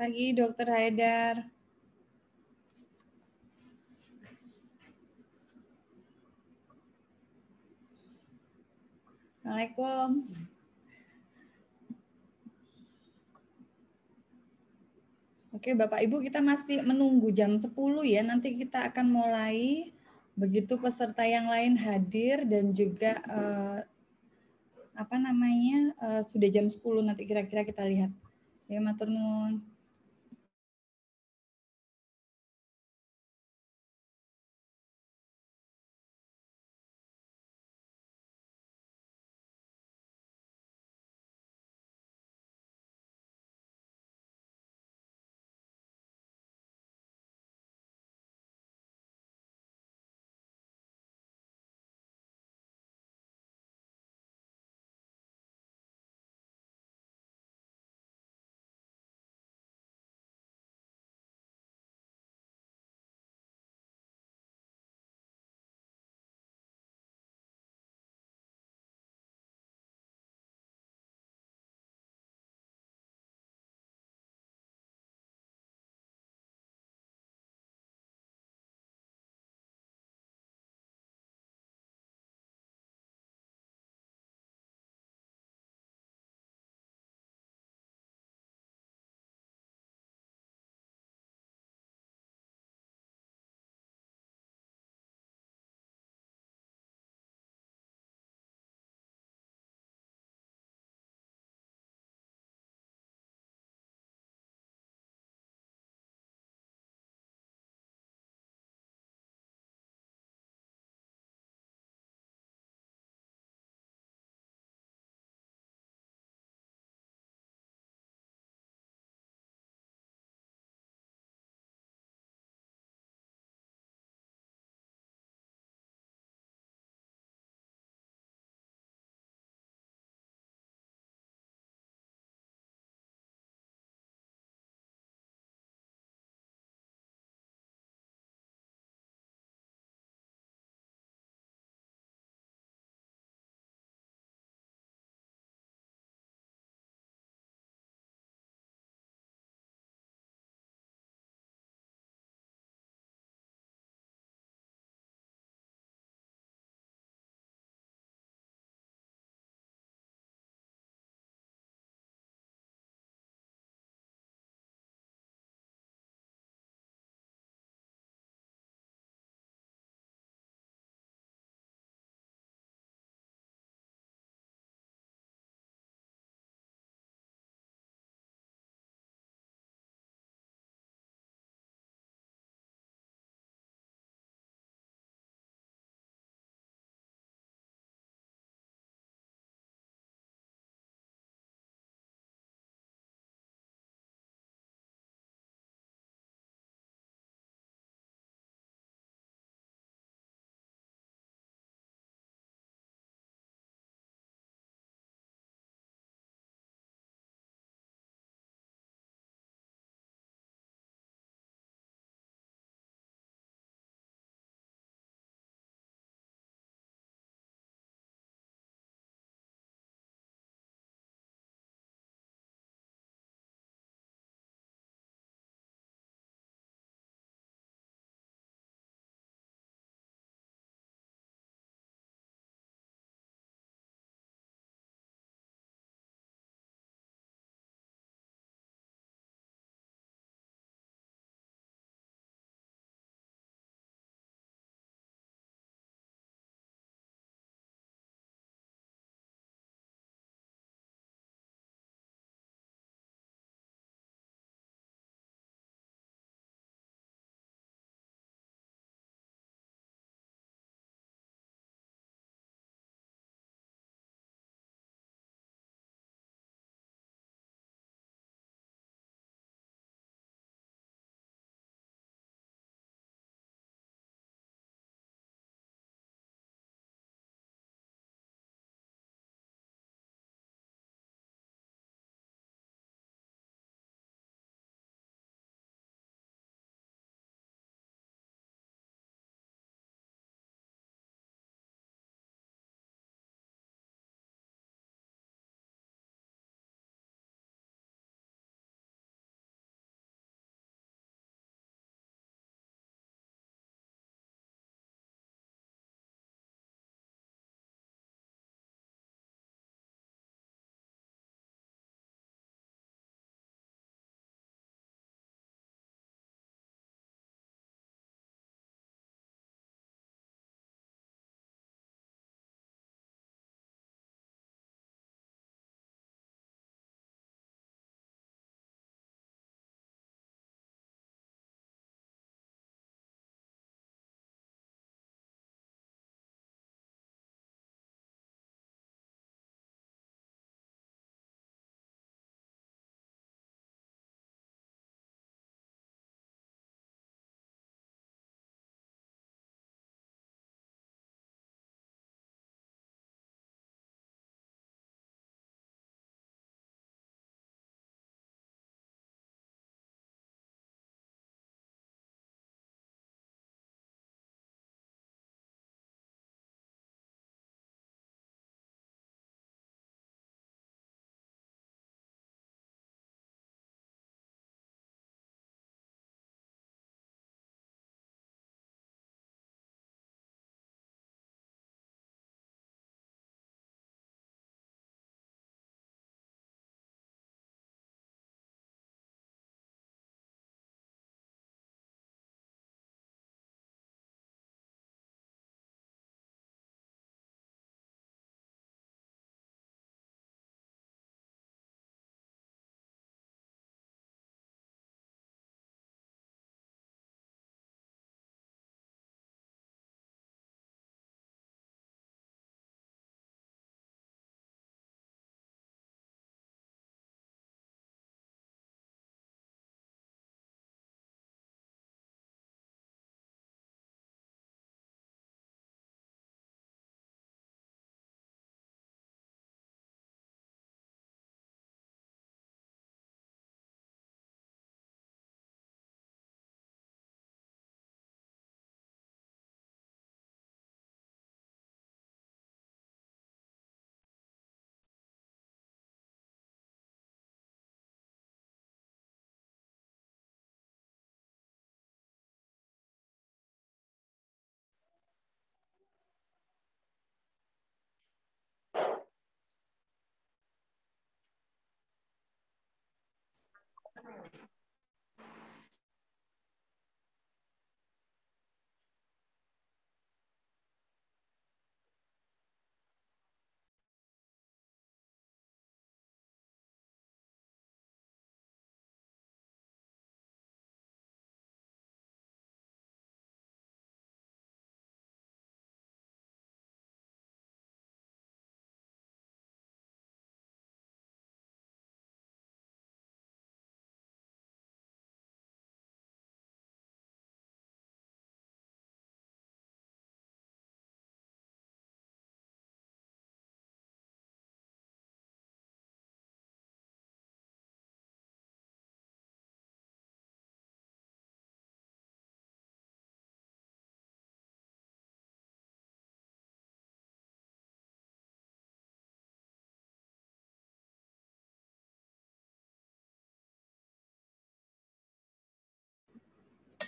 Pagi Dokter Haidar. Assalamualaikum. Oke Bapak Ibu kita masih menunggu jam 10 ya. Nanti kita akan mulai begitu peserta yang lain hadir dan juga eh, apa namanya eh, sudah jam 10 nanti kira-kira kita lihat. Ya matur nuwun.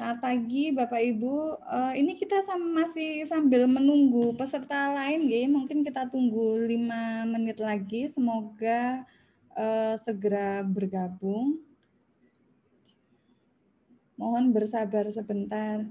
Selamat pagi Bapak Ibu. Uh, ini kita sam masih sambil menunggu peserta lain ya. Mungkin kita tunggu lima menit lagi. Semoga uh, segera bergabung. Mohon bersabar sebentar.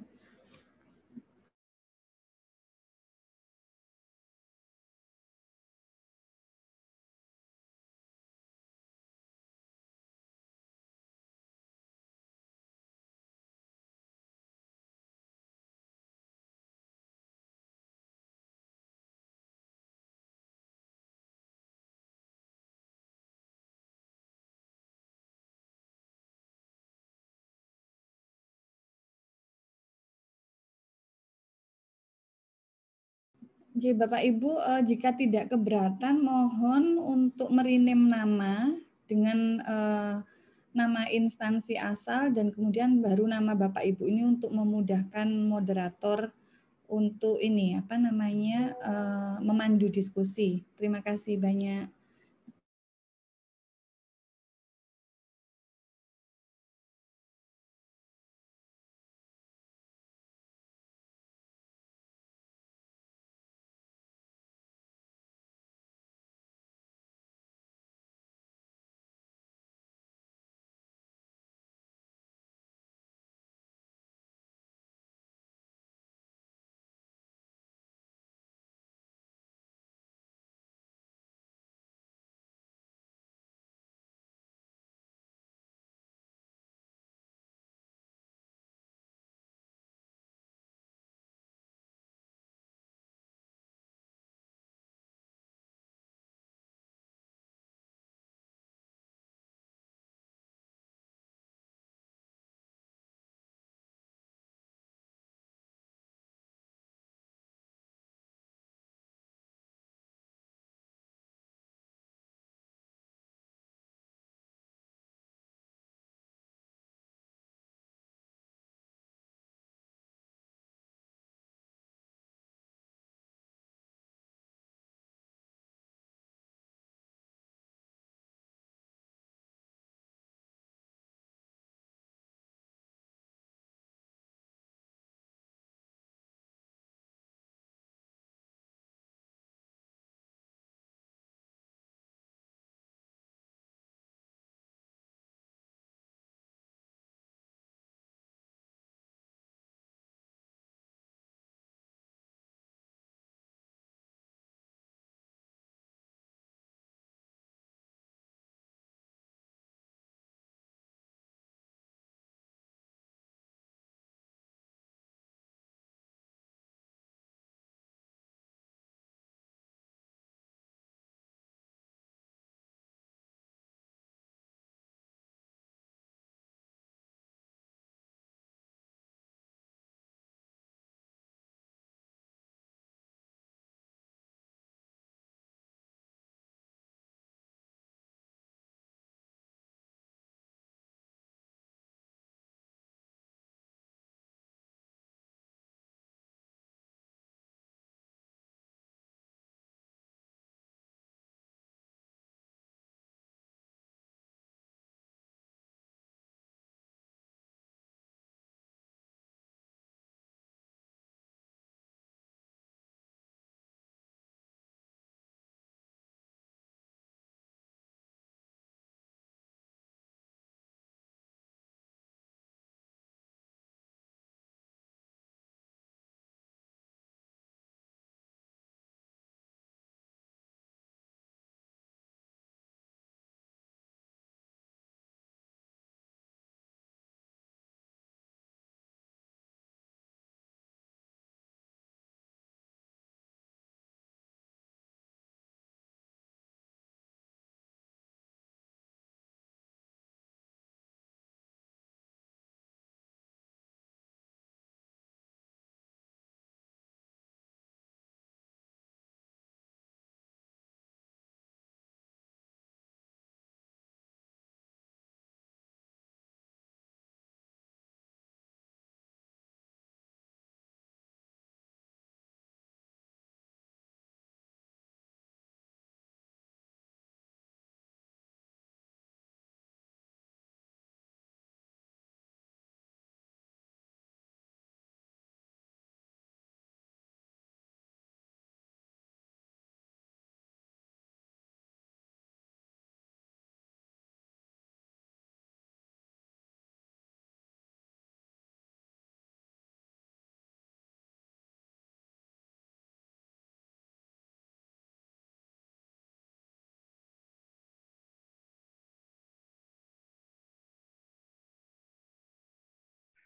Jadi Bapak Ibu, uh, jika tidak keberatan, mohon untuk merinim nama dengan uh, nama instansi asal dan kemudian baru nama Bapak Ibu ini untuk memudahkan moderator untuk ini apa namanya uh, memandu diskusi. Terima kasih banyak.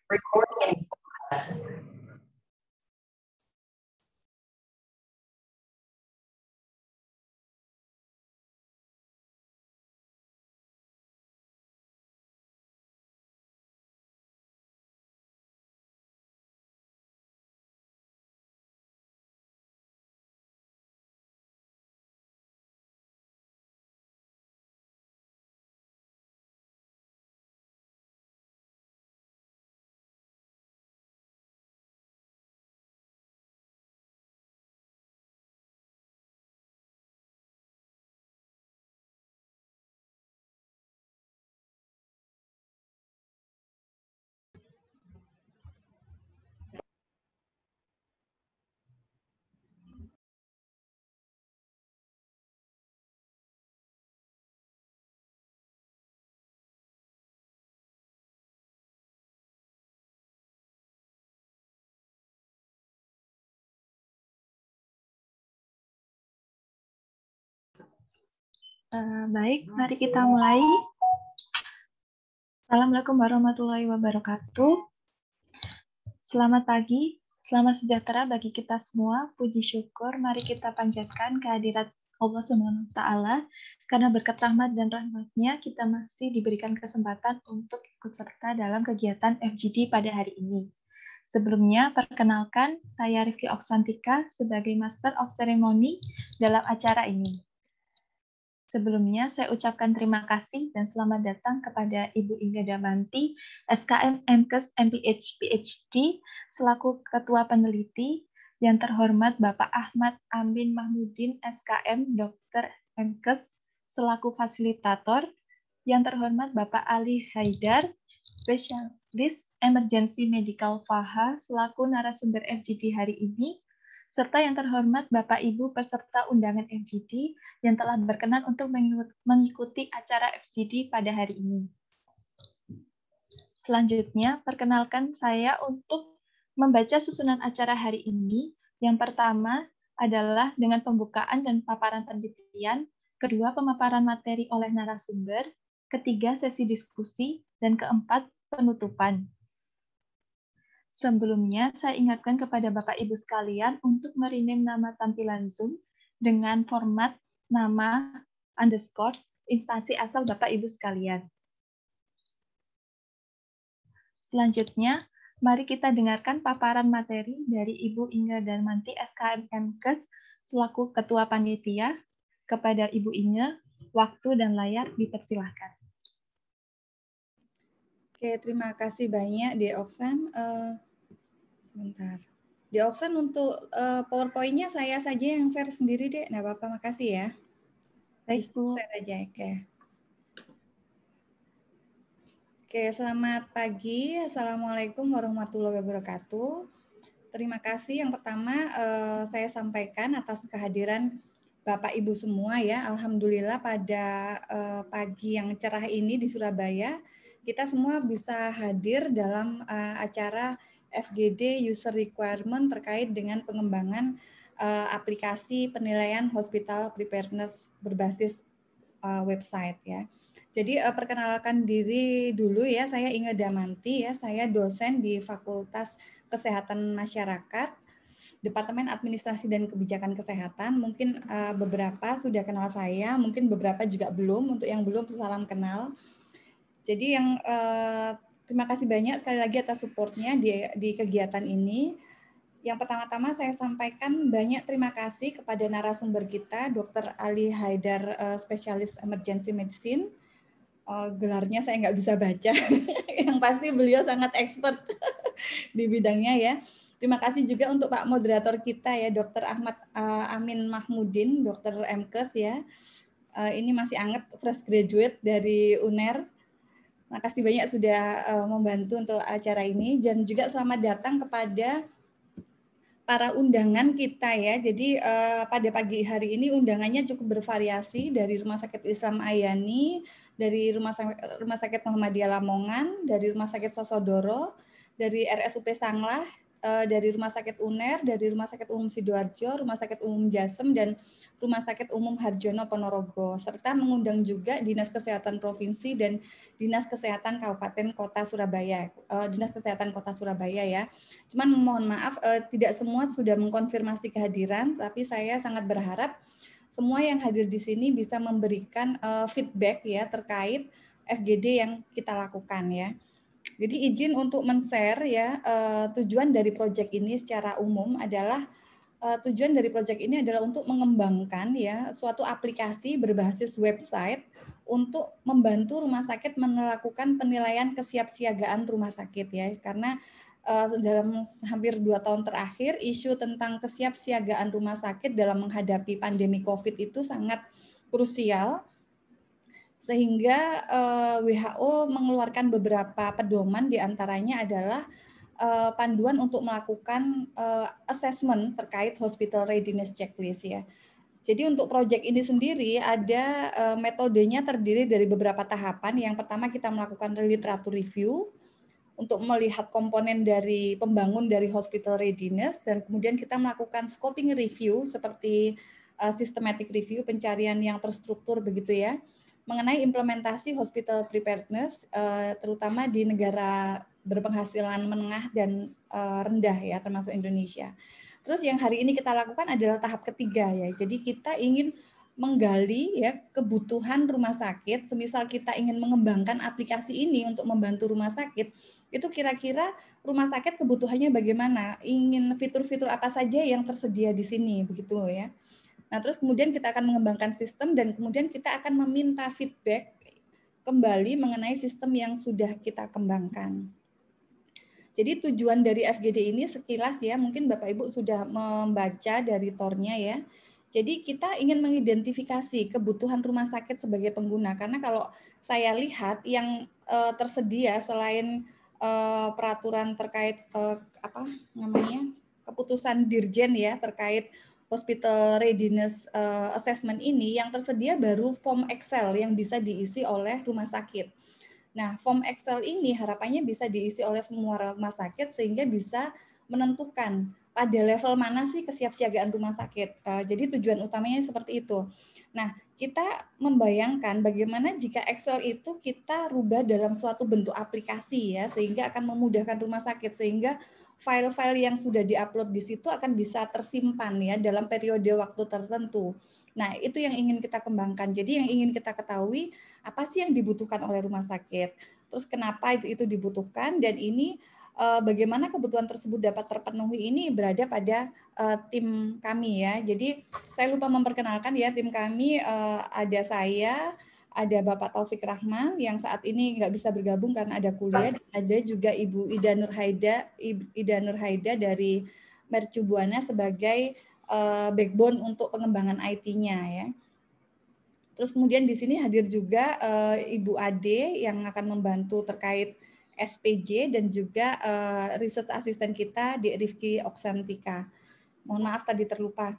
recording Eh, baik, mari kita mulai. Assalamualaikum warahmatullahi wabarakatuh. Selamat pagi, selamat sejahtera bagi kita semua. Puji syukur, mari kita panjatkan kehadirat Allah Subhanahu taala karena berkat rahmat dan rahmatnya kita masih diberikan kesempatan untuk ikut serta dalam kegiatan FGD pada hari ini. Sebelumnya, perkenalkan saya Rifki Oksantika sebagai Master of Ceremony dalam acara ini. Sebelumnya, saya ucapkan terima kasih dan selamat datang kepada Ibu Inga Damanti, SKM MKes MPH PhD, selaku Ketua Peneliti, yang terhormat Bapak Ahmad Amin Mahmudin, SKM Dr. MKes, selaku Fasilitator, yang terhormat Bapak Ali Haidar, Spesialis Emergency Medical FAHA, selaku narasumber FGD hari ini, serta yang terhormat Bapak Ibu peserta undangan FGD yang telah berkenan untuk mengikuti acara FGD pada hari ini. Selanjutnya, perkenalkan saya untuk membaca susunan acara hari ini. Yang pertama adalah dengan pembukaan dan paparan penelitian, kedua pemaparan materi oleh narasumber, ketiga sesi diskusi, dan keempat penutupan. Sebelumnya, saya ingatkan kepada Bapak Ibu sekalian untuk merename nama tampilan Zoom dengan format nama underscore instansi asal Bapak Ibu sekalian. Selanjutnya, mari kita dengarkan paparan materi dari Ibu Inge Darmanti SKM KES selaku Ketua Panitia. Kepada Ibu Inge, waktu dan layar dipersilahkan. Oke, terima kasih banyak Di Oksan. Uh, sebentar. Di Oksan untuk uh, PowerPoint-nya saya saja yang share sendiri, deh. Nah, Bapak makasih ya. Baik, Bu. Share aja, oke. Oke, selamat pagi. Assalamualaikum warahmatullahi wabarakatuh. Terima kasih yang pertama uh, saya sampaikan atas kehadiran Bapak Ibu semua ya. Alhamdulillah pada uh, pagi yang cerah ini di Surabaya, kita semua bisa hadir dalam uh, acara FGD User Requirement terkait dengan pengembangan uh, aplikasi penilaian hospital preparedness berbasis uh, website ya. Jadi uh, perkenalkan diri dulu ya, saya Inge Damanti ya, saya dosen di Fakultas Kesehatan Masyarakat, Departemen Administrasi dan Kebijakan Kesehatan. Mungkin uh, beberapa sudah kenal saya, mungkin beberapa juga belum. Untuk yang belum salam kenal. Jadi yang uh, terima kasih banyak sekali lagi atas supportnya di, di kegiatan ini. Yang pertama-tama saya sampaikan banyak terima kasih kepada narasumber kita, Dr. Ali Haidar, uh, spesialis emergency medicine. Uh, gelarnya saya nggak bisa baca, yang pasti beliau sangat expert di bidangnya ya. Terima kasih juga untuk Pak moderator kita ya, Dr. Ahmad uh, Amin Mahmudin, Dr. MKes ya. Uh, ini masih anget fresh graduate dari UNER Makasih banyak sudah eh, membantu untuk acara ini dan juga selamat datang kepada para undangan kita ya. Jadi eh, pada pagi hari ini undangannya cukup bervariasi dari Rumah Sakit Islam Ayani, dari Rumah Sakit Rumah Sakit Muhammadiyah Lamongan, dari Rumah Sakit Sosodoro, dari RSUP Sanglah, Eh, dari Rumah Sakit UNER, dari Rumah Sakit Umum Sidoarjo, Rumah Sakit Umum Jasem, dan Rumah Sakit Umum Harjono Ponorogo, serta mengundang juga Dinas Kesehatan Provinsi dan Dinas Kesehatan Kabupaten Kota Surabaya, eh, Dinas Kesehatan Kota Surabaya ya. Cuman mohon maaf, eh, tidak semua sudah mengkonfirmasi kehadiran, tapi saya sangat berharap semua yang hadir di sini bisa memberikan feedback ya terkait FGD yang kita lakukan ya. Jadi izin untuk men-share ya eh, tujuan dari proyek ini secara umum adalah eh, tujuan dari proyek ini adalah untuk mengembangkan ya suatu aplikasi berbasis website untuk membantu rumah sakit melakukan penilaian kesiapsiagaan rumah sakit ya karena eh, dalam hampir dua tahun terakhir isu tentang kesiapsiagaan rumah sakit dalam menghadapi pandemi COVID itu sangat krusial sehingga eh, WHO mengeluarkan beberapa pedoman diantaranya adalah eh, panduan untuk melakukan eh, assessment terkait hospital readiness checklist ya. Jadi untuk proyek ini sendiri ada metodenya terdiri dari beberapa tahapan. Yang pertama kita melakukan literatur review untuk melihat komponen dari pembangun dari hospital readiness dan kemudian kita melakukan scoping review seperti systematic review pencarian yang terstruktur begitu ya mengenai implementasi hospital preparedness eh, terutama di negara berpenghasilan menengah dan eh, rendah ya termasuk Indonesia. Terus yang hari ini kita lakukan adalah tahap ketiga ya. Jadi kita ingin menggali ya kebutuhan rumah sakit. Semisal kita ingin mengembangkan aplikasi ini untuk membantu rumah sakit, itu kira-kira rumah sakit kebutuhannya bagaimana? Ingin fitur-fitur apa saja yang tersedia di sini begitu ya. Nah, terus kemudian kita akan mengembangkan sistem dan kemudian kita akan meminta feedback kembali mengenai sistem yang sudah kita kembangkan. Jadi tujuan dari FGD ini sekilas ya, mungkin Bapak Ibu sudah membaca dari tornya ya. Jadi kita ingin mengidentifikasi kebutuhan rumah sakit sebagai pengguna karena kalau saya lihat yang e, tersedia selain e, peraturan terkait e, apa namanya keputusan dirjen ya terkait hospital readiness uh, assessment ini yang tersedia baru form Excel yang bisa diisi oleh rumah sakit. Nah, form Excel ini harapannya bisa diisi oleh semua rumah sakit sehingga bisa menentukan pada level mana sih kesiapsiagaan rumah sakit. Uh, jadi tujuan utamanya seperti itu. Nah, kita membayangkan bagaimana jika Excel itu kita rubah dalam suatu bentuk aplikasi ya, sehingga akan memudahkan rumah sakit sehingga file-file yang sudah diupload di situ akan bisa tersimpan ya dalam periode waktu tertentu. Nah, itu yang ingin kita kembangkan. Jadi yang ingin kita ketahui apa sih yang dibutuhkan oleh rumah sakit? Terus kenapa itu dibutuhkan dan ini eh, bagaimana kebutuhan tersebut dapat terpenuhi ini berada pada uh, tim kami ya. Jadi saya lupa memperkenalkan ya tim kami uh, ada saya, ada Bapak Taufik Rahman yang saat ini nggak bisa bergabung karena ada kuliah. Dan ada juga Ibu Ida Nurhaida, Ida Nurhaida dari Mercu sebagai uh, backbone untuk pengembangan IT-nya ya. Terus kemudian di sini hadir juga uh, Ibu Ade yang akan membantu terkait SPJ dan juga uh, research asisten kita di Rifki Oksantika. Mohon maaf tadi terlupa.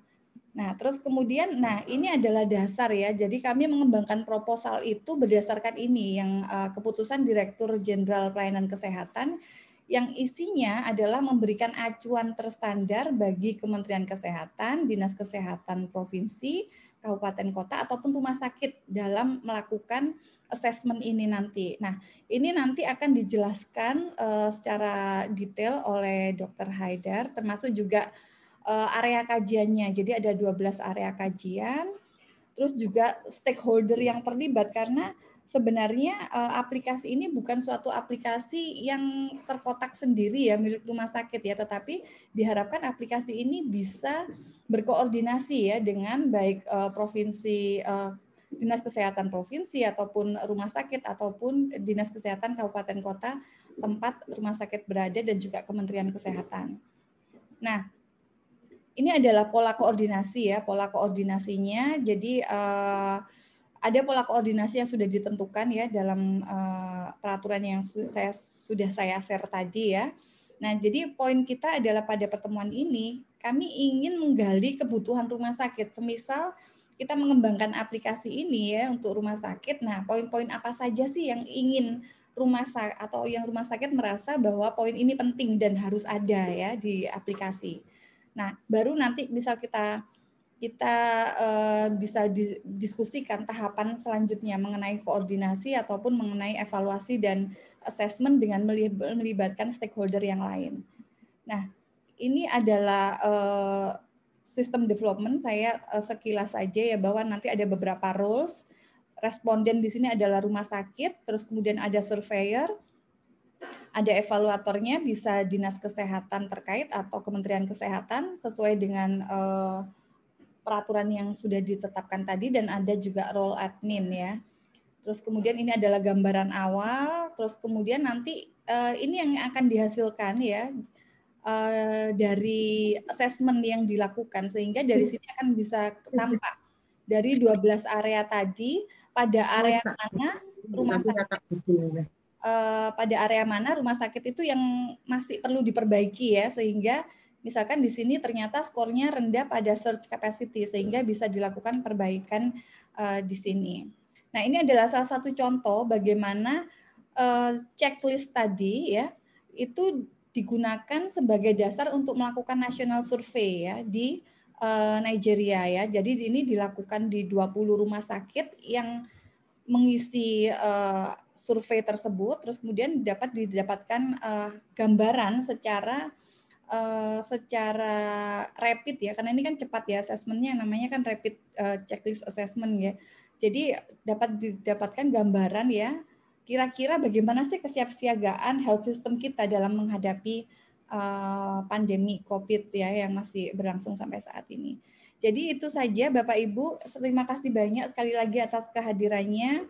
Nah, terus kemudian, nah ini adalah dasar ya. Jadi kami mengembangkan proposal itu berdasarkan ini yang uh, keputusan Direktur Jenderal Pelayanan Kesehatan yang isinya adalah memberikan acuan terstandar bagi Kementerian Kesehatan, Dinas Kesehatan Provinsi, kabupaten kota ataupun rumah sakit dalam melakukan assessment ini nanti. Nah, ini nanti akan dijelaskan uh, secara detail oleh Dr. Haidar termasuk juga Eh, area kajiannya. Jadi ada 12 area kajian, terus juga stakeholder yang terlibat karena sebenarnya eh, aplikasi ini bukan suatu aplikasi yang terkotak sendiri ya milik rumah sakit ya, tetapi diharapkan aplikasi ini bisa berkoordinasi ya dengan baik eh, provinsi dinas kesehatan provinsi ataupun rumah sakit ataupun dinas kesehatan kabupaten kota tempat rumah sakit berada dan juga kementerian kesehatan. Nah, ini adalah pola koordinasi ya, pola koordinasinya. Jadi uh, ada pola koordinasi yang sudah ditentukan ya dalam uh, peraturan yang su saya sudah saya share tadi ya. Nah, jadi poin kita adalah pada pertemuan ini kami ingin menggali kebutuhan rumah sakit. Semisal kita mengembangkan aplikasi ini ya untuk rumah sakit. Nah, poin-poin apa saja sih yang ingin rumah sakit atau yang rumah sakit merasa bahwa poin ini penting dan harus ada ya di aplikasi. Nah, baru nanti misal kita kita uh, bisa diskusikan tahapan selanjutnya mengenai koordinasi ataupun mengenai evaluasi dan assessment dengan melibatkan stakeholder yang lain. Nah, ini adalah uh, sistem development saya uh, sekilas saja ya bahwa nanti ada beberapa roles. Responden di sini adalah rumah sakit, terus kemudian ada surveyor, ada evaluatornya bisa dinas kesehatan terkait atau kementerian kesehatan sesuai dengan uh, peraturan yang sudah ditetapkan tadi dan ada juga role admin ya. Terus kemudian ini adalah gambaran awal, terus kemudian nanti uh, ini yang akan dihasilkan ya uh, dari assessment yang dilakukan sehingga dari hmm. sini akan bisa hmm. tampak dari 12 area tadi pada area mana rumah sakit Eh, pada area mana rumah sakit itu yang masih perlu diperbaiki ya sehingga misalkan di sini ternyata skornya rendah pada search capacity sehingga bisa dilakukan perbaikan uh, di sini. Nah, ini adalah salah satu contoh bagaimana uh, checklist tadi ya itu digunakan sebagai dasar untuk melakukan national survey ya di uh, Nigeria ya. Jadi ini dilakukan di 20 rumah sakit yang mengisi uh, survei tersebut, terus kemudian dapat didapatkan uh, gambaran secara uh, secara rapid ya, karena ini kan cepat ya asesmennya, namanya kan rapid uh, checklist assessment ya. Jadi dapat didapatkan gambaran ya, kira-kira bagaimana sih kesiapsiagaan health system kita dalam menghadapi uh, pandemi COVID ya yang masih berlangsung sampai saat ini. Jadi itu saja Bapak Ibu, terima kasih banyak sekali lagi atas kehadirannya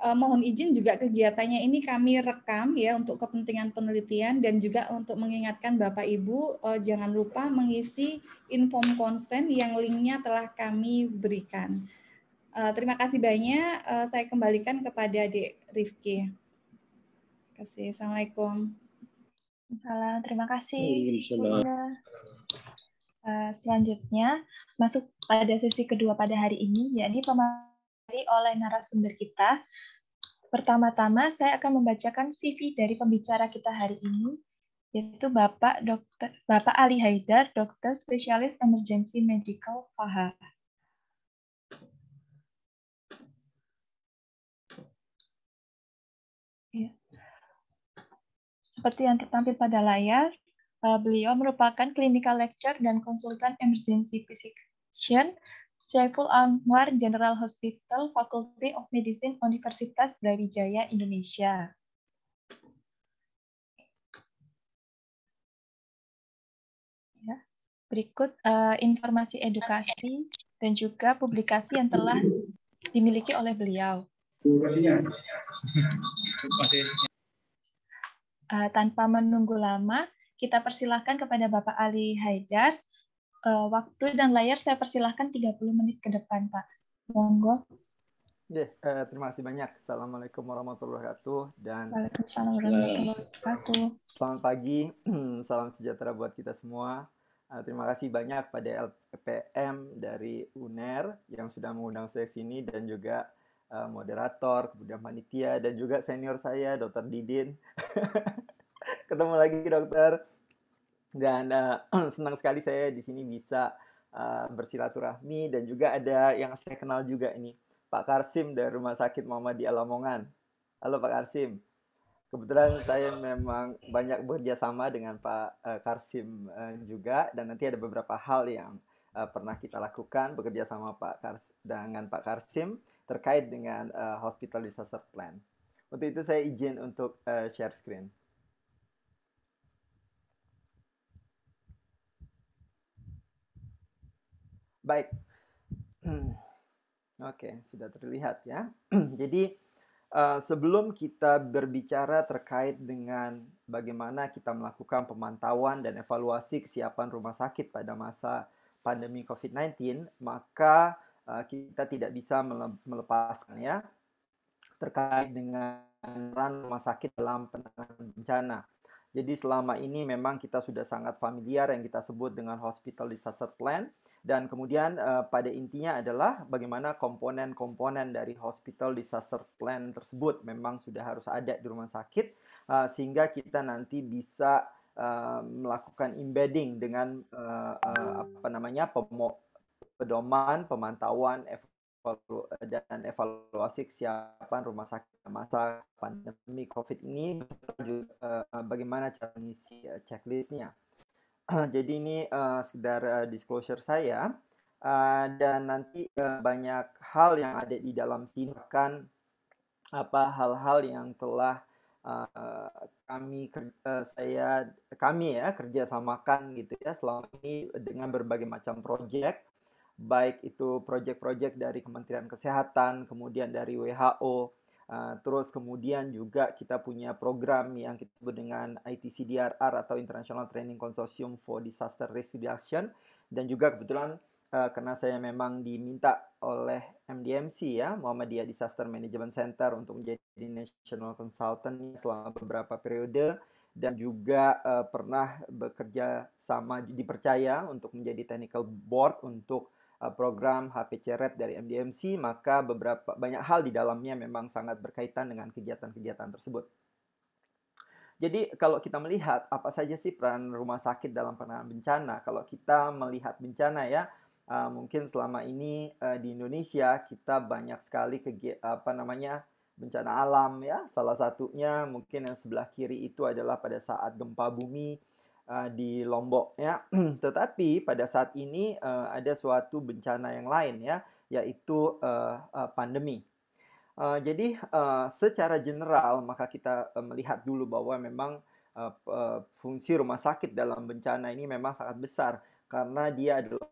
eh, mohon izin juga kegiatannya ini kami rekam ya untuk kepentingan penelitian dan juga untuk mengingatkan Bapak Ibu eh, jangan lupa mengisi inform konsen yang linknya telah kami berikan. Eh, terima kasih banyak. Eh, saya kembalikan kepada Dek Rifki. Terima kasih. Assalamualaikum. Salam, terima kasih. Eh, selanjutnya masuk pada sesi kedua pada hari ini, yakni pemakaman oleh narasumber kita. Pertama-tama, saya akan membacakan CV dari pembicara kita hari ini, yaitu Bapak Dokter Bapak Ali Haidar, Dokter Spesialis Emergency Medical FAHA. Ya. Seperti yang tertampil pada layar, eh, beliau merupakan clinical lecturer dan konsultan emergency physician Saiful Anwar General Hospital, Faculty of Medicine, Universitas Brawijaya, Indonesia. Ya, berikut uh, informasi edukasi dan juga publikasi yang telah dimiliki oleh beliau. Uh, tanpa menunggu lama, kita persilahkan kepada Bapak Ali Haidar uh, waktu dan layar saya persilahkan 30 menit ke depan, Pak. Monggo. Yeah, eh, uh, terima kasih banyak. Assalamualaikum warahmatullahi wabarakatuh. Dan Waalaikumsalam warahmatullahi wabarakatuh. Selamat pagi, salam sejahtera buat kita semua. Uh, terima kasih banyak pada LPM dari UNER yang sudah mengundang saya sini dan juga moderator, kemudian panitia dan juga senior saya Dr. Didin. Ketemu lagi dokter dan uh, senang sekali saya di sini bisa uh, bersilaturahmi dan juga ada yang saya kenal juga ini Pak Karsim dari Rumah Sakit Mama di Alamongan. Halo Pak Karsim. Kebetulan saya memang banyak bekerja sama dengan Pak uh, Karsim uh, juga dan nanti ada beberapa hal yang uh, pernah kita lakukan bekerja sama Pak Kars dengan Pak Karsim terkait dengan uh, hospital disaster plan. Untuk itu saya izin untuk uh, share screen. Baik. Hmm. Oke, sudah terlihat ya. Jadi uh, sebelum kita berbicara terkait dengan bagaimana kita melakukan pemantauan dan evaluasi kesiapan rumah sakit pada masa pandemi COVID-19, maka uh, kita tidak bisa melepaskan ya terkait dengan peran rumah sakit dalam penanganan bencana. Jadi selama ini memang kita sudah sangat familiar yang kita sebut dengan hospital disaster plan dan kemudian uh, pada intinya adalah bagaimana komponen-komponen dari hospital disaster plan tersebut memang sudah harus ada di rumah sakit uh, sehingga kita nanti bisa uh, melakukan embedding dengan uh, uh, apa namanya pemo pedoman, pemantauan, evalu dan evaluasi kesiapan rumah sakit masa pandemi COVID ini juga, uh, bagaimana cara mengisi uh, checklistnya. Jadi ini uh, sekedar uh, disclosure saya uh, dan nanti uh, banyak hal yang ada di dalam sini kan apa hal-hal yang telah uh, kami kerja, saya kami ya kerjasamakan gitu ya selama ini dengan berbagai macam proyek baik itu proyek-proyek dari Kementerian Kesehatan, kemudian dari WHO, eh, terus kemudian juga kita punya program yang kita sebut dengan ITCDRR atau International Training Consortium for Disaster Risk Reduction dan juga kebetulan eh, karena saya memang diminta oleh MDMC ya Muhammadiyah Disaster Management Center untuk menjadi national consultant selama beberapa periode dan juga uh, pernah bekerja sama dipercaya untuk menjadi technical board untuk Eh, program HP Ceret dari MDMC, maka beberapa banyak hal di dalamnya memang sangat berkaitan dengan kegiatan-kegiatan tersebut. Jadi kalau kita melihat apa saja sih peran rumah sakit dalam penanganan bencana, kalau kita melihat bencana ya, eh, mungkin selama ini eh, di Indonesia kita banyak sekali kegiatan apa namanya bencana alam ya. Salah satunya mungkin yang sebelah kiri itu adalah pada saat gempa bumi Eh, di Lombok ya. Tetapi pada saat ini uh, ada suatu bencana yang lain ya, yaitu uh, uh, pandemi. Uh, jadi uh, secara general maka kita uh, melihat dulu bahwa memang uh, uh, fungsi rumah sakit dalam bencana ini memang sangat besar karena dia adalah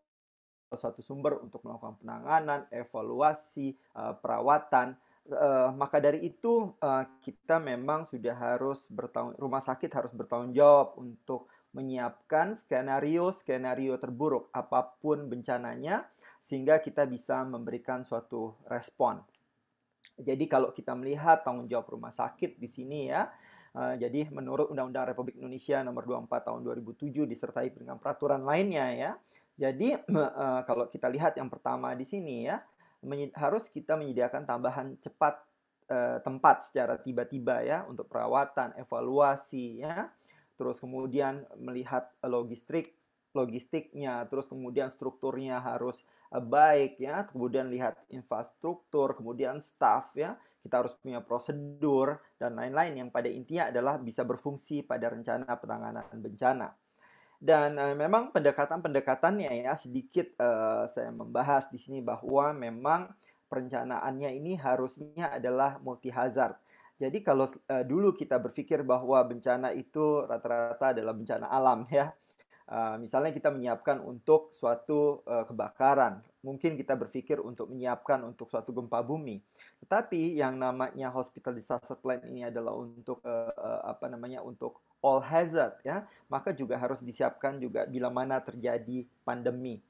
suatu sumber untuk melakukan penanganan, evaluasi, uh, perawatan. Uh, maka dari itu uh, kita memang sudah harus bertanggung rumah sakit harus bertanggung jawab untuk menyiapkan skenario-skenario terburuk apapun bencananya sehingga kita bisa memberikan suatu respon. Jadi kalau kita melihat tanggung jawab rumah sakit di sini ya, eh, jadi menurut Undang-Undang Republik Indonesia nomor 24 tahun 2007 disertai dengan peraturan lainnya ya. Jadi eh, kalau kita lihat yang pertama di sini ya, harus kita menyediakan tambahan cepat eh, tempat secara tiba-tiba ya untuk perawatan, evaluasi ya terus kemudian melihat eh, logistik logistiknya, terus kemudian strukturnya harus eh, baik ya, kemudian lihat infrastruktur, kemudian staff ya, kita harus punya prosedur dan lain-lain yang pada intinya adalah bisa berfungsi pada rencana penanganan bencana. Dan e, memang pendekatan-pendekatannya ya sedikit e, saya membahas di sini bahwa memang perencanaannya ini harusnya adalah multi hazard jadi kalau uh, dulu kita berpikir bahwa bencana itu rata-rata adalah bencana alam ya. Uh, misalnya kita menyiapkan untuk suatu uh, kebakaran, mungkin kita berpikir untuk menyiapkan untuk suatu gempa bumi. Tetapi yang namanya hospital disaster plan ini adalah untuk uh, uh, apa namanya untuk all hazard ya. Maka juga harus disiapkan juga bila mana terjadi pandemi.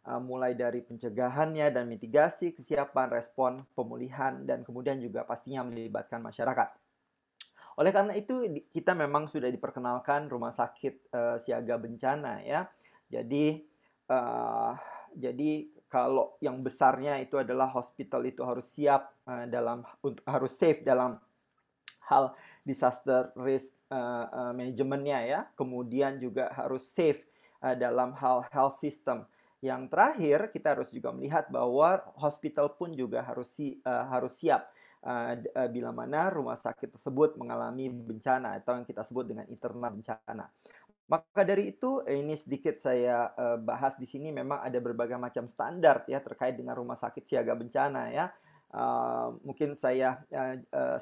Eh, mulai dari pencegahannya dan mitigasi, kesiapan, respon, pemulihan, dan kemudian juga pastinya melibatkan masyarakat. Oleh karena itu, kita memang sudah diperkenalkan rumah sakit uh, siaga bencana ya. Jadi, uh, jadi kalau yang besarnya itu adalah hospital itu harus siap uh, dalam untuk harus safe dalam hal disaster risk uh, uh, ya. Kemudian juga harus safe uh, dalam hal health system yang terakhir kita harus juga melihat bahwa hospital pun juga harus si, uh, harus siap uh, bila mana rumah sakit tersebut mengalami bencana atau yang kita sebut dengan internal bencana. Maka dari itu ini sedikit saya bahas di sini memang ada berbagai macam standar ya terkait dengan rumah sakit siaga bencana ya. mungkin saya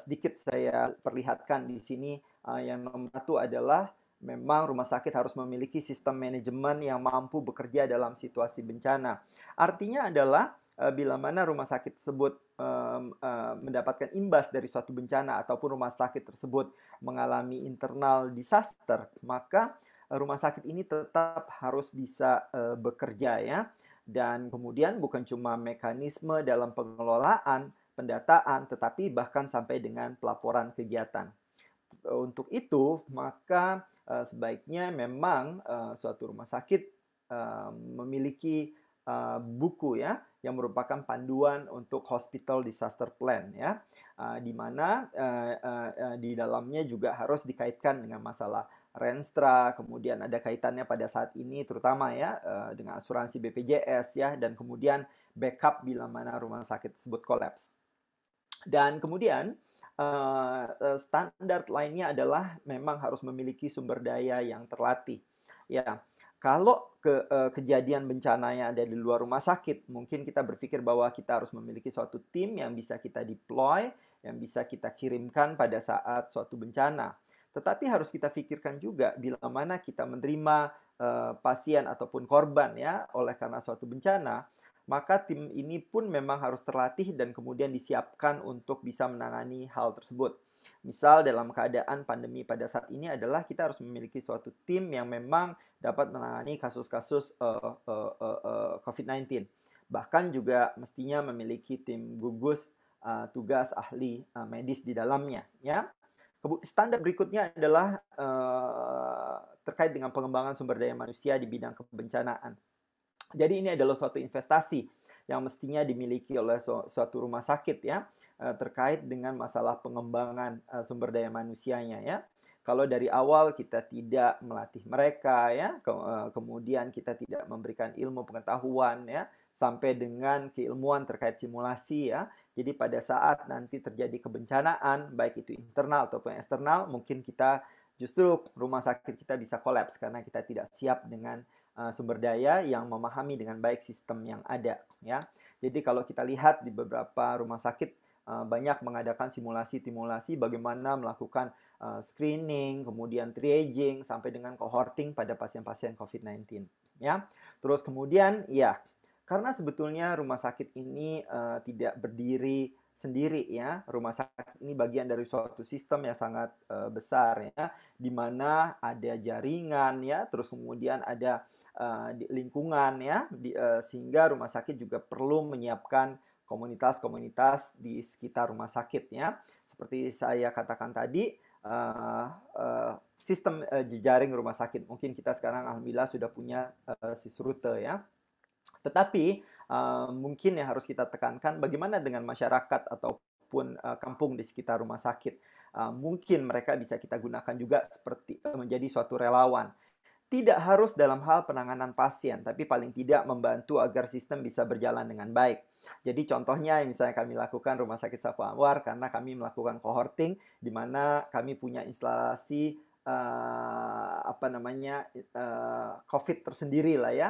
sedikit saya perlihatkan di sini yang nomor satu adalah memang rumah sakit harus memiliki sistem manajemen yang mampu bekerja dalam situasi bencana. Artinya adalah eh, bila mana rumah sakit tersebut um, uh, mendapatkan imbas dari suatu bencana ataupun rumah sakit tersebut mengalami internal disaster, maka eh, rumah sakit ini tetap harus bisa uh, bekerja ya. Dan kemudian bukan cuma mekanisme dalam pengelolaan, pendataan, tetapi bahkan sampai dengan pelaporan kegiatan. Untuk itu, maka Eh, sebaiknya memang uh, suatu rumah sakit uh, memiliki uh, buku ya yang merupakan panduan untuk hospital disaster plan ya uh, di mana uh, uh, uh, di dalamnya juga harus dikaitkan dengan masalah Renstra, kemudian ada kaitannya pada saat ini terutama ya dengan asuransi BPJS ya dan kemudian backup bila mana rumah sakit tersebut kolaps. Dan kemudian Eh, eh, standar lainnya adalah memang harus memiliki sumber daya yang terlatih. Ya, kalau ke, uh, kejadian bencananya ada di luar rumah sakit, mungkin kita berpikir bahwa kita harus memiliki suatu tim yang bisa kita deploy, yang bisa kita kirimkan pada saat suatu bencana. Tetapi harus kita pikirkan juga bila mana kita menerima pasien ataupun korban ya oleh karena suatu bencana maka tim ini pun memang harus terlatih dan kemudian disiapkan untuk bisa menangani hal tersebut. Misal dalam keadaan pandemi pada saat ini adalah kita harus memiliki suatu tim yang memang dapat menangani kasus-kasus uh, uh, uh, uh, COVID-19. Bahkan juga mestinya memiliki tim gugus uh, tugas ahli uh, medis di dalamnya, ya. Standar berikutnya adalah uh, terkait dengan pengembangan sumber daya manusia di bidang kebencanaan jadi ini adalah suatu investasi yang mestinya dimiliki oleh suatu rumah sakit ya eh, terkait dengan masalah pengembangan eh, sumber daya manusianya ya. Kalau dari awal kita tidak melatih mereka ya, eh, kemudian kita tidak memberikan ilmu pengetahuan ya sampai dengan keilmuan terkait simulasi ya. Jadi pada saat nanti terjadi kebencanaan baik itu internal ataupun eksternal mungkin kita justru rumah sakit kita bisa kolaps karena kita tidak siap dengan Eh, sumber daya yang memahami dengan baik sistem yang ada ya. Jadi kalau kita lihat di beberapa rumah sakit eh, banyak mengadakan simulasi-simulasi bagaimana melakukan eh, screening, kemudian triaging sampai dengan cohorting pada pasien-pasien COVID-19 ya. Terus kemudian ya karena sebetulnya rumah sakit ini uh, tidak berdiri sendiri ya rumah sakit ini bagian dari suatu sistem yang sangat uh, besar ya di mana ada jaringan ya terus kemudian ada Eh, di lingkungan ya di, uh, sehingga rumah sakit juga perlu menyiapkan komunitas-komunitas di sekitar rumah sakitnya seperti saya katakan tadi uh, uh, sistem uh, jejaring rumah sakit mungkin kita sekarang alhamdulillah sudah punya uh, sisrute ya tetapi uh, mungkin yang harus kita tekankan bagaimana dengan masyarakat ataupun uh, kampung di sekitar rumah sakit. mungkin mereka bisa kita gunakan juga seperti menjadi suatu relawan. Tidak harus dalam hal penanganan pasien, tapi paling tidak membantu agar sistem bisa berjalan dengan baik. Jadi contohnya yang misalnya kami lakukan Rumah Sakit Safa Anwar karena kami melakukan cohorting di mana kami punya instalasi uh, apa namanya uh, COVID tersendiri lah ya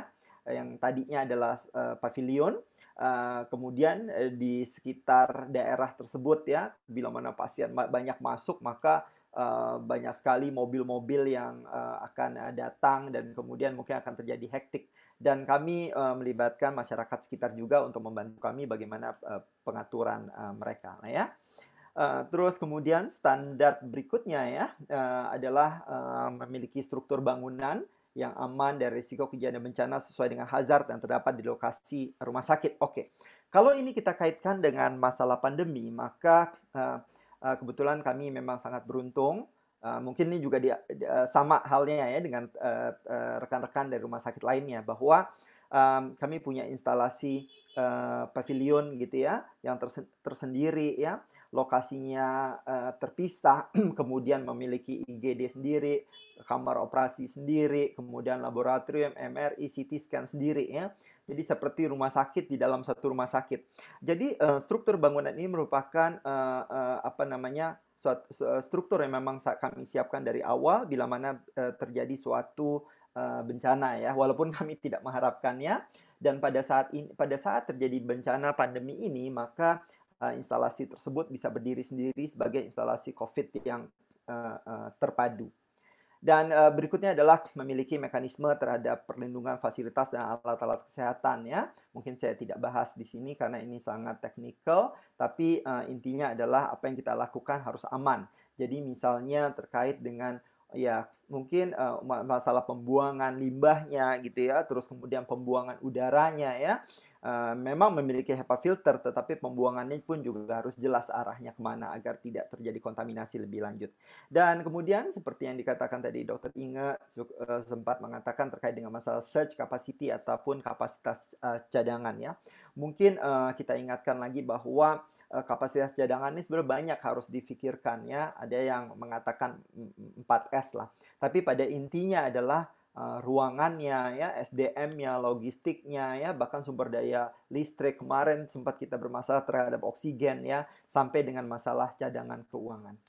yang tadinya adalah uh, pavilion, uh, kemudian uh, di sekitar daerah tersebut ya, bila mana pasien banyak masuk maka Eh, banyak sekali mobil-mobil yang uh, akan uh, datang dan kemudian mungkin akan terjadi hektik dan kami uh, melibatkan masyarakat sekitar juga untuk membantu kami bagaimana uh, pengaturan uh, mereka nah ya uh, terus kemudian standar berikutnya ya uh, adalah uh, memiliki struktur bangunan yang aman dari risiko kejadian bencana sesuai dengan hazard yang terdapat di lokasi rumah sakit oke okay. kalau ini kita kaitkan dengan masalah pandemi maka uh, Eh, kebetulan kami memang sangat beruntung. Uh, mungkin ini juga dia, dia, eh, sama halnya ya dengan rekan-rekan uh, uh, dari rumah sakit lainnya bahwa um, kami punya instalasi uh, pavilion gitu ya yang tersendiri ya lokasinya uh, terpisah kemudian memiliki IGD sendiri kamar operasi sendiri kemudian laboratorium MRI CT scan sendiri ya jadi seperti rumah sakit di dalam satu rumah sakit. Jadi eh, struktur bangunan ini merupakan eh, eh, apa namanya struktur yang memang kami siapkan dari awal bila mana terjadi suatu bencana ya. Walaupun kami tidak mengharapkannya dan pada saat ini pada saat terjadi bencana pandemi ini maka instalasi tersebut bisa berdiri sendiri sebagai instalasi COVID yang terpadu. Dan uh, berikutnya adalah memiliki mekanisme terhadap perlindungan fasilitas dan alat-alat kesehatan ya. Mungkin saya tidak bahas di sini karena ini sangat teknikal, tapi uh, intinya adalah apa yang kita lakukan harus aman. Jadi misalnya terkait dengan ya mungkin uh, masalah pembuangan limbahnya gitu ya, terus kemudian pembuangan udaranya ya Eh, memang memiliki HEPA filter, tetapi pembuangannya pun juga harus jelas arahnya kemana agar tidak terjadi kontaminasi lebih lanjut. Dan kemudian seperti yang dikatakan tadi Dokter Inge eh, sempat mengatakan terkait dengan masalah search capacity ataupun kapasitas eh, cadangan ya. Mungkin kita ingatkan lagi bahwa kapasitas cadangan ini sebenarnya banyak harus difikirkan ya. Ada yang mengatakan 4S mm, mm, lah. Tapi pada intinya adalah Eh, ruangannya ya SDM-nya logistiknya ya bahkan sumber daya listrik kemarin sempat kita bermasalah terhadap oksigen ya sampai dengan masalah cadangan keuangan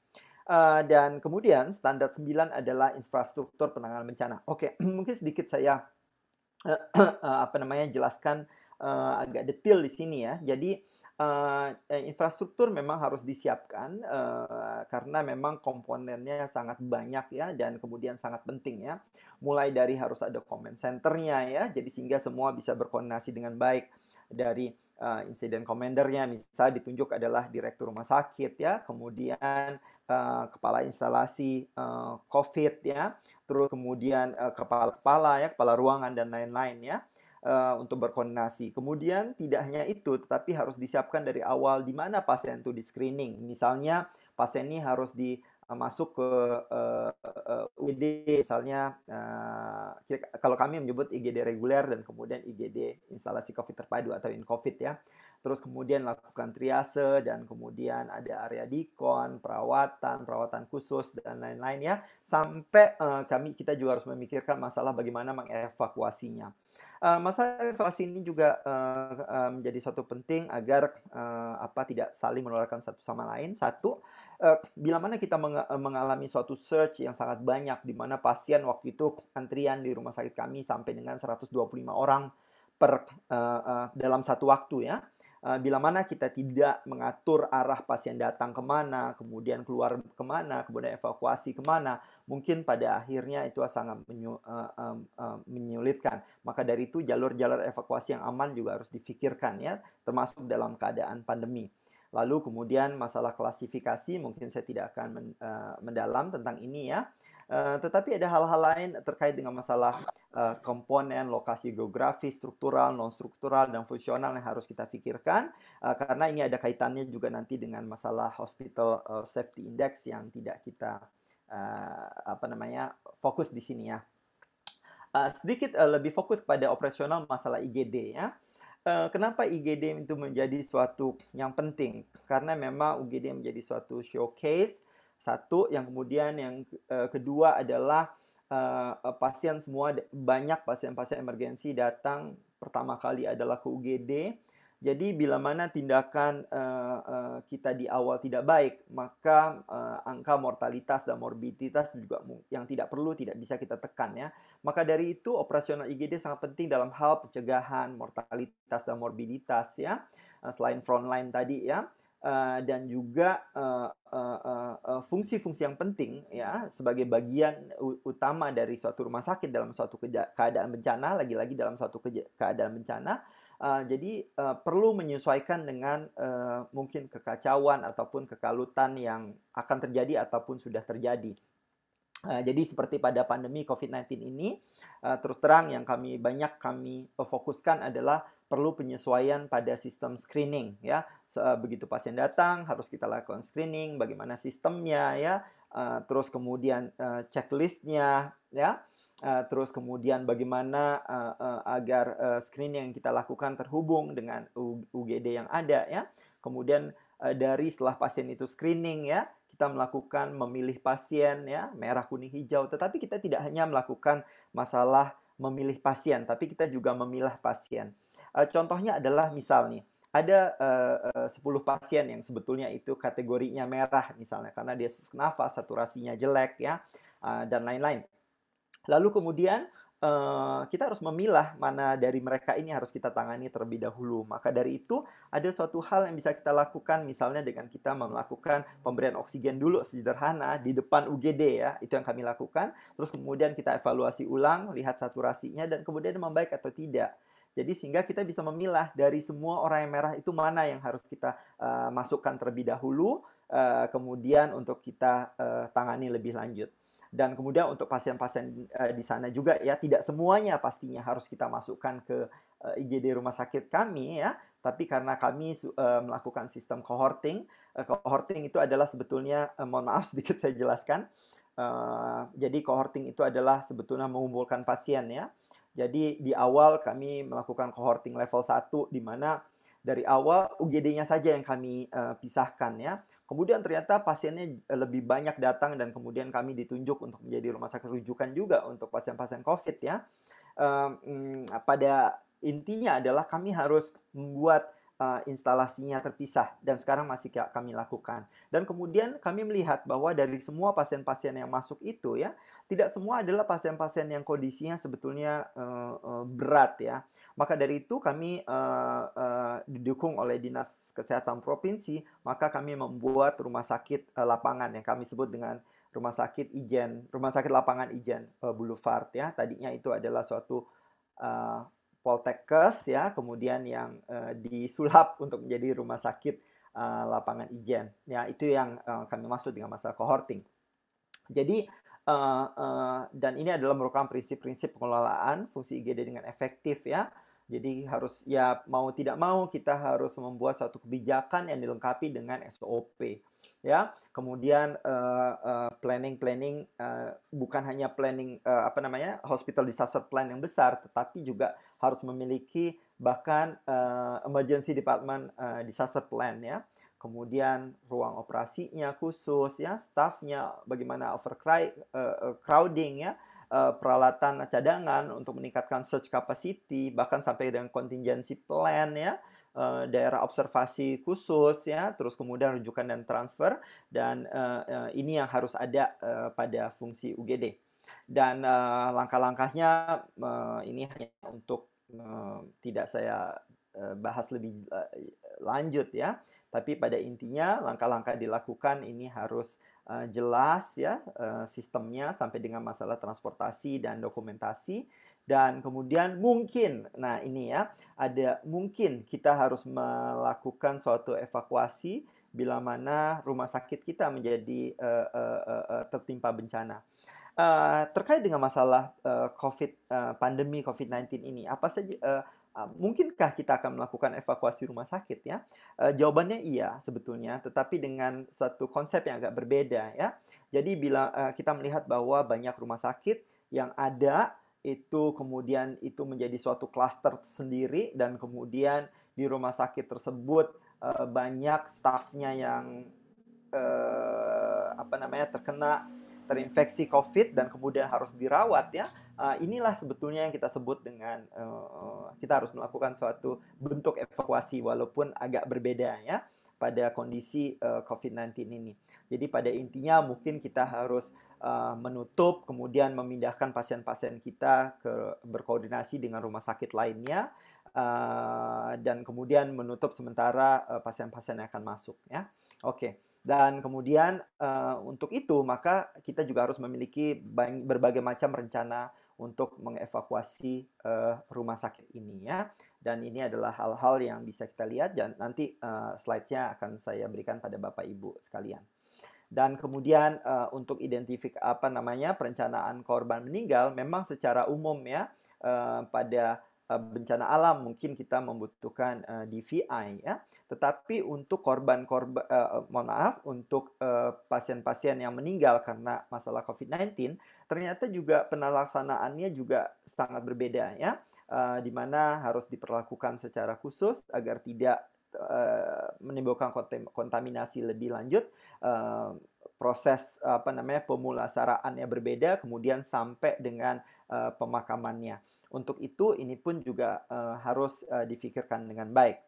uh, dan kemudian standar 9 adalah infrastruktur penanganan bencana oke mungkin sedikit saya uh, uh, apa namanya jelaskan uh, agak detail di sini ya jadi Eh, eh, infrastruktur memang harus disiapkan uh, karena memang komponennya sangat banyak ya dan kemudian sangat penting ya. Mulai dari harus ada comment centernya ya, jadi sehingga semua bisa berkoordinasi dengan baik dari uh, insiden komendernya misal ditunjuk adalah direktur rumah sakit ya kemudian uh, kepala instalasi uh, covid ya terus kemudian uh, kepala kepala ya kepala ruangan dan lain-lain ya Eh, untuk berkoordinasi. Kemudian tidak hanya itu, tetapi harus disiapkan dari awal di mana pasien itu di screening. Misalnya pasien ini harus di eh, masuk ke uh, eh, uh, UGD misalnya uh, kalau kami menyebut IGD reguler dan kemudian IGD instalasi COVID terpadu atau in COVID ya terus kemudian lakukan triase dan kemudian ada area dikon, perawatan, perawatan khusus dan lain-lain ya. Sampai uh, kami kita juga harus memikirkan masalah bagaimana mengevakuasinya. Uh, masalah evakuasi ini juga uh, uh, menjadi satu penting agar uh, apa tidak saling menularkan satu sama lain. Satu, bila mana kita mengalami suatu search yang sangat banyak di mana pasien waktu itu antrian di rumah sakit kami sampai dengan 125 orang per uh, uh, dalam satu waktu ya Eh, bila mana kita tidak mengatur arah pasien datang kemana, kemudian keluar kemana, kemudian evakuasi kemana, mungkin pada akhirnya itu sangat eh, menyulitkan. Maka dari itu jalur-jalur evakuasi yang aman juga harus difikirkan ya, termasuk dalam keadaan pandemi. Lalu kemudian masalah klasifikasi mungkin saya tidak akan eh, mendalam tentang ini ya. Eh, tetapi ada hal-hal lain terkait dengan masalah uh, komponen, lokasi geografi, struktural, non-struktural, dan fungsional yang harus kita pikirkan uh, karena ini ada kaitannya juga nanti dengan masalah hospital uh, safety index yang tidak kita uh, apa namanya fokus di sini ya. Uh, sedikit uh, lebih fokus pada operasional masalah IGD ya. kenapa IGD itu menjadi suatu yang penting? Karena memang UGD menjadi suatu showcase satu yang kemudian yang uh, kedua adalah uh, pasien semua banyak pasien-pasien emergensi datang pertama kali adalah ke UGD jadi bila mana tindakan uh, uh, kita di awal tidak baik maka uh, angka mortalitas dan morbiditas juga yang tidak perlu tidak bisa kita tekan ya maka dari itu operasional IGD sangat penting dalam hal pencegahan mortalitas dan morbiditas ya uh, selain frontline tadi ya Eh, dan juga eh, eh, fungsi-fungsi yang penting ya sebagai bagian utama dari suatu rumah sakit dalam suatu keadaan bencana lagi-lagi dalam suatu keadaan bencana jadi perlu menyesuaikan dengan mungkin kekacauan ataupun kekalutan yang akan terjadi ataupun sudah terjadi Eh, jadi seperti pada pandemi COVID-19 ini, uh, terus terang yang kami banyak kami fokuskan adalah perlu penyesuaian pada sistem screening ya. So, eh, begitu pasien datang harus kita lakukan screening, bagaimana sistemnya ya, uh, terus kemudian uh, checklistnya ya. Uh, terus kemudian bagaimana uh, uh, agar uh, screening yang kita lakukan terhubung dengan UGD yang ada ya. Kemudian uh, dari setelah pasien itu screening ya, kita melakukan memilih pasien ya, merah, kuning, hijau, tetapi kita tidak hanya melakukan masalah memilih pasien, tapi kita juga memilah pasien. Uh, contohnya adalah misal nih, ada uh, uh, 10 pasien yang sebetulnya itu kategorinya merah misalnya karena dia nafas saturasinya jelek ya uh, dan lain-lain. Lalu kemudian uh, kita harus memilah mana dari mereka ini harus kita tangani terlebih dahulu. Maka dari itu ada suatu hal yang bisa kita lakukan misalnya dengan kita melakukan pemberian oksigen dulu sederhana di depan UGD ya. Itu yang kami lakukan. Terus kemudian kita evaluasi ulang, lihat saturasinya dan kemudian membaik atau tidak. Jadi sehingga kita bisa memilah dari semua orang yang merah itu mana yang harus kita uh, masukkan terlebih dahulu, uh, kemudian untuk kita uh, tangani lebih lanjut dan kemudian untuk pasien-pasien eh, di sana juga ya tidak semuanya pastinya harus kita masukkan ke eh, IGD rumah sakit kami ya tapi karena kami eh, melakukan sistem cohorting uh, cohorting itu adalah sebetulnya uh, mohon maaf sedikit saya jelaskan uh, jadi cohorting itu adalah sebetulnya mengumpulkan pasien ya jadi di awal kami melakukan cohorting level 1 di mana dari awal UGD-nya saja yang kami uh, pisahkan ya Kemudian ternyata pasiennya eh, lebih banyak datang dan kemudian kami ditunjuk untuk menjadi rumah sakit rujukan juga untuk pasien-pasien COVID ya. Mm, pada intinya adalah kami harus membuat uh, instalasinya terpisah dan sekarang masih kami lakukan. Dan kemudian kami melihat bahwa dari semua pasien-pasien yang masuk itu ya, tidak semua adalah pasien-pasien yang kondisinya sebetulnya uh, uh, berat ya. Maka dari itu kami uh, uh, didukung oleh Dinas Kesehatan Provinsi, maka kami membuat rumah sakit uh, lapangan yang kami sebut dengan rumah sakit Ijen, rumah sakit lapangan Ijen uh, Boulevard ya. Tadinya itu adalah suatu Poltekkes ya, kemudian yang uh, disulap untuk menjadi rumah sakit uh, lapangan ijen. Ya, itu yang uh, kami maksud dengan masalah cohorting. Jadi uh, uh, dan ini adalah merupakan prinsip-prinsip pengelolaan fungsi IGD dengan efektif ya. Jadi harus ya mau tidak mau kita harus membuat suatu kebijakan yang dilengkapi dengan SOP ya. Kemudian uh, uh, planning planning uh, bukan hanya planning uh, apa namanya hospital disaster plan yang besar, tetapi juga harus memiliki bahkan uh, emergency department uh, disaster plan ya kemudian ruang operasinya khusus ya staffnya bagaimana overcrowding eh, ya peralatan cadangan untuk meningkatkan search capacity bahkan sampai dengan contingency plan ya daerah observasi khusus ya terus kemudian rujukan dan transfer dan ini yang harus ada pada fungsi UGD dan uh, langkah-langkahnya uh, ini hanya untuk uh, tidak saya uh, bahas lebih uh, lanjut ya tapi pada intinya langkah-langkah dilakukan ini harus uh, jelas ya uh, sistemnya sampai dengan masalah transportasi dan dokumentasi dan kemudian mungkin nah ini ya ada mungkin kita harus melakukan suatu evakuasi bila mana rumah sakit kita menjadi uh, uh, uh, tertimpa bencana. Eh, terkait dengan masalah uh, COVID uh, pandemi COVID-19 ini, apa saja uh, uh, mungkinkah kita akan melakukan evakuasi rumah sakit ya? Uh, jawabannya iya sebetulnya, tetapi dengan satu konsep yang agak berbeda ya. Jadi bila uh, kita melihat bahwa banyak rumah sakit yang ada itu kemudian itu menjadi suatu klaster sendiri dan kemudian di rumah sakit tersebut uh, banyak stafnya yang uh, apa namanya terkena terinfeksi COVID dan kemudian harus dirawat ya eh, inilah sebetulnya yang kita sebut dengan eh, eh, kita harus melakukan suatu bentuk evakuasi walaupun agak berbeda ya pada kondisi COVID-19 ini. Jadi pada intinya mungkin kita harus menutup kemudian memindahkan pasien-pasien kita ke berkoordinasi dengan rumah sakit lainnya dan kemudian menutup sementara pasien-pasien pasien -pasien yang akan masuk ya. Oke. Okay. Dan kemudian uh, untuk itu maka kita juga harus memiliki berbagai macam rencana untuk mengevakuasi uh, rumah sakit ini ya. Dan ini adalah hal-hal yang bisa kita lihat dan nanti uh, slide-nya akan saya berikan pada Bapak Ibu sekalian. Dan kemudian uh, untuk identifik apa namanya perencanaan korban meninggal memang secara umum ya uh, pada Eh, bencana alam mungkin kita membutuhkan uh, eh, DVI ya tetapi untuk korban korban uh, eh, mohon maaf untuk pasien-pasien uh, yang meninggal karena masalah COVID-19 ternyata juga penelaksanaannya juga sangat berbeda ya uh, di mana harus diperlakukan secara khusus agar tidak uh, menimbulkan kontaminasi lebih lanjut uh, proses apa namanya pemulasaraannya berbeda kemudian sampai dengan uh, pemakamannya. Untuk itu ini pun juga uh, harus uh, difikirkan dengan baik.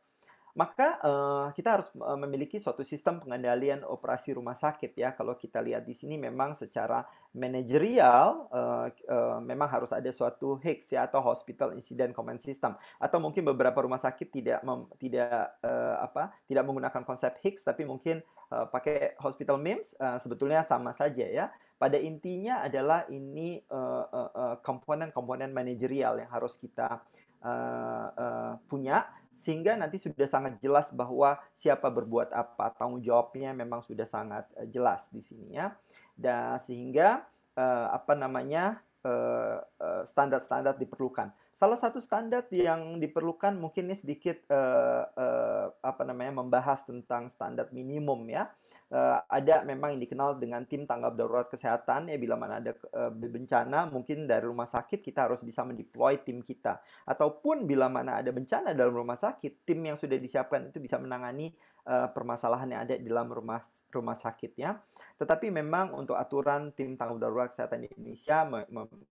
Maka uh, kita harus memiliki suatu sistem pengendalian operasi rumah sakit ya. Kalau kita lihat di sini memang secara manajerial uh, uh, memang harus ada suatu HICS ya atau Hospital Incident Command System atau mungkin beberapa rumah sakit tidak mem, tidak uh, apa tidak menggunakan konsep HICS tapi mungkin uh, pakai Hospital MIMS uh, sebetulnya sama saja ya pada intinya adalah ini eh, eh, eh, komponen-komponen uh, uh, manajerial yang harus kita uh, uh, punya sehingga nanti sudah sangat jelas bahwa siapa berbuat apa tanggung jawabnya memang sudah sangat uh, jelas di sini ya dan sehingga uh, apa namanya standar-standar uh, uh, standar -standar diperlukan Salah satu standar yang diperlukan mungkin ini sedikit uh, uh, apa namanya membahas tentang standar minimum ya. Uh, ada memang yang dikenal dengan tim tanggap darurat kesehatan ya bila mana ada uh, bencana mungkin dari rumah sakit kita harus bisa mendeploy tim kita ataupun bila mana ada bencana dalam rumah sakit tim yang sudah disiapkan itu bisa menangani uh, permasalahan yang ada di dalam rumah rumah sakit ya. Tetapi memang untuk aturan tim tanggap darurat kesehatan di Indonesia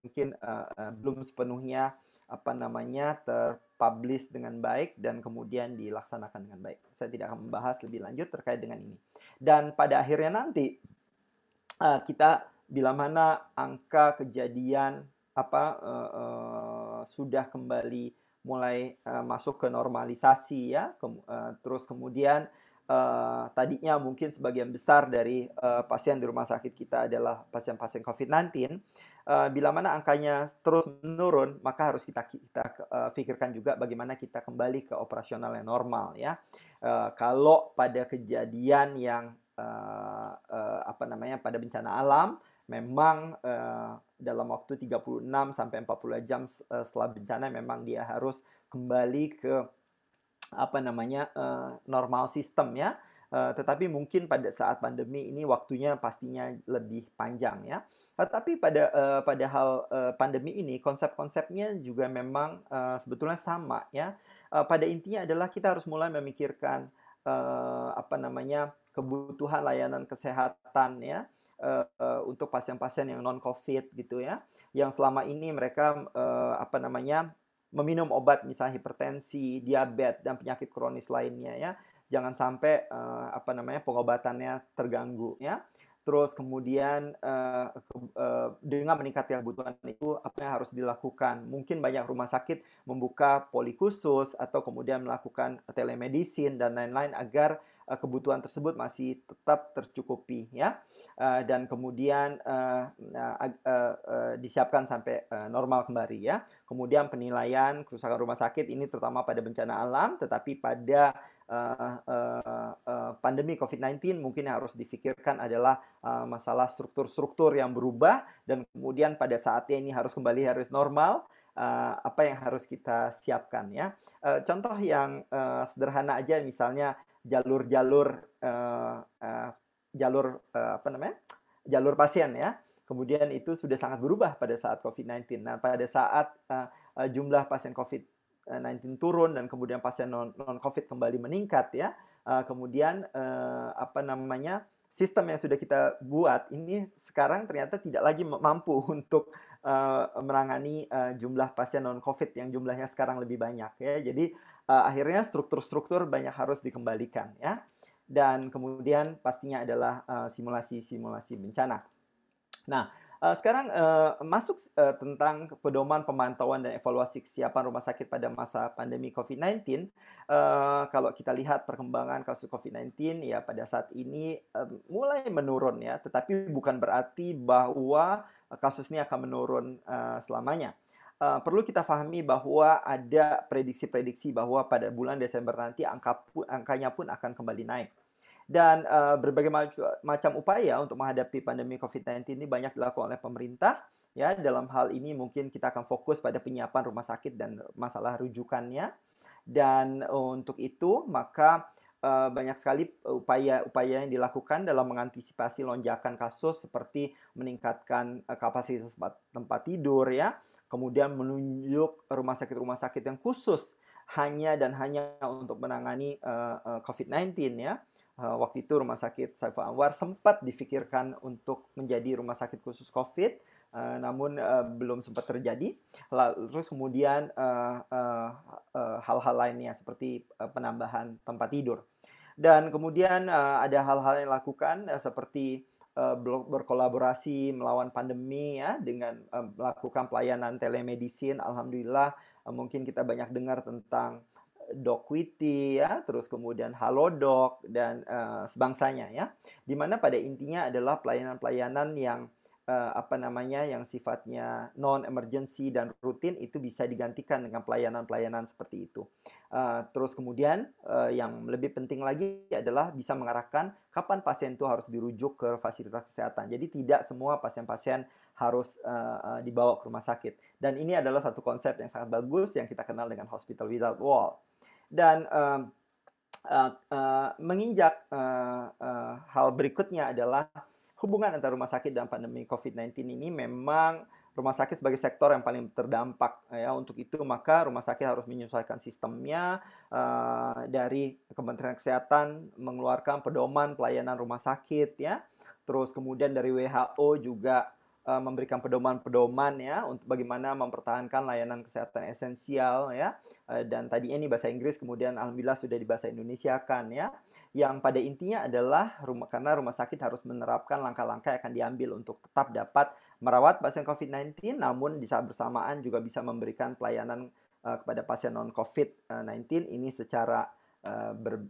mungkin uh, uh, belum sepenuhnya apa namanya terpublish dengan baik dan kemudian dilaksanakan dengan baik. Saya tidak akan membahas lebih lanjut terkait dengan ini. Dan pada akhirnya nanti eh, kita bila mana angka kejadian apa uh, uh, sudah kembali mulai uh, masuk ke normalisasi ya, ke, uh, terus kemudian Uh, tadinya mungkin sebagian besar dari uh, pasien di rumah sakit kita adalah pasien-pasien COVID-19. Eh, bila mana angkanya terus menurun, maka harus kita kita uh, pikirkan juga bagaimana kita kembali ke operasional yang normal ya. Uh, kalau pada kejadian yang uh, uh, apa namanya pada bencana alam memang uh, dalam waktu 36 sampai 40 jam setelah bencana memang dia harus kembali ke apa namanya uh, normal sistem ya Eh, tetapi mungkin pada saat pandemi ini waktunya pastinya lebih panjang ya. Tetapi eh, pada uh, pada hal uh, pandemi ini konsep-konsepnya juga memang uh, sebetulnya sama ya. Uh, pada intinya adalah kita harus mulai memikirkan uh, apa namanya kebutuhan layanan kesehatan ya. Uh, uh, untuk pasien-pasien yang non COVID gitu ya, yang selama ini mereka uh, apa namanya meminum obat misalnya hipertensi, diabetes dan penyakit kronis lainnya ya jangan sampai uh, apa namanya pengobatannya terganggu ya terus kemudian uh, uh, dengan meningkatnya kebutuhan itu apa yang harus dilakukan mungkin banyak rumah sakit membuka polikhusus atau kemudian melakukan telemedicine dan lain-lain agar uh, kebutuhan tersebut masih tetap tercukupi ya uh, dan kemudian uh, uh, uh, uh, disiapkan sampai uh, normal kembali ya kemudian penilaian kerusakan rumah sakit ini terutama pada bencana alam tetapi pada uh, uh, pandemi COVID-19 mungkin yang harus difikirkan adalah uh, masalah struktur-struktur yang berubah dan kemudian pada saatnya ini harus kembali harus normal uh, apa yang harus kita siapkan ya uh, contoh yang uh, sederhana aja misalnya jalur-jalur uh, uh, jalur uh, apa namanya jalur pasien ya kemudian itu sudah sangat berubah pada saat COVID-19 nah pada saat uh, jumlah pasien COVID Eh, turun dan kemudian pasien non, COVID kembali meningkat ya. Eh, kemudian eh, apa namanya sistem yang sudah kita buat ini sekarang ternyata tidak lagi mampu untuk menangani jumlah pasien non COVID yang jumlahnya sekarang lebih banyak ya. Jadi akhirnya struktur-struktur banyak harus dikembalikan ya. Dan kemudian pastinya adalah simulasi -simulasi bencana. Nah, Uh, sekarang uh, masuk uh, tentang pedoman pemantauan dan evaluasi kesiapan rumah sakit pada masa pandemi COVID-19. Uh, kalau kita lihat perkembangan kasus COVID-19 ya pada saat ini uh, mulai menurun ya, tetapi bukan berarti bahwa kasus ini akan menurun uh, selamanya. Uh, perlu kita pahami bahwa ada prediksi-prediksi bahwa pada bulan Desember nanti angka angkanya pun akan kembali naik dan uh, berbagai macam upaya untuk menghadapi pandemi COVID-19 ini banyak dilakukan oleh pemerintah ya dalam hal ini mungkin kita akan fokus pada penyiapan rumah sakit dan masalah rujukannya dan untuk itu maka uh, banyak sekali upaya-upaya yang dilakukan dalam mengantisipasi lonjakan kasus seperti meningkatkan uh, kapasitas tempat, tidur ya kemudian menunjuk rumah sakit-rumah sakit yang khusus hanya dan hanya untuk menangani uh, COVID-19 ya Eh, waktu itu Rumah Sakit Saiful Anwar sempat difikirkan untuk menjadi rumah sakit khusus COVID, uh, namun eh, belum sempat terjadi. Lalu terus kemudian hal-hal lainnya seperti penambahan tempat tidur. Dan kemudian ada hal-hal yang dilakukan seperti blok berkolaborasi melawan pandemi ya dengan melakukan pelayanan telemedicine. Alhamdulillah mungkin kita banyak dengar tentang Dokwiti ya, terus kemudian Halodoc dan uh, sebangsanya ya. Dimana pada intinya adalah pelayanan-pelayanan yang uh, apa namanya yang sifatnya non emergency dan rutin itu bisa digantikan dengan pelayanan-pelayanan seperti itu. Uh, terus kemudian uh, yang lebih penting lagi adalah bisa mengarahkan kapan pasien itu harus dirujuk ke fasilitas kesehatan. Jadi tidak semua pasien-pasien harus uh, uh, dibawa ke rumah sakit. Dan ini adalah satu konsep yang sangat bagus yang kita kenal dengan hospital without wall dan uh, uh, uh, menginjak uh, uh, hal berikutnya adalah hubungan antara rumah sakit dan pandemi COVID-19 ini memang rumah sakit sebagai sektor yang paling terdampak ya untuk itu maka rumah sakit harus menyesuaikan sistemnya uh, dari Kementerian Kesehatan mengeluarkan pedoman pelayanan rumah sakit ya terus kemudian dari WHO juga Eh, memberikan pedoman-pedoman ya untuk bagaimana mempertahankan layanan kesehatan esensial ya eh, dan tadi ini bahasa Inggris kemudian alhamdulillah sudah di bahasa Indonesia kan ya yang pada intinya adalah rumah karena rumah sakit harus menerapkan langkah-langkah yang akan diambil untuk tetap dapat merawat pasien COVID-19 namun di saat bersamaan juga bisa memberikan pelayanan eh, kepada pasien non COVID-19 ini secara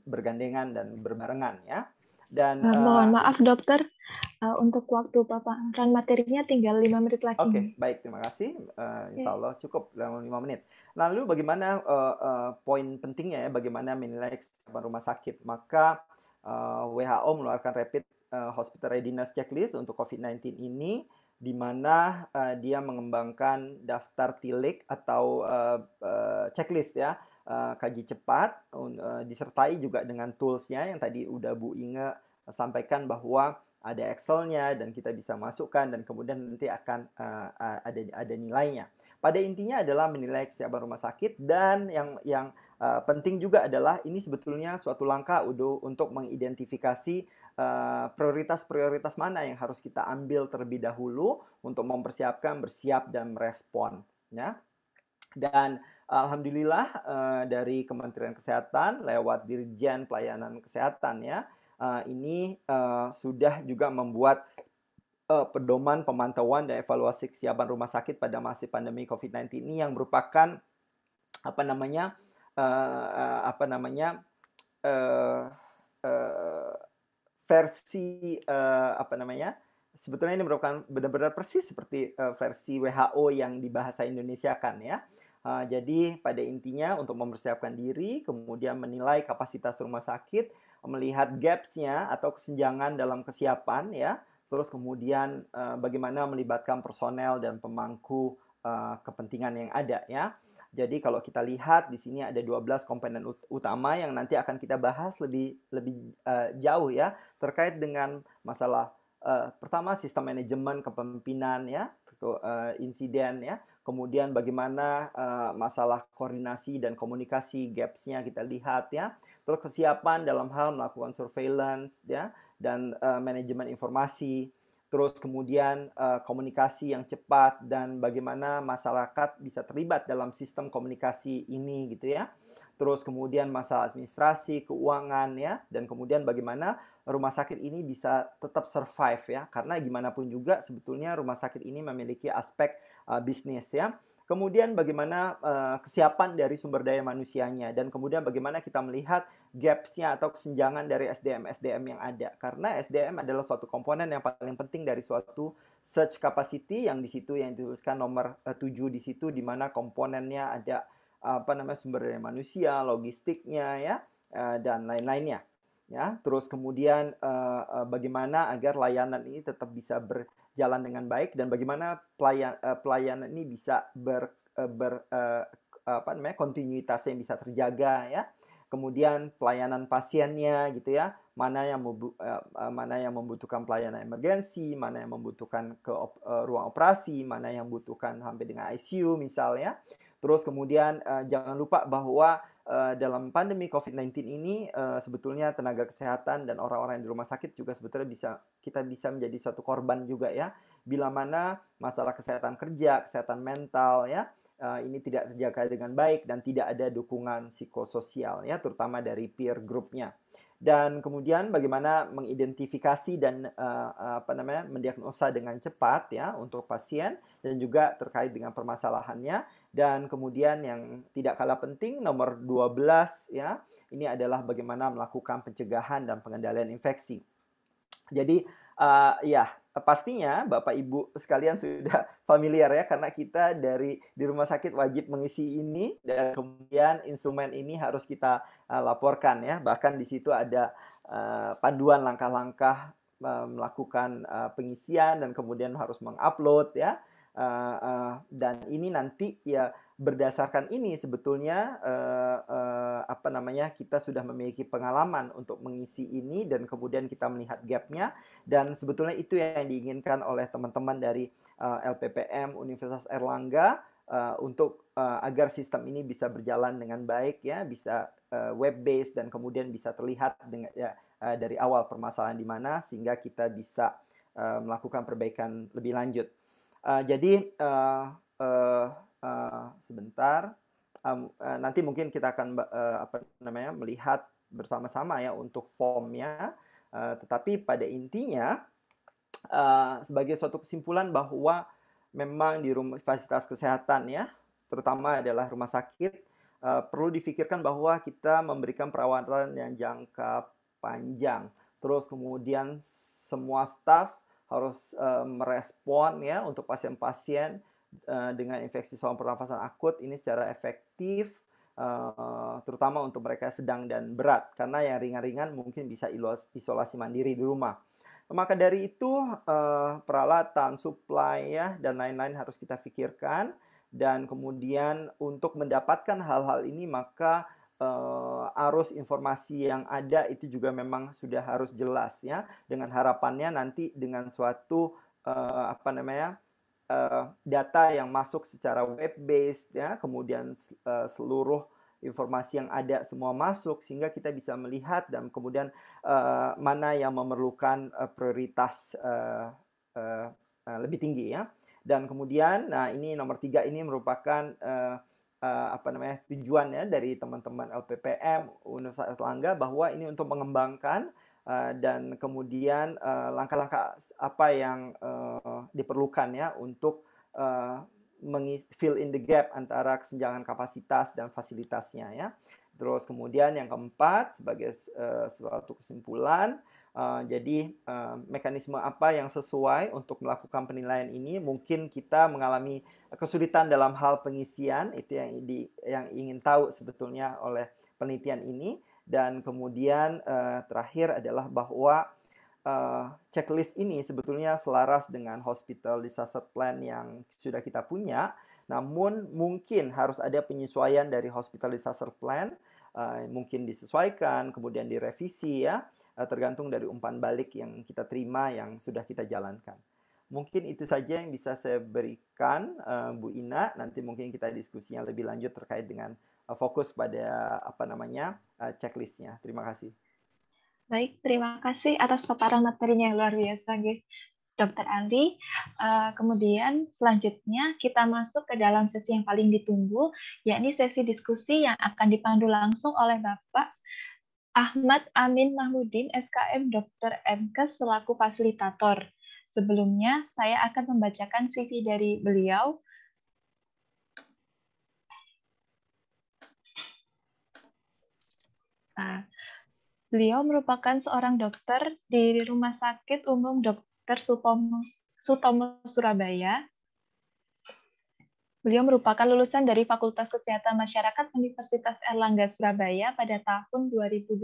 bergandengan dan berbarengan ya. Dan uh, mohon eh, maaf dokter, uh, untuk waktu paparan materinya tinggal lima menit lagi. Oke, okay, baik terima kasih. Uh, insya Allah cukup dalam lima menit. Lalu bagaimana uh, uh, poin pentingnya ya, bagaimana menilai kesiapan rumah sakit? Maka uh, WHO mengeluarkan rapid uh, hospital readiness checklist untuk COVID-19 ini di mana uh, dia mengembangkan daftar tilik atau uh, uh, checklist ya Eh, kaji cepat eh, disertai juga dengan toolsnya yang tadi udah Bu Inge eh, sampaikan bahwa ada Excelnya dan kita bisa masukkan dan kemudian nanti akan uh, ada ada nilainya. Pada intinya adalah menilai kesiapan rumah sakit dan yang yang uh, penting juga adalah ini sebetulnya suatu langkah untuk mengidentifikasi prioritas-prioritas uh, mana yang harus kita ambil terlebih dahulu untuk mempersiapkan, bersiap dan merespon, ya. Dan Alhamdulillah eh, dari Kementerian Kesehatan lewat Dirjen Pelayanan Kesehatan ya eh, ini eh, sudah juga membuat pedoman pemantauan dan evaluasi kesiapan rumah sakit pada masa pandemi COVID-19 ini yang merupakan apa namanya apa namanya versi apa namanya sebetulnya ini merupakan benar-benar persis seperti versi WHO yang di bahasa Indonesia kan ya Uh, jadi pada intinya untuk mempersiapkan diri, kemudian menilai kapasitas rumah sakit, melihat gapsnya atau kesenjangan dalam kesiapan ya, terus kemudian uh, bagaimana melibatkan personel dan pemangku uh, kepentingan yang ada ya. Jadi kalau kita lihat di sini ada 12 komponen ut utama yang nanti akan kita bahas lebih lebih uh, jauh ya terkait dengan masalah uh, pertama sistem manajemen kepemimpinan ya, uh, insiden ya kemudian bagaimana uh, masalah koordinasi dan komunikasi gapsnya kita lihat ya terus kesiapan dalam hal melakukan surveillance ya dan uh, manajemen informasi terus kemudian uh, komunikasi yang cepat dan bagaimana masyarakat bisa terlibat dalam sistem komunikasi ini gitu ya. Terus kemudian masalah administrasi, keuangan ya dan kemudian bagaimana rumah sakit ini bisa tetap survive ya karena gimana pun juga sebetulnya rumah sakit ini memiliki aspek uh, bisnis ya. Kemudian bagaimana uh, kesiapan dari sumber daya manusianya dan kemudian bagaimana kita melihat gapsnya atau kesenjangan dari SDM SDM yang ada karena SDM adalah suatu komponen yang paling penting dari suatu search capacity yang di situ yang dituliskan nomor eh, uh, 7 di situ di mana komponennya ada apa namanya sumber daya manusia, logistiknya ya dan lain-lainnya ya terus kemudian uh, uh, bagaimana agar layanan ini tetap bisa berjalan dengan baik dan bagaimana pelayan, uh, eh, pelayanan ini bisa ber, uh, ber uh, apa namanya kontinuitasnya yang bisa terjaga ya kemudian pelayanan pasiennya gitu ya mana yang uh, mana yang membutuhkan pelayanan emergensi mana yang membutuhkan ke op, uh, ruang operasi mana yang membutuhkan sampai dengan ICU misalnya terus kemudian uh, jangan lupa bahwa Eh, dalam pandemi COVID-19 ini uh, sebetulnya tenaga kesehatan dan orang-orang yang di rumah sakit juga sebetulnya bisa kita bisa menjadi suatu korban juga ya bila mana masalah kesehatan kerja, kesehatan mental ya uh, ini tidak terjaga dengan baik dan tidak ada dukungan psikososial ya terutama dari peer grupnya dan kemudian bagaimana mengidentifikasi dan uh, apa namanya mendiagnosa dengan cepat ya untuk pasien dan juga terkait dengan permasalahannya dan kemudian yang tidak kalah penting nomor 12 ya ini adalah bagaimana melakukan pencegahan dan pengendalian infeksi. Jadi Uh, ya, pastinya Bapak Ibu sekalian sudah familiar ya karena kita dari di rumah sakit wajib mengisi ini dan kemudian instrumen ini harus kita uh, laporkan ya. Bahkan di situ ada uh, panduan langkah-langkah uh, melakukan uh, pengisian dan kemudian harus mengupload ya. Uh, uh, dan ini nanti ya berdasarkan ini sebetulnya uh, uh, apa namanya kita sudah memiliki pengalaman untuk mengisi ini dan kemudian kita melihat gapnya dan sebetulnya itu yang diinginkan oleh teman-teman dari uh, eh, LPPM Universitas Erlangga uh, untuk uh, agar sistem ini bisa berjalan dengan baik ya bisa uh, web based dan kemudian bisa terlihat dengan ya, uh, dari awal permasalahan di mana sehingga kita bisa uh, melakukan perbaikan lebih lanjut. Uh, jadi uh, uh, Eh, sebentar. Um, uh, nanti mungkin kita akan uh, apa namanya melihat bersama-sama ya untuk formnya. Uh, tetapi pada intinya uh, sebagai suatu kesimpulan bahwa memang di rumah fasilitas kesehatan ya, terutama adalah rumah sakit uh, perlu difikirkan bahwa kita memberikan perawatan yang jangka panjang. Terus kemudian semua staff harus uh, merespon ya untuk pasien-pasien Eh, dengan infeksi saluran pernafasan akut ini secara efektif eh, terutama untuk mereka sedang dan berat karena yang ringan-ringan mungkin bisa isolasi mandiri di rumah. Maka dari itu eh, peralatan, supply ya dan lain-lain harus kita pikirkan dan kemudian untuk mendapatkan hal-hal ini maka arus informasi yang ada itu juga memang sudah harus jelas ya dengan harapannya nanti dengan suatu apa namanya uh, data yang masuk secara web based ya kemudian uh, seluruh informasi yang ada semua masuk sehingga kita bisa melihat dan kemudian uh, mana yang memerlukan uh, prioritas uh, uh, uh, lebih tinggi ya dan kemudian nah ini nomor tiga ini merupakan uh, uh, apa namanya tujuannya dari teman-teman LPPM Universitas Langga bahwa ini untuk mengembangkan Uh, dan kemudian eh, langkah-langkah uh, apa yang uh, diperlukan ya untuk uh, fill in the gap antara kesenjangan kapasitas dan fasilitasnya ya. Terus kemudian yang keempat sebagai uh, suatu kesimpulan Uh, jadi uh, mekanisme apa yang sesuai untuk melakukan penilaian ini mungkin kita mengalami kesulitan dalam hal pengisian itu yang di, yang ingin tahu sebetulnya oleh penelitian ini dan kemudian uh, terakhir adalah bahwa uh, checklist ini sebetulnya selaras dengan hospital disaster plan yang sudah kita punya. Namun mungkin harus ada penyesuaian dari hospital disaster plan, uh, mungkin disesuaikan, kemudian direvisi ya, uh, tergantung dari umpan balik yang kita terima yang sudah kita jalankan. Mungkin itu saja yang bisa saya berikan, uh, Bu Ina. Nanti mungkin kita diskusinya lebih lanjut terkait dengan Eh, fokus pada apa namanya uh, checklistnya. Terima kasih. Baik, terima kasih atas paparan materinya yang luar biasa, guys, Dokter Andi. Eh, kemudian selanjutnya kita masuk ke dalam sesi yang paling ditunggu, yakni sesi diskusi yang akan dipandu langsung oleh Bapak Ahmad Amin Mahmudin, SKM Dr. Mkes, selaku fasilitator. Sebelumnya, saya akan membacakan CV dari beliau Nah, beliau merupakan seorang dokter di Rumah Sakit Umum Dr. Sutomo, Sutomo Surabaya. Beliau merupakan lulusan dari Fakultas Kesehatan Masyarakat Universitas Erlangga Surabaya pada tahun 2020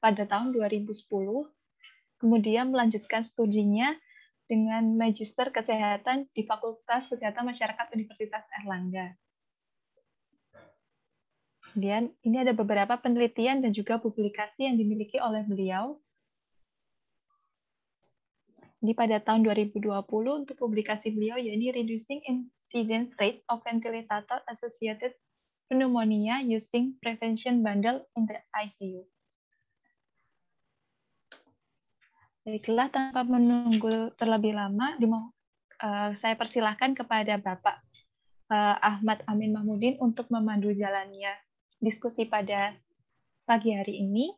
pada tahun 2010. Kemudian melanjutkan studinya dengan Magister Kesehatan di Fakultas Kesehatan Masyarakat Universitas Erlangga. Kemudian ini ada beberapa penelitian dan juga publikasi yang dimiliki oleh beliau. Ini pada tahun 2020 untuk publikasi beliau yaitu Reducing Incidence Rate of Ventilator Associated Pneumonia Using Prevention Bundle in the ICU. Baiklah, tanpa menunggu terlebih lama, uh, saya persilahkan kepada Bapak eh, Ahmad Amin Mahmudin untuk memandu jalannya diskusi pada pagi hari ini.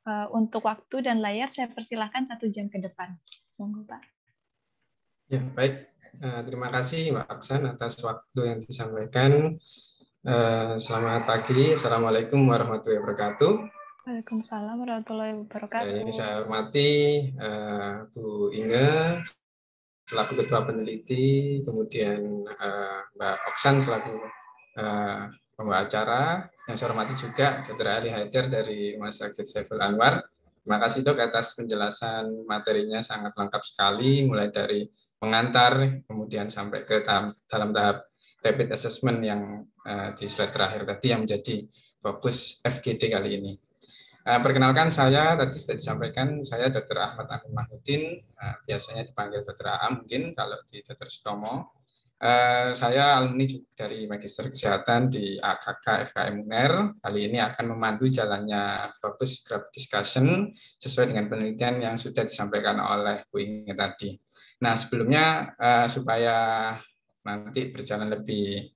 Eh, untuk waktu dan layar, saya persilahkan satu jam ke depan. Monggo, Pak. Ya, baik. Eh, terima kasih, Mbak Aksan, atas waktu yang disampaikan. Eh, selamat pagi. Assalamualaikum warahmatullahi wabarakatuh. Waalaikumsalam warahmatullahi wabarakatuh. Ini saya hormati Bu Inge, selaku ketua peneliti, kemudian Mbak Oksan selaku pembawa acara, yang saya hormati juga Dr. Ali Haider dari Rumah Sakit Saiful Anwar. Terima kasih dok atas penjelasan materinya sangat lengkap sekali, mulai dari mengantar kemudian sampai ke tahap, dalam tahap rapid assessment yang uh, di slide terakhir tadi yang menjadi fokus FGD kali ini. Uh, perkenalkan saya, tadi sudah disampaikan, saya Dr. Ahmad Amin Mahmudin, uh, biasanya dipanggil Dr. Ahmad, mungkin kalau di Dr. Stomo. Eh, saya alumni dari Magister Kesehatan di AKK FKM UNER. Kali ini akan memandu jalannya fokus group discussion sesuai dengan penelitian yang sudah disampaikan oleh Bu Inge tadi. Nah, sebelumnya uh, supaya nanti berjalan lebih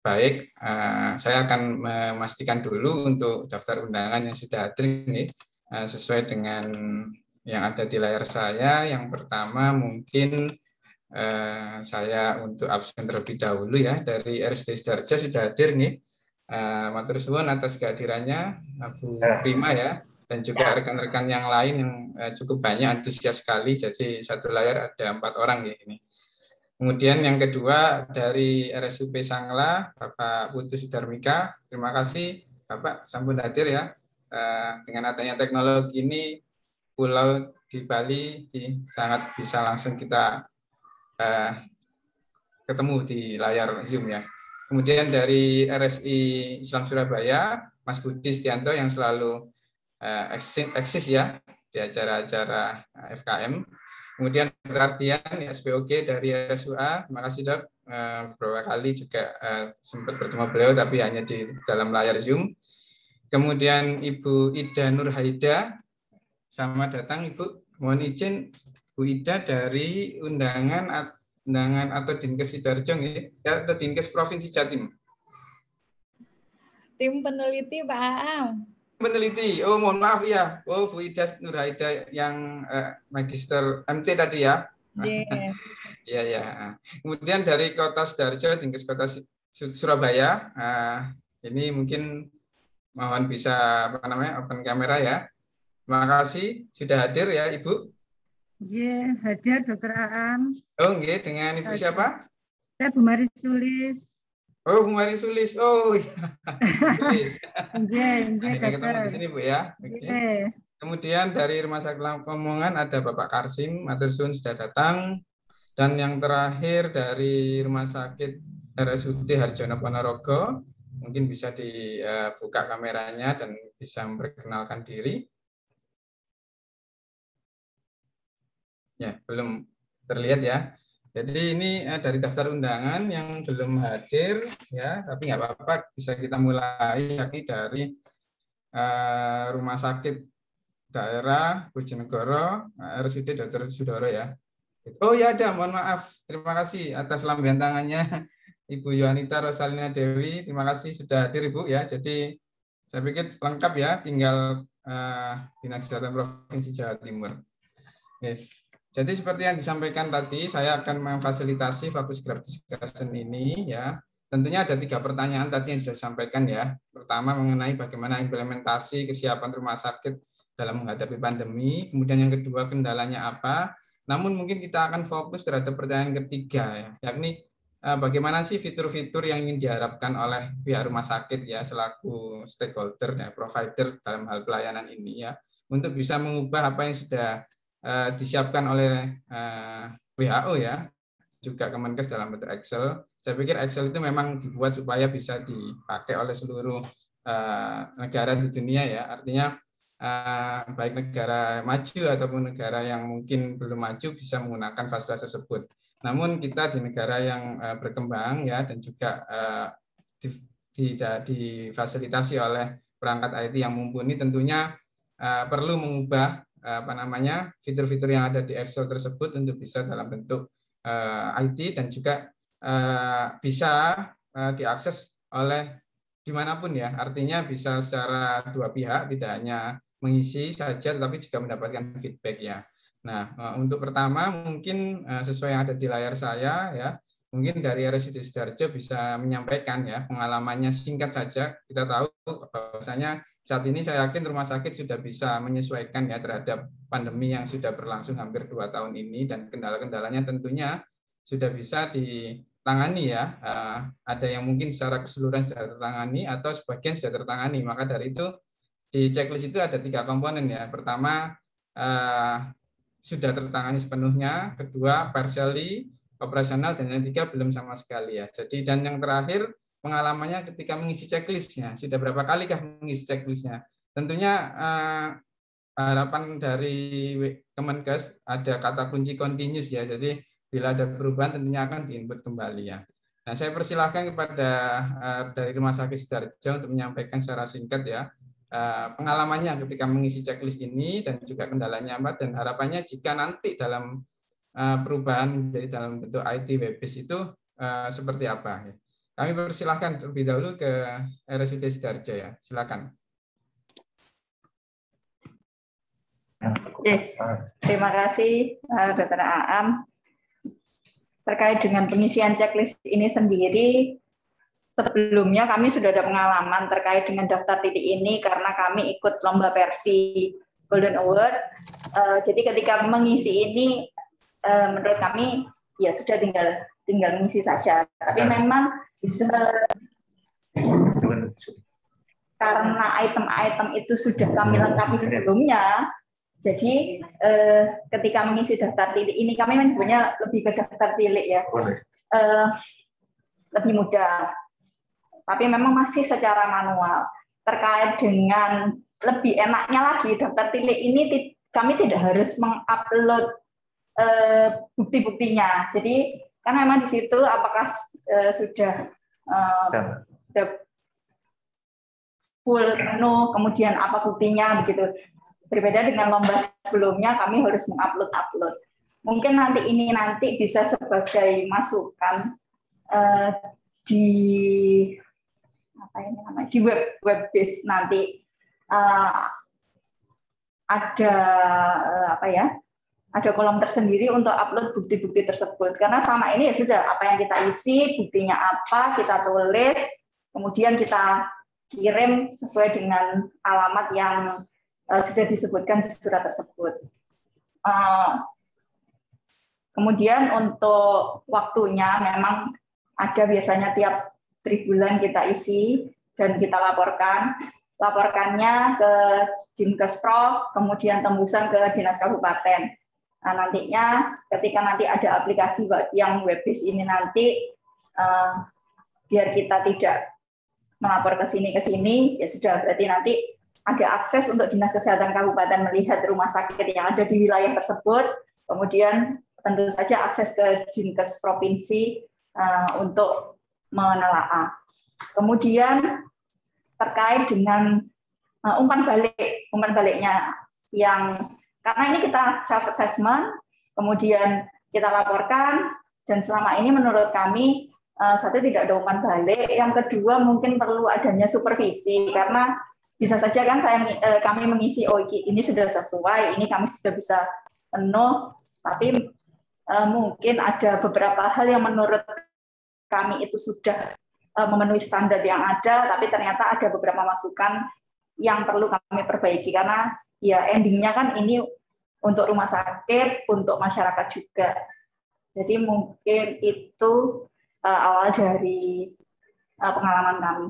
baik, uh, saya akan memastikan dulu untuk daftar undangan yang sudah hadir ini uh, sesuai dengan yang ada di layar saya. Yang pertama mungkin Eh, saya untuk absen terlebih dahulu ya dari RSD Sidoarjo sudah hadir nih. Eh, Matur suwun atas kehadirannya Bu ya. Prima ya dan juga ya. rekan-rekan yang lain yang eh, cukup banyak antusias sekali. Jadi satu layar ada empat orang ya ini. Kemudian yang kedua dari RSUP Sangla, Bapak Putu Sudarmika. Terima kasih Bapak sambut hadir ya. Eh, dengan adanya teknologi ini, pulau di Bali sangat bisa langsung kita uh, ketemu di layar Zoom ya. Kemudian dari RSI Islam Surabaya, Mas Budi Setianto yang selalu eh, eksis, ya di acara-acara eh, FKM. Kemudian perhatian SPOG dari RSUA, terima kasih dok. Eh, beberapa kali juga sempat bertemu beliau tapi hanya di dalam layar Zoom. Kemudian Ibu Ida Nur Haida sama datang Ibu. Mohon izin Bu Ida dari undangan undangan atau Dinkes Sidarjo ya, atau Dinkes Provinsi Jatim. Tim peneliti Pak Aam. Peneliti, oh mohon maaf ya, oh Bu Ida Nurhaida yang eh, magister MT tadi ya. Yeah. Iya ya. Kemudian dari Kota Sidarjo, Dinkes Kota Surabaya, uh, ini mungkin mohon bisa apa namanya open kamera ya. Terima kasih sudah hadir ya Ibu. Iya, hadir Dokter Aam. Oh, iya, dengan Ibu siapa? Saya Bu Mari Sulis. Oh, Bu Mari Sulis. Oh, iya. Sulis. Iya, nggih, Dokter. Di sini, Bu ya. Oke. Kemudian dari Rumah Sakit Lamongan ada Bapak Karsim, Matur Sun sudah datang. Dan yang terakhir dari Rumah Sakit RSUD Harjono Ponorogo, mungkin bisa dibuka eh, kameranya dan bisa memperkenalkan diri. Ya, belum terlihat ya. Jadi ini eh, dari daftar undangan yang belum hadir ya, tapi nggak apa-apa bisa kita mulai lagi dari uh, Rumah Sakit Daerah Bojonegoro eh, RSUD Dr. Sudoro ya. Oh ya ada, mohon maaf. Terima kasih atas lambaian tangannya Ibu Yohanita Rosalina Dewi. Terima kasih sudah hadir Ibu ya. Jadi saya pikir lengkap ya, tinggal uh, Dinas Kesehatan Provinsi Jawa Timur. Oke. Jadi seperti yang disampaikan tadi, saya akan memfasilitasi fokus group discussion ini ya. Tentunya ada tiga pertanyaan tadi yang sudah disampaikan ya. Pertama mengenai bagaimana implementasi kesiapan rumah sakit dalam menghadapi pandemi. Kemudian yang kedua kendalanya apa. Namun mungkin kita akan fokus terhadap pertanyaan ketiga ya, yakni eh, bagaimana sih fitur-fitur yang ingin diharapkan oleh pihak rumah sakit ya selaku stakeholder ya provider dalam hal pelayanan ini ya untuk bisa mengubah apa yang sudah Eh, disiapkan oleh eh, WHO ya, juga Kemenkes dalam bentuk Excel. Saya pikir Excel itu memang dibuat supaya bisa dipakai oleh seluruh eh, negara di dunia ya. Artinya baik negara maju ataupun negara yang mungkin belum maju bisa menggunakan fasilitas tersebut. Namun kita di negara yang berkembang ya dan juga tidak difasilitasi oleh perangkat IT yang mumpuni tentunya perlu mengubah Eh, apa namanya fitur-fitur yang ada di Excel tersebut untuk bisa dalam bentuk eh, IT dan juga eh, bisa diakses oleh dimanapun ya artinya bisa secara dua pihak tidak hanya mengisi saja tetapi juga mendapatkan feedback ya nah untuk pertama mungkin sesuai yang ada di layar saya ya mungkin dari RSUD Sidoarjo bisa menyampaikan ya pengalamannya singkat saja. Kita tahu eh, bahwasanya saat ini saya yakin rumah sakit sudah bisa menyesuaikan ya terhadap pandemi yang sudah berlangsung hampir dua tahun ini dan kendala-kendalanya tentunya sudah bisa ditangani ya. Eh, ada yang mungkin secara keseluruhan sudah tertangani atau sebagian sudah tertangani. Maka dari itu di checklist itu ada tiga komponen ya. Pertama eh, sudah tertangani sepenuhnya, kedua partially operasional dan yang tiga belum sama sekali ya. Jadi dan yang terakhir pengalamannya ketika mengisi checklistnya sudah berapa kalikah mengisi checklistnya? Tentunya uh, harapan dari Kemenkes ada kata kunci continuous ya. Jadi bila ada perubahan tentunya akan diinput kembali ya. Nah, saya persilahkan kepada uh, dari Rumah Sakit Sidoarjo untuk menyampaikan secara singkat ya eh, pengalamannya ketika mengisi checklist ini dan juga kendalanya apa dan harapannya jika nanti dalam Eh, perubahan menjadi dalam bentuk IT web-based itu eh, seperti apa. Ya? Kami persilahkan terlebih dahulu ke RSUD Sidarja ya. Silakan. Oke, terima kasih eh, Dr. Aam. Terkait dengan pengisian checklist ini sendiri, sebelumnya kami sudah ada pengalaman terkait dengan daftar titik ini karena kami ikut lomba versi Golden Award. Jadi ketika mengisi ini, uh, menurut kami ya sudah tinggal tinggal mengisi saja. Tapi nah. memang karena item-item itu sudah kami nah, lengkapi sebelumnya, jadi eh, ketika mengisi daftar tilik ini kami punya lebih ke daftar tilik ya, eh, lebih mudah. Tapi memang masih secara manual. Terkait dengan lebih enaknya lagi daftar tilik ini kami tidak harus mengupload uh, bukti-buktinya. Jadi kan memang di situ apakah eh, eh, sudah full menu, kemudian apa buktinya begitu. Berbeda dengan lomba sebelumnya, kami harus mengupload-upload. Mungkin nanti ini nanti bisa sebagai masukan di apa ini namanya di web web base nanti uh, ada uh, apa ya ada kolom tersendiri untuk upload bukti-bukti tersebut. Karena sama ini ya sudah apa yang kita isi, buktinya apa, kita tulis, kemudian kita kirim sesuai dengan alamat yang eh, sudah disebutkan di surat tersebut. Eh, kemudian untuk waktunya memang ada biasanya tiap tribulan kita isi dan kita laporkan. Laporkannya ke Pro, kemudian tembusan ke Dinas Kabupaten Nah, nantinya ketika nanti ada aplikasi yang web-based ini nanti uh, biar kita tidak melapor ke sini ke sini ya sudah berarti nanti ada akses untuk dinas kesehatan kabupaten melihat rumah sakit yang ada di wilayah tersebut kemudian tentu saja akses ke dinkes provinsi uh, untuk menelaah kemudian terkait dengan uh, umpan balik umpan baliknya yang karena ini kita self assessment, kemudian kita laporkan dan selama ini menurut kami eh, satu tidak ada umpan balik, yang kedua mungkin perlu adanya supervisi karena bisa saja kan saya eh, kami mengisi oh ini sudah sesuai, ini kami sudah bisa penuh, tapi eh, mungkin ada beberapa hal yang menurut kami itu sudah memenuhi standar yang ada, tapi ternyata ada beberapa masukan yang perlu kami perbaiki karena ya endingnya kan ini untuk rumah sakit, untuk masyarakat juga. Jadi mungkin itu uh, awal dari uh, pengalaman kami.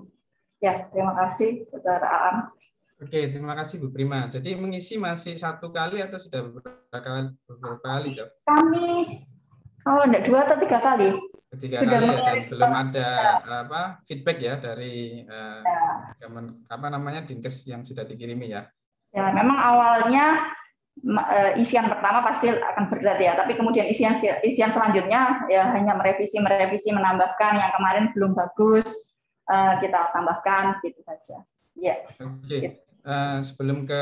Ya, terima kasih Saudara Aam. Oke, terima kasih Bu Prima. Jadi mengisi masih satu kali atau sudah beberapa kali? Beberapa Kami Oh, enggak dua atau tiga kali. Tiga Sudah kali ya, dan belum ada ya. apa feedback ya dari eh, ya. apa namanya dinkes yang sudah dikirimi ya. Ya, memang awalnya eh, isian pertama pasti akan berat ya, tapi kemudian isian isian selanjutnya ya hanya merevisi merevisi menambahkan yang kemarin belum bagus eh, kita tambahkan gitu saja. Ya. Oke. Okay. Gitu. Eh, sebelum ke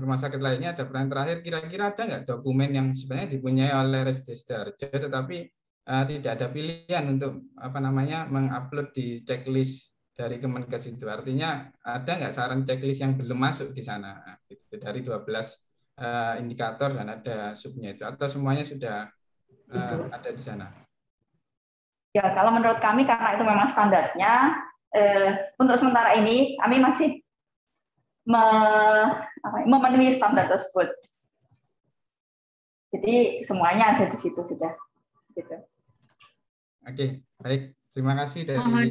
rumah sakit lainnya ada pertanyaan terakhir kira-kira ada nggak dokumen yang sebenarnya dipunyai oleh Resdi tetapi uh, tidak ada pilihan untuk apa namanya mengupload di checklist dari Kemenkes itu artinya ada nggak saran checklist yang belum masuk di sana nah, gitu, dari 12 uh, eh, indikator dan ada subnya itu atau semuanya sudah uh, ada di sana ya kalau menurut kami karena itu memang standarnya Uh, untuk sementara ini kami masih me, apa, ya, memenuhi standar tersebut. Jadi semuanya ada di situ sudah. Gitu. Oke, baik. Terima kasih dari Mohon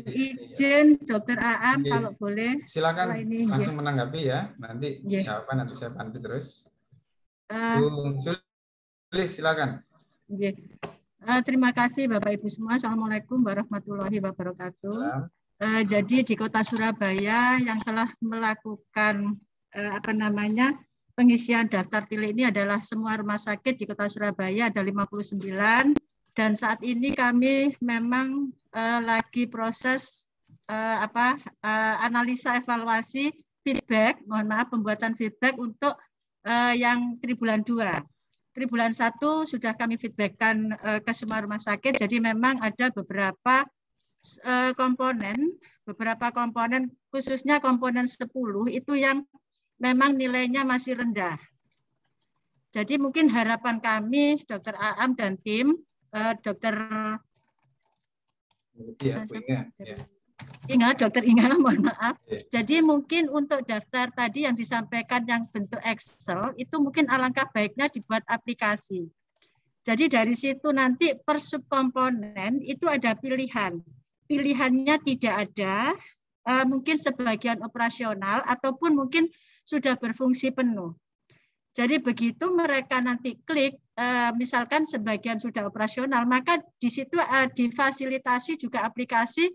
izin Dokter Aam okay. kalau boleh. Silakan ini, langsung ya. menanggapi ya. Nanti yeah. jawaban nanti saya bantu terus. Uh, Bu Sulis silakan. Yeah. Uh, terima kasih Bapak Ibu semua. Assalamualaikum warahmatullahi wabarakatuh. Salam. Eh, jadi di Kota Surabaya yang telah melakukan eh, apa namanya pengisian daftar tilik ini adalah semua rumah sakit di Kota Surabaya ada 59 dan saat ini kami memang eh, lagi proses eh, apa eh, analisa evaluasi feedback, mohon maaf pembuatan feedback untuk eh, yang tribulan 2 tribulan satu sudah kami feedbackkan ke semua rumah sakit. Jadi memang ada beberapa Eh, komponen, beberapa komponen, khususnya komponen 10 itu yang memang nilainya masih rendah. Jadi mungkin harapan kami, Dokter Aam dan tim, eh, Dokter ya, ingat, Dokter ya. ingat, mohon maaf. Iya. Jadi mungkin untuk daftar tadi yang disampaikan yang bentuk Excel itu mungkin alangkah baiknya dibuat aplikasi. Jadi dari situ nanti per subkomponen itu ada pilihan pilihannya tidak ada, eh, mungkin sebagian operasional ataupun mungkin sudah berfungsi penuh. Jadi begitu mereka nanti klik, eh, misalkan sebagian sudah operasional, maka di situ eh, difasilitasi juga aplikasi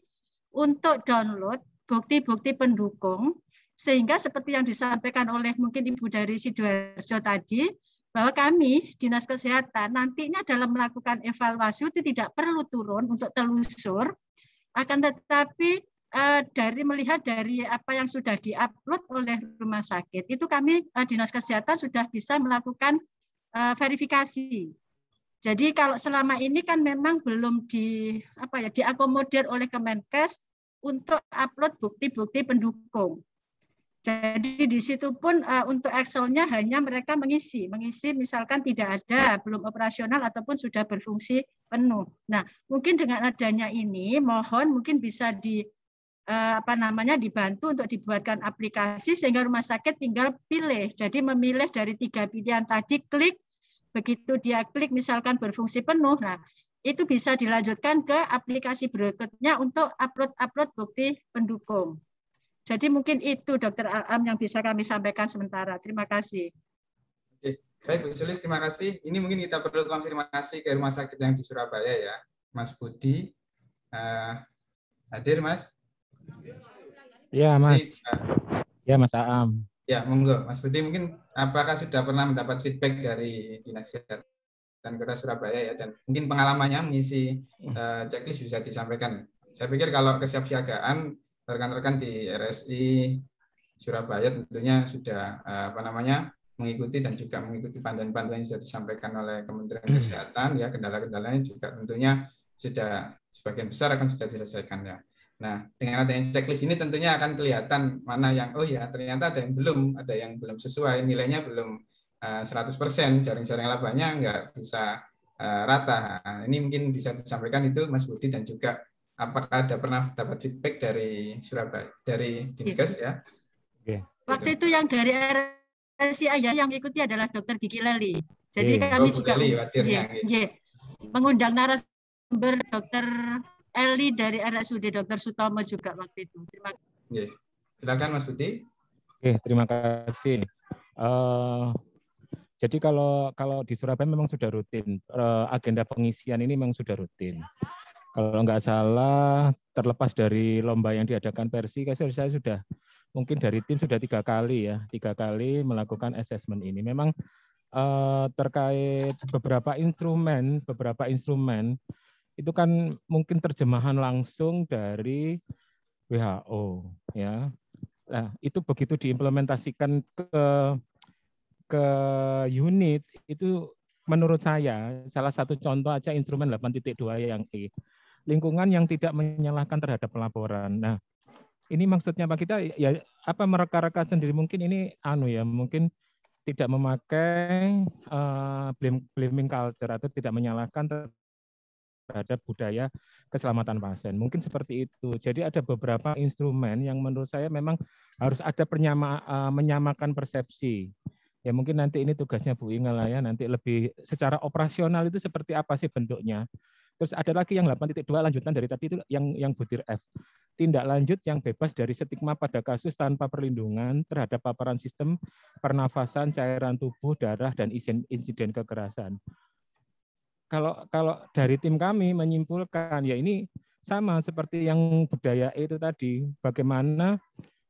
untuk download bukti-bukti pendukung, sehingga seperti yang disampaikan oleh mungkin Ibu dari Sidoarjo tadi, bahwa kami dinas kesehatan nantinya dalam melakukan evaluasi itu tidak perlu turun untuk telusur akan tetapi eh, dari melihat dari apa yang sudah diupload oleh rumah sakit itu kami eh, dinas kesehatan sudah bisa melakukan eh, verifikasi. Jadi kalau selama ini kan memang belum di apa ya diakomodir oleh Kemenkes untuk upload bukti-bukti pendukung. Jadi di situ pun uh, untuk Excel-nya hanya mereka mengisi, mengisi misalkan tidak ada, belum operasional ataupun sudah berfungsi penuh. Nah, mungkin dengan adanya ini, mohon mungkin bisa di uh, apa namanya dibantu untuk dibuatkan aplikasi sehingga rumah sakit tinggal pilih. Jadi memilih dari tiga pilihan tadi, klik. Begitu dia klik misalkan berfungsi penuh, nah itu bisa dilanjutkan ke aplikasi berikutnya untuk upload-upload bukti pendukung. Jadi mungkin itu Dokter Aam yang bisa kami sampaikan sementara. Terima kasih. Oke, baik Bu Sulis, terima kasih. Ini mungkin kita perlu konfirmasi ke rumah sakit yang di Surabaya ya, Mas Budi. Uh, hadir Mas? Ya Mas. Ya Mas Aam. Ya monggo, Mas Budi mungkin apakah sudah pernah mendapat feedback dari dinas kesehatan Kota Surabaya ya dan mungkin pengalamannya mengisi uh, checklist bisa disampaikan. Saya pikir kalau kesiapsiagaan rekan-rekan di RSI Surabaya tentunya sudah eh, apa namanya mengikuti dan juga mengikuti panduan-panduan yang sudah disampaikan oleh Kementerian hmm. Kesehatan ya kendala-kendalanya juga tentunya sudah sebagian besar akan sudah diselesaikan ya. Nah, dengan adanya checklist ini tentunya akan kelihatan mana yang oh ya ternyata ada yang belum, ada yang belum sesuai, nilainya belum 100%, eh, jaring-jaring labanya nggak bisa eh, rata. Nah, ini mungkin bisa disampaikan itu Mas Budi dan juga apakah ada pernah dapat feedback dari Surabaya dari Dinkes iya. ya? Okay. Waktu itu yang dari RSI ya, yang ikuti adalah Dokter Diki Leli. Jadi yeah. kami oh, juga Leli, yeah, iya, iya. yeah. mengundang narasumber Dokter Eli dari RSUD Dokter Sutomo juga waktu itu. Terima kasih. Yeah. Silakan Mas Budi. Oke, okay, terima kasih. Uh, jadi kalau kalau di Surabaya memang sudah rutin eh, agenda pengisian ini memang sudah rutin. Kalau nggak salah, terlepas dari lomba yang diadakan Persi, saya sudah mungkin dari tim sudah tiga kali ya, tiga kali melakukan assessment ini. Memang eh, terkait beberapa instrumen, beberapa instrumen itu kan mungkin terjemahan langsung dari WHO ya. Nah, itu begitu diimplementasikan ke ke unit itu menurut saya salah satu contoh aja instrumen 8.2 yang E lingkungan yang tidak menyalahkan terhadap pelaporan. Nah, ini maksudnya pak kita ya apa mereka-reka sendiri mungkin ini anu ya mungkin tidak memakai uh, blaming culture atau tidak menyalahkan terhadap budaya keselamatan pasien. Mungkin seperti itu. Jadi ada beberapa instrumen yang menurut saya memang harus ada penyama, uh, menyamakan persepsi. Ya mungkin nanti ini tugasnya Bu Inga lah ya, nanti lebih secara operasional itu seperti apa sih bentuknya. Terus ada lagi yang 8.2 lanjutan dari tadi itu yang yang butir F. Tindak lanjut yang bebas dari stigma pada kasus tanpa perlindungan terhadap paparan sistem pernafasan, cairan tubuh, darah dan insiden kekerasan. Kalau kalau dari tim kami menyimpulkan ya ini sama seperti yang budaya e itu tadi, bagaimana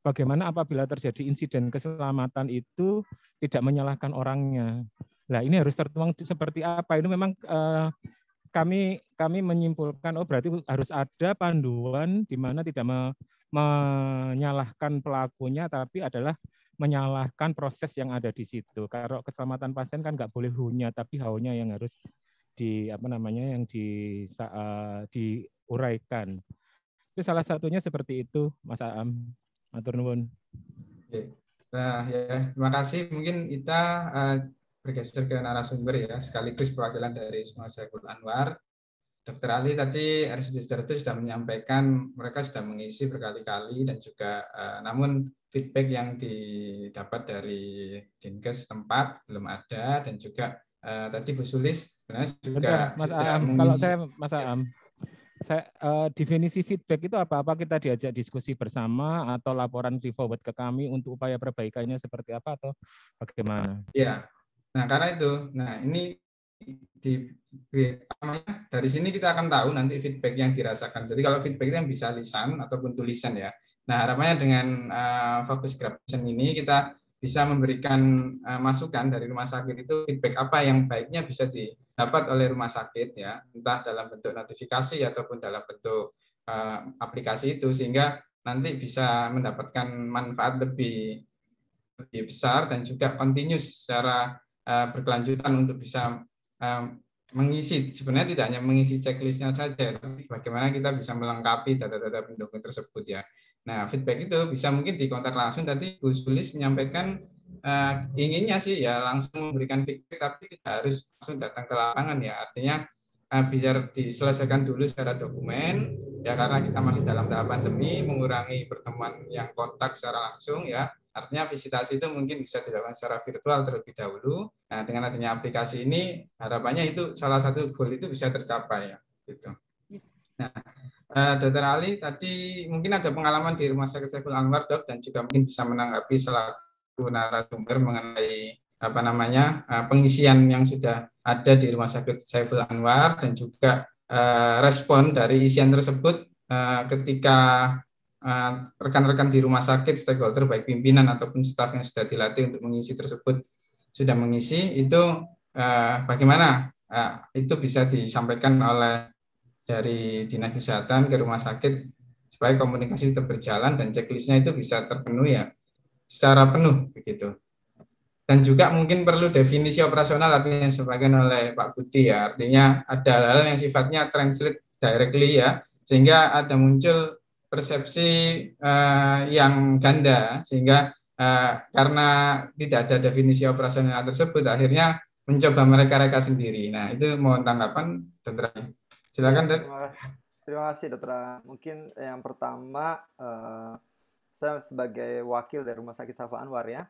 bagaimana apabila terjadi insiden keselamatan itu tidak menyalahkan orangnya. Nah, ini harus tertuang seperti apa? ini memang uh, kami kami menyimpulkan oh berarti harus ada panduan di mana tidak me, menyalahkan pelakunya tapi adalah menyalahkan proses yang ada di situ. Kalau keselamatan pasien kan nggak boleh hunya tapi haunya yang harus di apa namanya yang di eh, diuraikan. Itu salah satunya seperti itu Mas Aam. Matur nuwun. Nah, ya terima kasih. Mungkin kita uh, eh, bergeser ke narasumber ya, sekaligus perwakilan dari Ismail Saiful Anwar. dokter Ali tadi RSUD itu sudah menyampaikan mereka sudah mengisi berkali-kali dan juga eh, namun feedback yang didapat dari Dinkes tempat belum ada dan juga eh, tadi Bu Sulis sebenarnya juga Mas sudah Am, mengisi. kalau saya Mas Am, saya, uh, definisi feedback itu apa-apa kita diajak diskusi bersama atau laporan di forward ke kami untuk upaya perbaikannya seperti apa atau bagaimana? Ya, Nah, karena itu, nah ini di dari sini kita akan tahu nanti feedback yang dirasakan. Jadi kalau feedback yang bisa lisan ataupun tulisan ya. Nah, harapannya dengan uh, eh, fokus graphic ini kita bisa memberikan uh, masukan dari rumah sakit itu feedback apa yang baiknya bisa didapat oleh rumah sakit ya, entah dalam bentuk notifikasi ataupun dalam bentuk uh, aplikasi itu sehingga nanti bisa mendapatkan manfaat lebih lebih besar dan juga continuous secara Eh, berkelanjutan untuk bisa eh, mengisi sebenarnya tidak hanya mengisi checklistnya saja tapi bagaimana kita bisa melengkapi data-data pendukung tersebut ya nah feedback itu bisa mungkin di kontak langsung tadi Bu Sulis menyampaikan uh, inginnya sih ya langsung memberikan feedback tapi tidak harus langsung datang ke lapangan ya artinya uh, bisa diselesaikan dulu secara dokumen ya karena kita masih dalam tahap pandemi mengurangi pertemuan yang kontak secara langsung ya Artinya visitasi itu mungkin bisa dilakukan secara virtual terlebih dahulu. Nah, dengan adanya aplikasi ini harapannya itu salah satu goal itu bisa tercapai ya, gitu. Nah, eh, Dr Ali tadi mungkin ada pengalaman di Rumah Sakit Saiful Anwar dok dan juga mungkin bisa menanggapi selaku narasumber mengenai apa namanya eh, pengisian yang sudah ada di Rumah Sakit Saiful Anwar dan juga eh, respon dari isian tersebut ketika Eh, rekan-rekan di rumah sakit, stakeholder baik pimpinan ataupun staf yang sudah dilatih untuk mengisi tersebut sudah mengisi itu uh, bagaimana uh, itu bisa disampaikan oleh dari dinas kesehatan ke rumah sakit supaya komunikasi tetap berjalan dan checklistnya itu bisa terpenuhi ya secara penuh begitu dan juga mungkin perlu definisi operasional artinya sebagian oleh Pak Budi ya artinya ada hal-hal yang sifatnya translate directly ya sehingga ada muncul persepsi uh, yang ganda sehingga uh, karena tidak ada definisi operasional tersebut akhirnya mencoba mereka-reka sendiri. Nah itu mohon tanggapan dokter. Silakan dokter. Terima kasih dokter. Mungkin yang pertama uh, saya sebagai wakil dari Rumah Sakit Safa Anwar ya.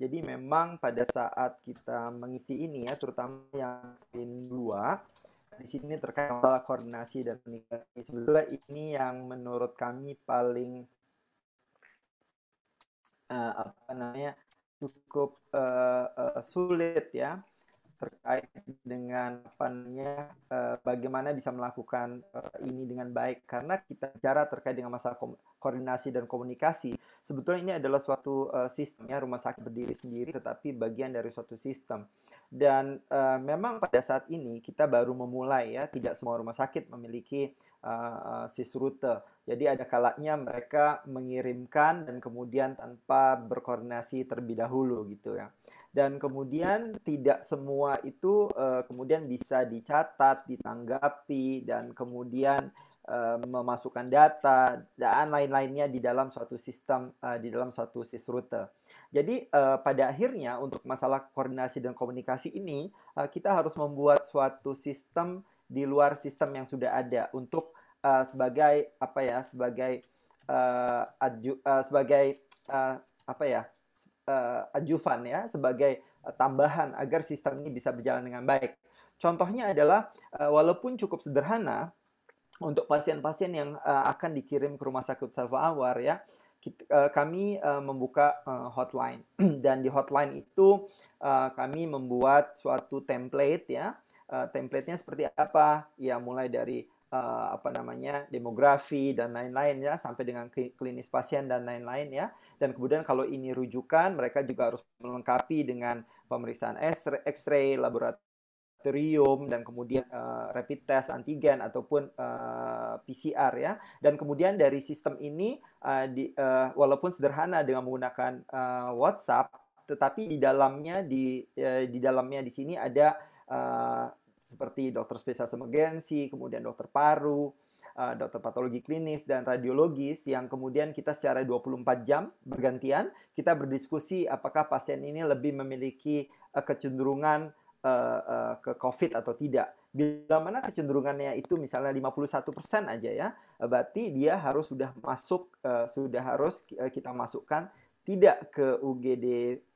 Jadi memang pada saat kita mengisi ini ya, terutama yang in dua di sini terkait masalah koordinasi dan komunikasi. Sebetulnya ini yang menurut kami paling uh, apa namanya cukup uh, uh, sulit ya terkait dengan apa uh, bagaimana bisa melakukan uh, ini dengan baik karena kita bicara terkait dengan masalah kom- koordinasi dan komunikasi sebetulnya ini adalah suatu uh, sistem ya rumah sakit berdiri sendiri tetapi bagian dari suatu sistem dan uh, memang pada saat ini kita baru memulai ya, tidak semua rumah sakit memiliki uh, SIS rute. Jadi ada kalanya mereka mengirimkan dan kemudian tanpa berkoordinasi terlebih dahulu gitu ya. Dan kemudian tidak semua itu uh, kemudian bisa dicatat, ditanggapi dan kemudian Eh, memasukkan data dan lain-lainnya di dalam suatu sistem eh, di dalam suatu sis rute. Jadi eh, pada akhirnya untuk masalah koordinasi dan komunikasi ini kita harus membuat suatu sistem di luar sistem yang sudah ada untuk sebagai apa ya sebagai sebagai apa ya ajuvan ya sebagai tambahan agar sistem ini bisa berjalan dengan baik. Contohnya adalah walaupun cukup sederhana untuk pasien-pasien yang uh, akan dikirim ke rumah sakit Salva Awar ya kita, uh, eh, kami uh, membuka uh, hotline dan di hotline itu uh, kami membuat suatu template ya uh, templatenya seperti apa ya mulai dari uh, apa namanya demografi dan lain-lain ya sampai dengan klinis pasien dan lain-lain ya dan kemudian kalau ini rujukan mereka juga harus melengkapi dengan pemeriksaan X-ray, laboratorium laboratorium dan kemudian uh, rapid test antigen ataupun uh, eh, PCR ya dan kemudian dari sistem ini uh, di, uh, walaupun sederhana dengan menggunakan uh, WhatsApp tetapi di dalamnya di uh, di dalamnya di sini ada uh, seperti dokter spesialis emergensi kemudian dokter paru dokter patologi klinis dan radiologis yang kemudian kita secara 24 jam bergantian kita berdiskusi apakah pasien ini lebih memiliki kecenderungan uh, uh, ke COVID atau tidak. Bila mana kecenderungannya itu misalnya 51% aja ya, berarti dia harus sudah masuk uh, sudah harus kita masukkan tidak ke UGD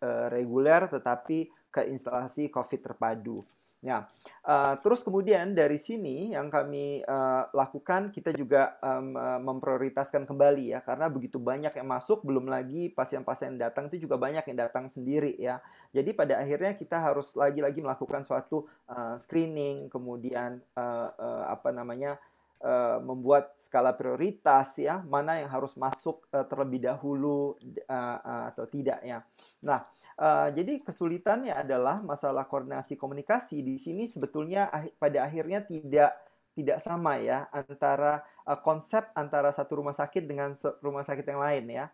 uh, reguler tetapi ke instalasi COVID terpadu. Ya, uh, terus kemudian dari sini yang kami uh, lakukan kita juga um, memprioritaskan kembali ya karena begitu banyak yang masuk belum lagi pasien-pasien datang itu juga banyak yang datang sendiri ya. Jadi pada akhirnya kita harus lagi-lagi melakukan suatu uh, screening kemudian uh, uh, apa namanya Eh, membuat skala prioritas ya mana yang harus masuk uh, terlebih dahulu uh, atau tidak ya. Nah uh, jadi kesulitannya adalah masalah koordinasi komunikasi di sini sebetulnya ah, pada akhirnya tidak tidak sama ya antara uh, konsep antara satu rumah sakit dengan rumah sakit yang lain ya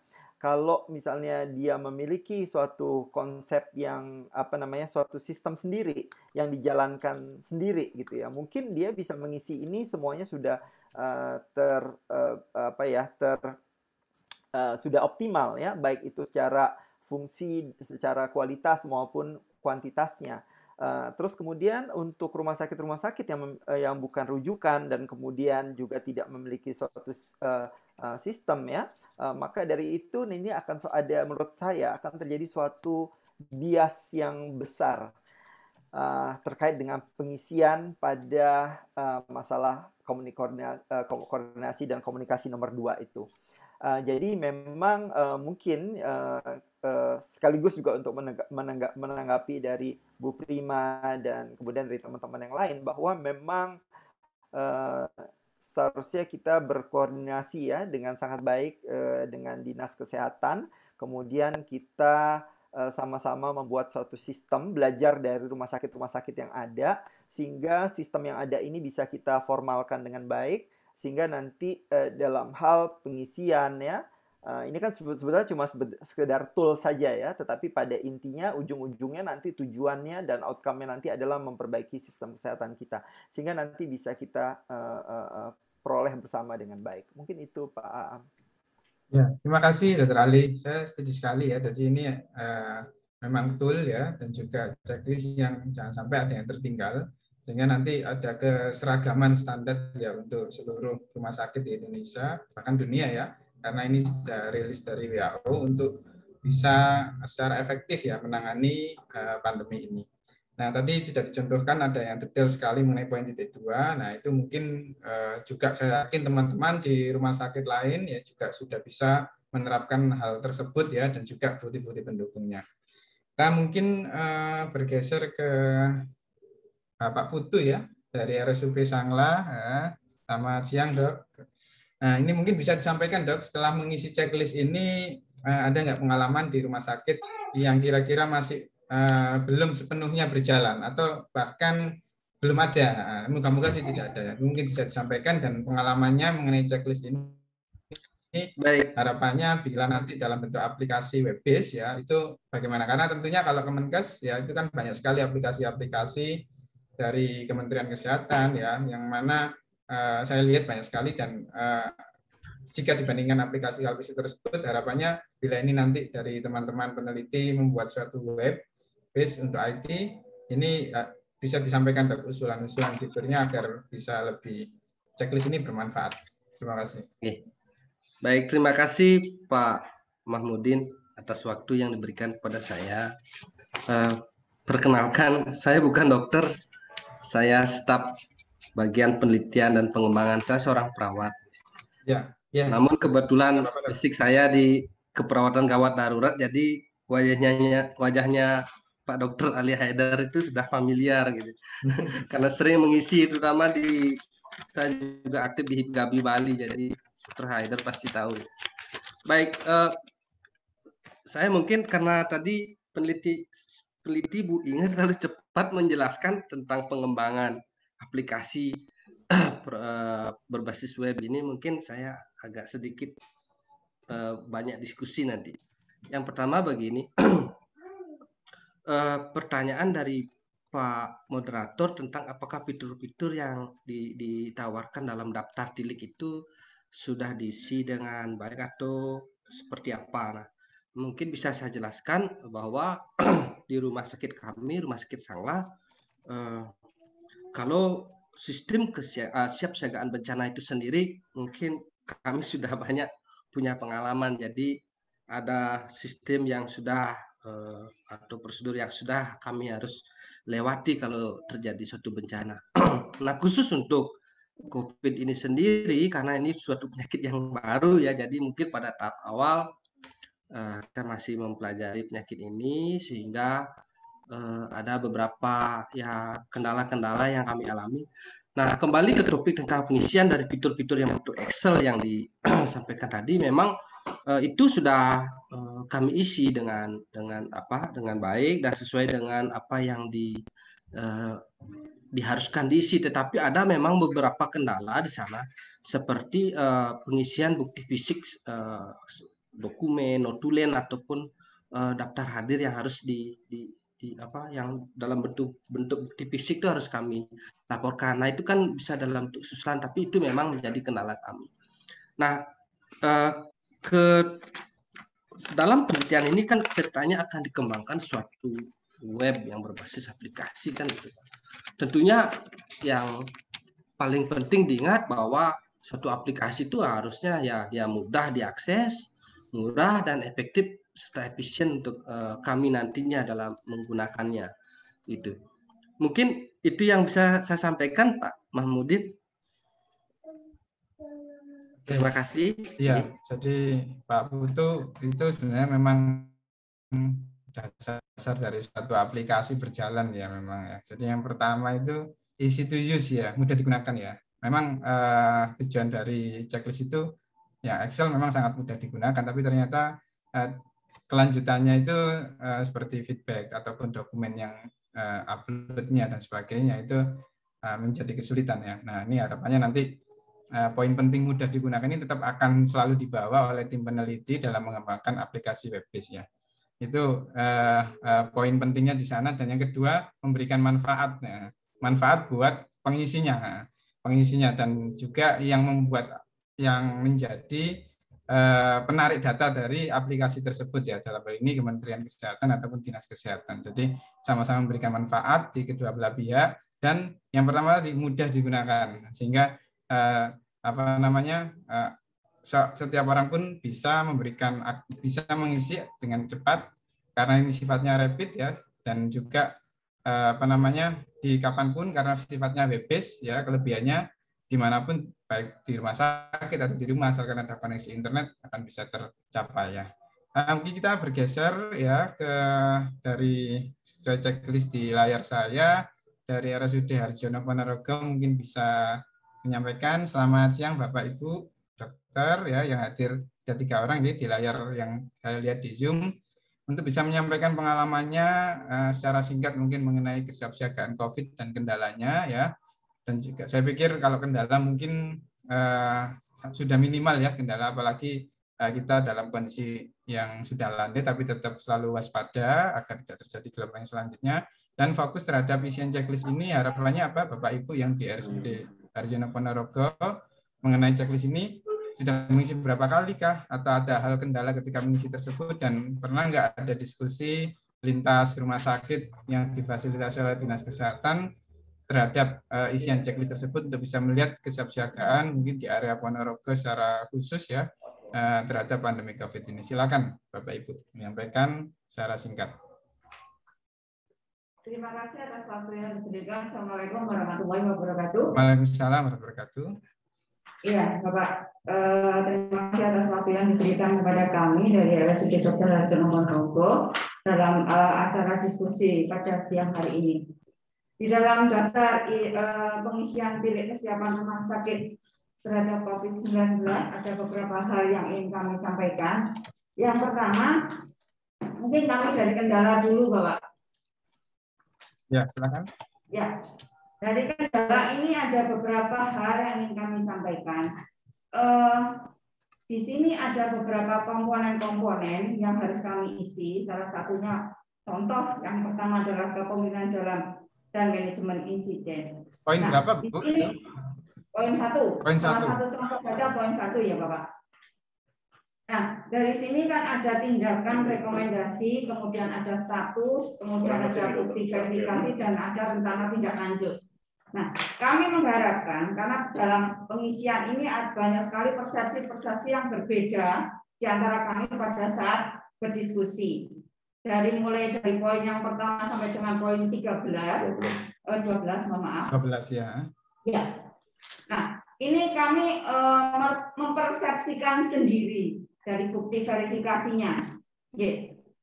kalau misalnya dia memiliki suatu konsep yang apa namanya suatu sistem sendiri yang dijalankan sendiri gitu ya mungkin dia bisa mengisi ini semuanya sudah uh, ter uh, apa ya ter uh, sudah optimal ya baik itu secara fungsi secara kualitas maupun kuantitasnya Uh, terus kemudian untuk rumah sakit rumah sakit yang uh, yang bukan rujukan dan kemudian juga tidak memiliki suatu uh, sistem ya Eh, maka dari itu ini akan ada menurut saya akan terjadi suatu bias yang besar uh, terkait dengan pengisian pada uh, masalah komunikasi, uh, koordinasi dan komunikasi nomor dua itu. Uh, jadi memang uh, mungkin uh, uh, sekaligus juga untuk menanggapi dari Bu Prima dan kemudian dari teman-teman yang lain bahwa memang uh, seharusnya kita berkoordinasi ya dengan sangat baik eh, dengan dinas kesehatan. Kemudian kita eh, sama-sama membuat suatu sistem belajar dari rumah sakit-rumah sakit yang ada sehingga sistem yang ada ini bisa kita formalkan dengan baik sehingga nanti eh, dalam hal pengisian ya Uh, ini kan sebetulnya cuma sekedar tool saja ya, tetapi pada intinya ujung-ujungnya nanti tujuannya dan outcome-nya nanti adalah memperbaiki sistem kesehatan kita sehingga nanti bisa kita uh, uh, uh, peroleh bersama dengan baik. Mungkin itu Pak Aam. Ya, terima kasih Dr. Ali. Saya setuju sekali ya. Jadi ini uh, memang tool ya dan juga checklist yang jangan sampai ada yang tertinggal sehingga nanti ada keseragaman standar ya untuk seluruh rumah sakit di Indonesia bahkan dunia ya karena ini sudah rilis dari WHO untuk bisa secara efektif ya menangani eh, pandemi ini. Nah, tadi sudah dicontohkan ada yang detail sekali mengenai poin titik dua. Nah, itu mungkin eh, juga saya yakin teman-teman di rumah sakit lain ya juga sudah bisa menerapkan hal tersebut ya dan juga bukti-bukti pendukungnya. Kita mungkin eh, bergeser ke Pak Putu ya dari RSUP Sangla. Selamat siang, Dok. Nah, ini mungkin bisa disampaikan dok, setelah mengisi checklist ini eh, ada nggak pengalaman di rumah sakit yang kira-kira masih eh, belum sepenuhnya berjalan atau bahkan belum ada. mungkin nah, muka sih tidak ada. Mungkin bisa disampaikan dan pengalamannya mengenai checklist ini Baik. harapannya bila nanti dalam bentuk aplikasi web base ya itu bagaimana karena tentunya kalau Kemenkes ya itu kan banyak sekali aplikasi-aplikasi dari Kementerian Kesehatan ya yang mana Eh, saya lihat banyak sekali dan eh, jika dibandingkan aplikasi LPC tersebut, harapannya bila ini nanti dari teman-teman peneliti membuat suatu web base untuk IT, ini eh, bisa disampaikan ke usulan-usulan fiturnya agar bisa lebih checklist ini bermanfaat. Terima kasih. Baik, terima kasih Pak Mahmudin atas waktu yang diberikan kepada saya. perkenalkan, saya bukan dokter, saya staf bagian penelitian dan pengembangan saya seorang perawat. Ya, ya. Namun kebetulan basic saya di keperawatan gawat darurat jadi wajahnya wajahnya Pak Dokter Ali Haidar itu sudah familiar gitu. Karena sering mengisi terutama di saya juga aktif di Gabi Bali jadi Dokter Haidar pasti tahu. Baik, eh, saya mungkin karena tadi peneliti peneliti Bu Inge terlalu cepat menjelaskan tentang pengembangan aplikasi eh, berbasis web ini mungkin saya agak sedikit eh, banyak diskusi nanti. Yang pertama begini, eh, pertanyaan dari Pak moderator tentang apakah fitur-fitur yang ditawarkan dalam daftar tilik itu sudah diisi dengan baik atau seperti apa. Nah, mungkin bisa saya jelaskan bahwa di rumah sakit kami, rumah sakit Sanglah, kalau sistem eh, siap-siagaan bencana itu sendiri mungkin kami sudah banyak punya pengalaman jadi ada sistem yang sudah eh, atau prosedur yang sudah kami harus lewati kalau terjadi suatu bencana. nah khusus untuk COVID ini sendiri karena ini suatu penyakit yang baru ya jadi mungkin pada tahap awal eh, kita masih mempelajari penyakit ini sehingga uh, ada beberapa ya kendala-kendala yang kami alami. Nah, kembali ke topik tentang pengisian dari fitur-fitur yang untuk Excel yang disampaikan tadi, memang uh, itu sudah uh, kami isi dengan dengan apa dengan baik dan sesuai dengan apa yang di uh, diharuskan diisi. Tetapi ada memang beberapa kendala di sana, seperti uh, pengisian bukti fisik uh, dokumen, notulen ataupun uh, daftar hadir yang harus di, di di apa yang dalam bentuk bentuk di fisik itu harus kami laporkan. Nah itu kan bisa dalam bentuk susulan, tapi itu memang menjadi kendala kami. Nah eh, ke dalam penelitian ini kan ceritanya akan dikembangkan suatu web yang berbasis aplikasi kan gitu. Tentunya yang paling penting diingat bahwa suatu aplikasi itu harusnya ya dia mudah diakses, murah dan efektif sudah efisien untuk uh, kami nantinya dalam menggunakannya itu mungkin itu yang bisa saya sampaikan Pak Mahmudin terima kasih iya jadi Pak Putu itu sebenarnya memang dasar dari satu aplikasi berjalan ya memang ya jadi yang pertama itu easy to use ya mudah digunakan ya memang uh, tujuan dari checklist itu ya Excel memang sangat mudah digunakan tapi ternyata eh, kelanjutannya itu uh, seperti feedback ataupun dokumen yang uh, uploadnya dan sebagainya itu uh, menjadi kesulitan ya. Nah ini harapannya nanti uh, poin penting mudah digunakan ini tetap akan selalu dibawa oleh tim peneliti dalam mengembangkan aplikasi web-based ya. Itu uh, uh, poin pentingnya di sana dan yang kedua memberikan manfaat, ya. manfaat buat pengisinya, pengisinya dan juga yang membuat yang menjadi penarik eh, data dari aplikasi tersebut ya dalam hal ini Kementerian Kesehatan ataupun Dinas Kesehatan. Jadi sama-sama memberikan manfaat di kedua belah pihak dan yang pertama tadi mudah digunakan sehingga eh, apa namanya eh, setiap orang pun bisa memberikan bisa mengisi dengan cepat karena ini sifatnya rapid ya dan juga eh, apa namanya di kapanpun karena sifatnya web ya kelebihannya dimanapun baik di rumah sakit atau di rumah asalkan ada koneksi internet akan bisa tercapai ya. Nanti kita bergeser ya ke dari sesuai checklist di layar saya dari RSUD Harjono Ponorogo mungkin bisa menyampaikan selamat siang Bapak Ibu dokter ya yang hadir ada tiga orang jadi ya, di layar yang saya lihat di Zoom untuk bisa menyampaikan pengalamannya uh, secara singkat mungkin mengenai kesiapsiagaan COVID dan kendalanya ya dan juga saya pikir kalau kendala mungkin uh, sudah minimal ya kendala apalagi uh, kita dalam kondisi yang sudah landai tapi tetap selalu waspada agar tidak terjadi gelombang selanjutnya dan fokus terhadap isian checklist ini harapannya apa Bapak Ibu yang di RSUD Harjono Ponorogo mengenai checklist ini sudah mengisi berapa kali kah atau ada hal kendala ketika mengisi tersebut dan pernah nggak ada diskusi lintas rumah sakit yang difasilitasi oleh dinas kesehatan terhadap uh, eh, isian iya. checklist tersebut untuk bisa melihat kesiapsiagaan mungkin di area Ponorogo secara khusus ya uh, terhadap pandemi COVID ini. Silakan Bapak Ibu menyampaikan secara singkat. Terima kasih atas waktu yang diberikan. Assalamualaikum warahmatullahi wabarakatuh. Waalaikumsalam warahmatullahi wabarakatuh. Iya, Bapak. Eh, terima kasih atas waktu yang diberikan kepada kami dari RSUD Dr. Harjono Ponorogo dalam eh, acara diskusi pada siang hari ini di dalam daftar e, pengisian bilik kesiapan rumah sakit terhadap COVID-19 ada beberapa hal yang ingin kami sampaikan. Yang pertama, mungkin kami dari kendala dulu, Bapak. Ya, silakan. Ya, dari kendala ini ada beberapa hal yang ingin kami sampaikan. Uh, di sini ada beberapa komponen-komponen yang harus kami isi. Salah satunya contoh yang pertama adalah kepemimpinan dalam dan manajemen insiden. Poin nah, berapa, Bu? poin satu. Poin satu. satu contoh saja. poin satu ya, Bapak. Nah, dari sini kan ada tindakan rekomendasi, kemudian ada status, kemudian ada bukti verifikasi, dan ada rencana tindak lanjut. Nah, kami mengharapkan, karena dalam pengisian ini ada banyak sekali persepsi-persepsi yang berbeda di antara kami pada saat berdiskusi dari mulai dari poin yang pertama sampai dengan poin 13 12, eh, 12 mohon maaf. 12 ya. Ya. Nah, ini kami eh, mempersepsikan sendiri dari bukti verifikasinya. Ya.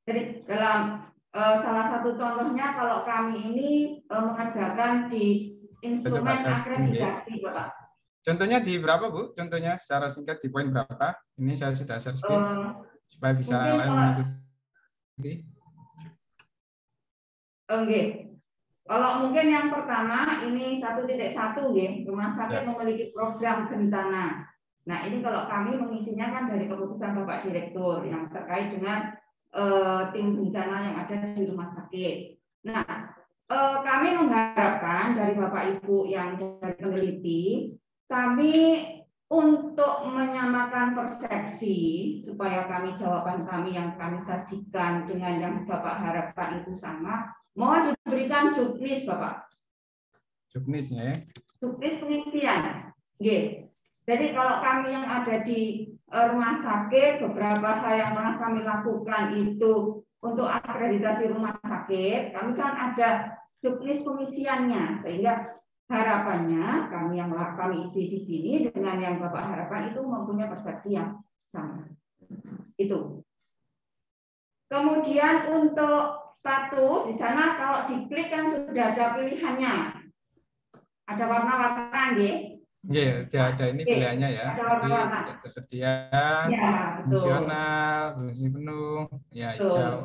Jadi dalam eh, salah satu contohnya kalau kami ini eh, mengerjakan di instrumen akreditasi, Bapak. Contohnya di berapa, Bu? Contohnya secara singkat di poin berapa? Ini saya sudah share screen uh, supaya bisa lain mengikuti. Oke, Okay. Kalau mungkin yang pertama ini 1.1 ya, rumah sakit ya. memiliki program bencana. Nah, ini kalau kami mengisinya kan dari keputusan Bapak Direktur yang terkait dengan uh, tim bencana yang ada di rumah sakit. Nah, uh, kami mengharapkan dari Bapak Ibu yang dari peneliti, kami untuk menyamakan persepsi supaya kami jawaban kami yang kami sajikan dengan yang Bapak harapkan itu sama, mohon diberikan juknis Bapak. Juknisnya ya? Juknis pengisian. G. Jadi kalau kami yang ada di eh, rumah sakit, beberapa hal yang pernah kami lakukan itu untuk akreditasi rumah sakit, kami kan ada juknis pengisiannya, sehingga harapannya kami yang kami isi di sini dengan yang Bapak harapkan itu mempunyai persepsi yang sama. Itu. Kemudian untuk status di sana kalau diklik kan sudah ada pilihannya. Ada warna-warna nggih. Iya, ada, iya, ada ini Oke. pilihannya ya. Ada warna-warna. Tidak tersedia, ya, fungsional, fungsi penuh, ya betul. hijau.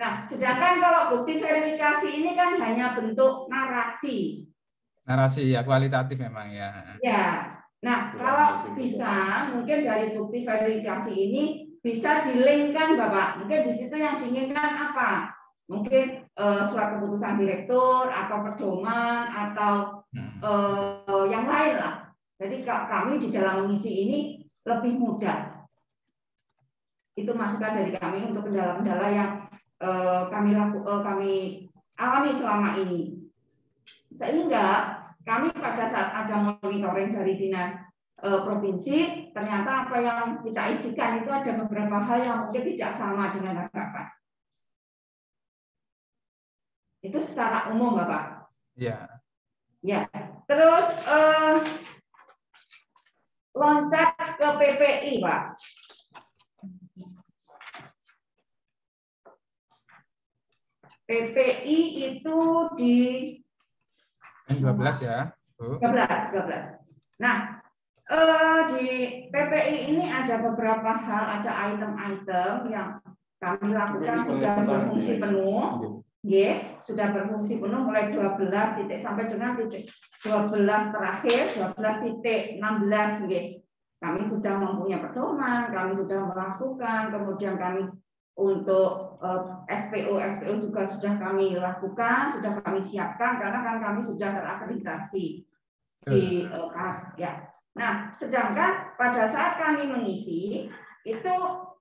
Nah, sedangkan kalau bukti verifikasi ini kan hanya bentuk narasi narasi ya kualitatif memang ya. Ya. Nah, kalau bisa mungkin dari bukti verifikasi ini bisa dilingkan Bapak. Mungkin di situ yang diinginkan apa? Mungkin uh, surat keputusan direktur atau pedoman atau uh, yang lain lah. Jadi kami di dalam mengisi ini lebih mudah. Itu masukan dari kami untuk kendala-kendala yang uh, kami laku, uh, kami alami selama ini. Sehingga kami pada saat ada monitoring dari dinas e, provinsi, ternyata apa yang kita isikan itu ada beberapa hal yang mungkin tidak sama dengan harapan. Itu secara umum, Bapak. Ya. Ya. Terus e, loncat ke PPI, Pak. PPI itu di yang 12 ya. Bu. 12, 12. Nah, eh, di PPI ini ada beberapa hal, ada item-item yang kami lakukan Jadi, sudah berfungsi ya. penuh. Ya, sudah berfungsi penuh mulai 12 titik sampai dengan titik 12 terakhir, 12 titik 16 ya. Kami sudah mempunyai pedoman, kami sudah melakukan, kemudian kami untuk eh, SPO SPO juga sudah kami lakukan, sudah kami siapkan karena kan kami sudah terakreditasi di iya. eh, KARS ya. Nah, sedangkan pada saat kami mengisi itu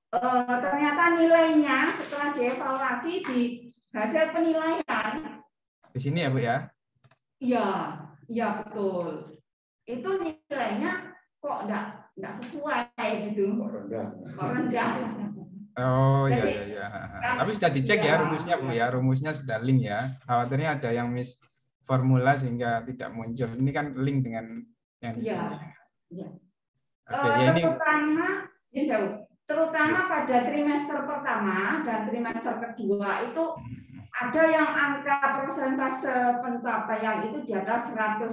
uh, ternyata nilainya setelah dievaluasi di hasil penilaian di sini ya Bu ya? Iya, iya betul. Itu nilainya kok enggak enggak sesuai gitu. Kok rendah. Kok rendah. Oh ya ya iya. iya, iya. Tapi sudah dicek ya, rumusnya Bu ya, rumusnya sudah link ya. Khawatirnya ada yang miss formula sehingga tidak muncul. Ini kan link dengan yang di sini. Ya. Iya. Oke, eh, ya ini terutama ini jauh. Terutama ya. pada trimester pertama dan trimester kedua itu hmm. ada yang angka persentase pencapaian itu di atas 100%.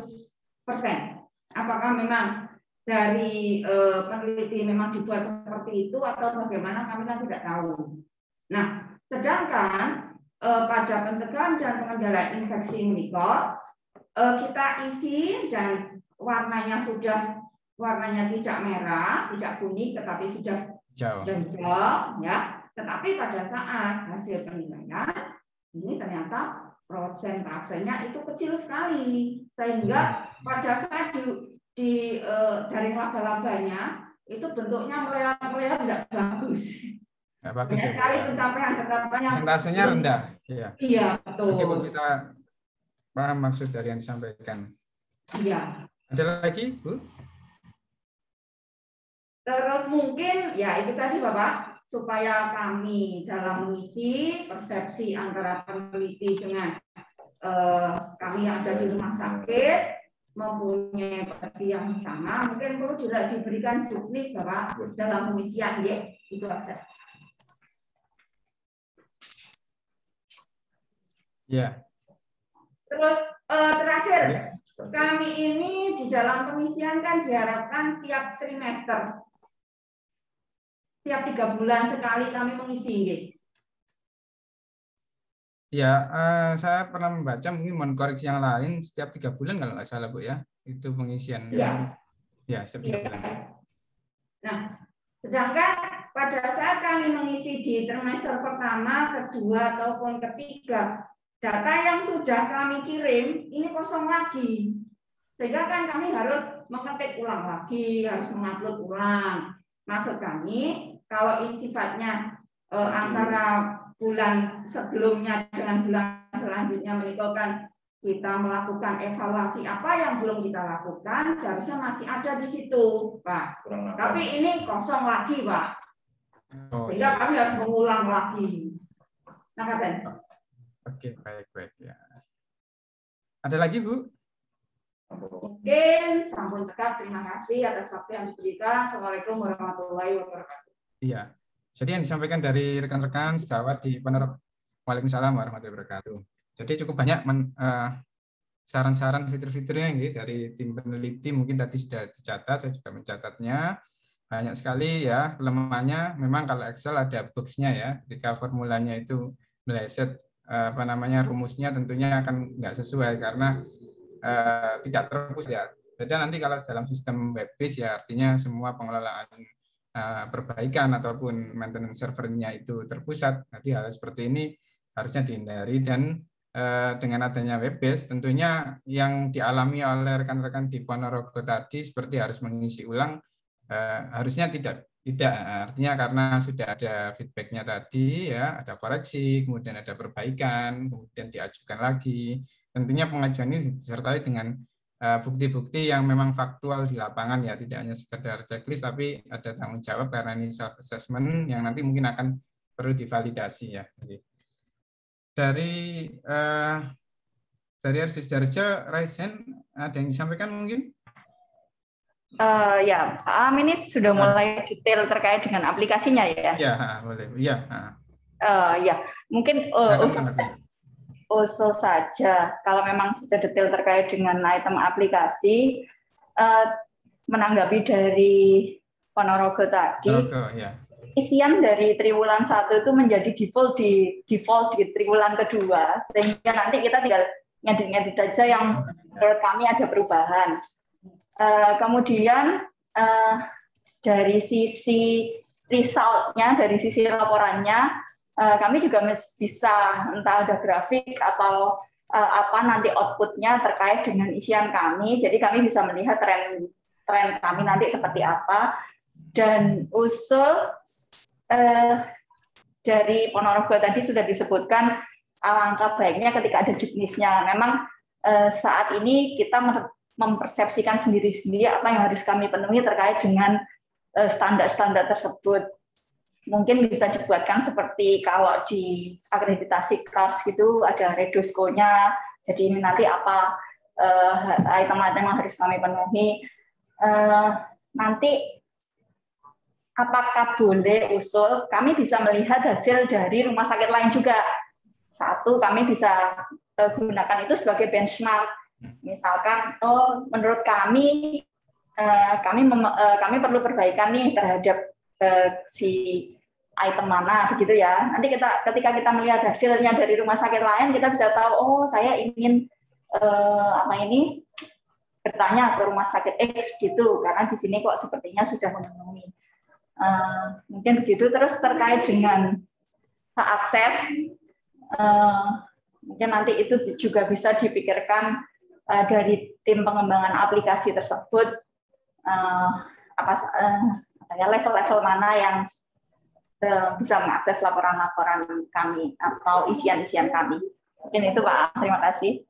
Apakah memang dari uh, peneliti memang dibuat seperti itu atau bagaimana kami kan tidak tahu. Nah, sedangkan uh, pada pencegahan dan pengendalian infeksi mikor, uh, kita isi dan warnanya sudah warnanya tidak merah, tidak kuning, tetapi sudah hijau, hijau ya. Tetapi pada saat hasil penilaian ini ternyata prosentasenya itu kecil sekali sehingga hmm. pada saat di di e, eh, jaring laba-labanya itu bentuknya melear-melear tidak bagus. Tidak bagus ya. Sekali ya. pencapaian pencapaian. Sentasenya rendah. Iya. Iya betul. Mungkin kita paham maksud dari yang disampaikan. Iya. Ada lagi Bu? Terus mungkin ya itu tadi Bapak supaya kami dalam mengisi persepsi antara peneliti dengan eh, kami yang ada di rumah sakit mempunyai porsi yang sama, mungkin perlu juga diberikan juknis bahwa ya, dalam pengisian ya, itu aja. Ya. Terus eh, terakhir, ya. kami ini di dalam pengisian kan diharapkan tiap trimester, tiap tiga bulan sekali kami mengisi. Gitu. Ya, uh, saya pernah membaca mungkin mohon koreksi yang lain setiap tiga bulan kalau nggak salah bu ya itu pengisian. Ya, ya setiap ya. bulan. Nah, sedangkan pada saat kami mengisi di trimester pertama, kedua ataupun ketiga, data yang sudah kami kirim ini kosong lagi. Sehingga kan kami harus mengetik ulang lagi, harus mengupload ulang. Maksud kami kalau ini sifatnya eh, antara bulan sebelumnya dengan bulan selanjutnya menikahkan kita melakukan evaluasi apa yang belum kita lakukan seharusnya masih ada di situ pak Kurang tapi apa. ini kosong lagi pak oh, sehingga iya. kami harus mengulang lagi nah Kaden oke baik baik ya ada lagi bu mungkin sampun cekap terima kasih atas waktu yang diberikan assalamualaikum warahmatullahi wabarakatuh iya jadi yang disampaikan dari rekan-rekan sejawat di penerap Waalaikumsalam warahmatullahi wabarakatuh. Jadi cukup banyak uh, saran-saran fitur-fiturnya gitu dari tim peneliti mungkin tadi sudah dicatat saya juga mencatatnya banyak sekali ya kelemahannya memang kalau Excel ada bugsnya ya ketika formulanya itu meleset eh, apa namanya rumusnya tentunya akan nggak sesuai karena uh, tidak terpusat ya beda nanti kalau dalam sistem web based ya artinya semua pengelolaan Eh, perbaikan ataupun maintenance servernya itu terpusat. Jadi hal seperti ini harusnya dihindari dan eh, dengan adanya web-based tentunya yang dialami oleh rekan-rekan di Ponorogo tadi seperti harus mengisi ulang eh, harusnya tidak tidak artinya karena sudah ada feedbacknya tadi ya ada koreksi kemudian ada perbaikan kemudian diajukan lagi tentunya pengajuan ini disertai dengan Eh, bukti-bukti yang memang faktual di lapangan ya tidak hanya sekedar checklist tapi ada tanggung jawab karena ini self assessment yang nanti mungkin akan perlu divalidasi ya dari uh, dari Arsis Darja Raisen ada yang disampaikan mungkin Uh, ya, Am ini sudah ah. mulai detail terkait dengan aplikasinya ya. Ya, ah, boleh. Ya. Uh, ya, mungkin uh, usaha, OSO saja. Kalau memang sudah detail terkait dengan item aplikasi, eh, menanggapi dari Ponorogo tadi, Ponorogo, ya. isian dari triwulan satu itu menjadi default di default di triwulan kedua, sehingga nanti kita tinggal ngedit-ngedit aja yang menurut kami ada perubahan. Eh, kemudian eh, dari sisi resultnya, dari sisi laporannya, Eh, kami juga bisa entah ada grafik atau eh, apa nanti outputnya terkait dengan isian kami. Jadi kami bisa melihat tren tren kami nanti seperti apa dan usul uh, dari Ponorogo tadi sudah disebutkan alangkah baiknya ketika ada juknisnya. Memang uh, saat ini kita mempersepsikan sendiri-sendiri apa yang harus kami penuhi terkait dengan standar-standar tersebut mungkin bisa dibuatkan seperti kalau di akreditasi kars gitu ada reduskonya jadi ini nanti apa eh, item-item yang harus kami penuhi eh, nanti apakah boleh usul kami bisa melihat hasil dari rumah sakit lain juga satu kami bisa eh, gunakan itu sebagai benchmark misalkan oh menurut kami kami kami perlu perbaikan nih terhadap ke si item mana begitu ya. Nanti kita ketika kita melihat hasilnya dari rumah sakit lain kita bisa tahu oh saya ingin eh, apa ini bertanya ke rumah sakit X gitu karena di sini kok sepertinya sudah memenuhi. Eh, mungkin begitu terus terkait dengan hak akses eh, mungkin nanti itu juga bisa dipikirkan eh, dari tim pengembangan aplikasi tersebut eh, apa eh, misalnya level-level mana yang eh, bisa mengakses laporan-laporan kami atau isian-isian kami. Mungkin itu Pak. Terima kasih.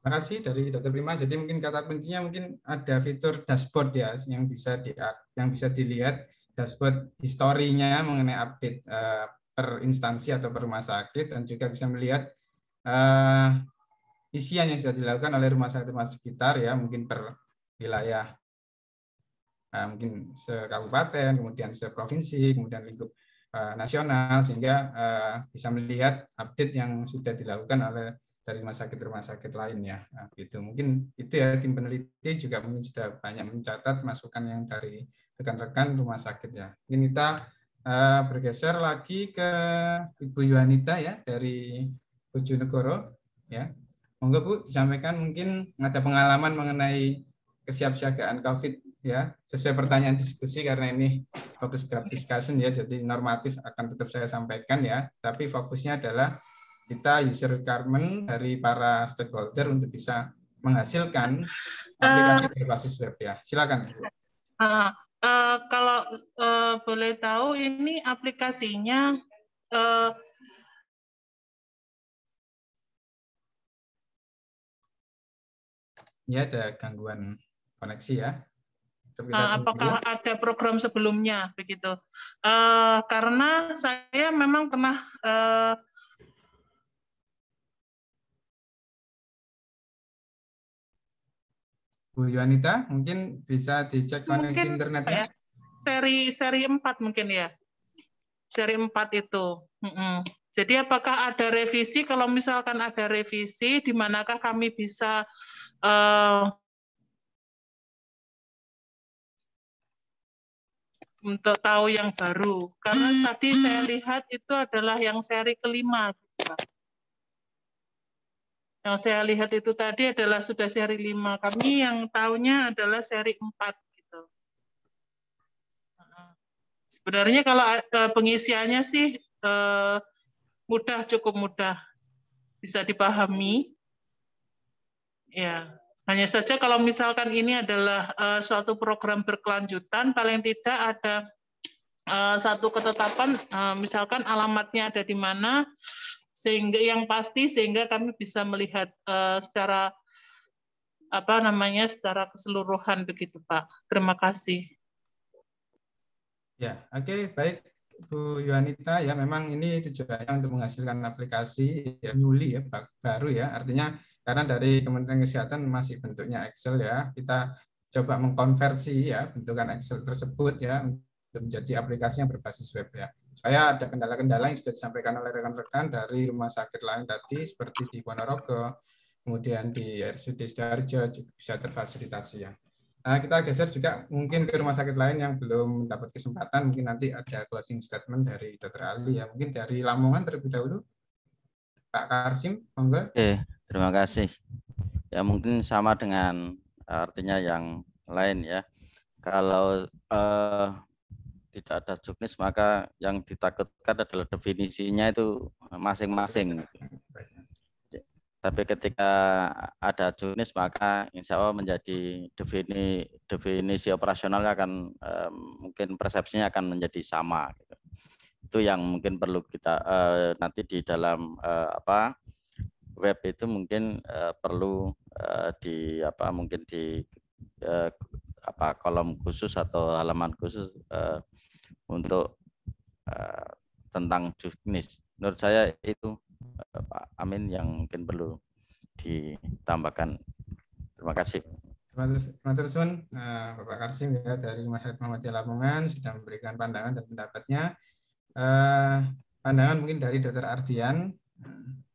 Terima kasih dari Dr. Prima. Jadi mungkin kata kuncinya mungkin ada fitur dashboard ya yang bisa di yang bisa dilihat dashboard historinya mengenai update uh, per instansi atau per rumah sakit dan juga bisa melihat uh, isian yang sudah dilakukan oleh rumah sakit rumah sekitar ya mungkin per wilayah Nah, mungkin sekabupaten, kemudian seprovinsi, kemudian lingkup eh, nasional sehingga eh, bisa melihat update yang sudah dilakukan oleh dari rumah sakit rumah sakit lain ya. Nah, gitu. Mungkin itu ya tim peneliti juga mungkin sudah banyak mencatat masukan yang dari rekan-rekan rumah sakit ya. ini kita eh, bergeser lagi ke Ibu Yuanita ya dari Bojonegoro ya. Monggo Bu disampaikan mungkin ada pengalaman mengenai kesiapsiagaan COVID ya sesuai pertanyaan diskusi karena ini fokus gratis discussion ya jadi normatif akan tetap saya sampaikan ya tapi fokusnya adalah kita user requirement dari para stakeholder untuk bisa menghasilkan aplikasi berbasis eh, web ya silakan uh, uh, kalau uh, boleh tahu ini aplikasinya uh, ya ada gangguan koneksi ya Uh, apakah ada program sebelumnya begitu? Uh, karena saya memang pernah uh, Bu Yuanita, mungkin bisa dicek koneksi mungkin, internetnya. Ya, seri seri 4 mungkin ya. Seri empat itu. Mm -mm. Jadi apakah ada revisi? Kalau misalkan ada revisi, di manakah kami bisa uh, untuk tahu yang baru. Karena hmm. tadi saya lihat itu adalah yang seri kelima. Gitu, yang saya lihat itu tadi adalah sudah seri lima. Kami yang tahunya adalah seri empat. Gitu. Sebenarnya kalau eh, pengisiannya sih eh, mudah, cukup mudah. Bisa dipahami. Ya. Hanya saja kalau misalkan ini adalah uh, suatu program berkelanjutan, paling tidak ada uh, satu ketetapan, uh, misalkan alamatnya ada di mana, sehingga yang pasti sehingga kami bisa melihat uh, secara apa namanya secara keseluruhan begitu Pak. Terima kasih. Ya, oke, okay, baik. Bu Yuanita ya memang ini tujuannya untuk menghasilkan aplikasi ya, newly ya baru ya artinya karena dari Kementerian Kesehatan masih bentuknya Excel ya kita coba mengkonversi ya bentukan Excel tersebut ya untuk menjadi aplikasi yang berbasis web ya. Saya ada kendala-kendala yang sudah disampaikan oleh rekan-rekan dari rumah sakit lain tadi seperti di Ponorogo, kemudian di RSUD Sidoarjo juga bisa terfasilitasi ya. Nah, kita geser juga mungkin ke rumah sakit lain yang belum dapat kesempatan. Mungkin nanti ada closing statement dari Dr. Ali ya. Mungkin dari Lamongan terlebih dahulu. Pak Karsim, monggo. Oke, terima kasih. Ya mungkin sama dengan eh, artinya yang lain ya. Kalau eh, tidak ada juknis maka yang ditakutkan adalah definisinya itu masing-masing. Tapi ketika ada jenis maka insya Allah menjadi defini, definisi operasionalnya akan eh, mungkin persepsinya akan menjadi sama. Gitu. Itu yang mungkin perlu kita eh, nanti di dalam eh, apa web itu mungkin eh, perlu eh, di apa mungkin di eh, apa kolom khusus atau halaman khusus eh, untuk eh, tentang jenis. Menurut saya itu Eh, Pak Amin yang mungkin perlu ditambahkan. Terima kasih. Terima kasih uh, Bapak Karsim ya, dari Masyarakat Muhammadiyah Lamongan sudah memberikan pandangan dan pendapatnya. Eh, pandangan mungkin dari Dr. Ardian,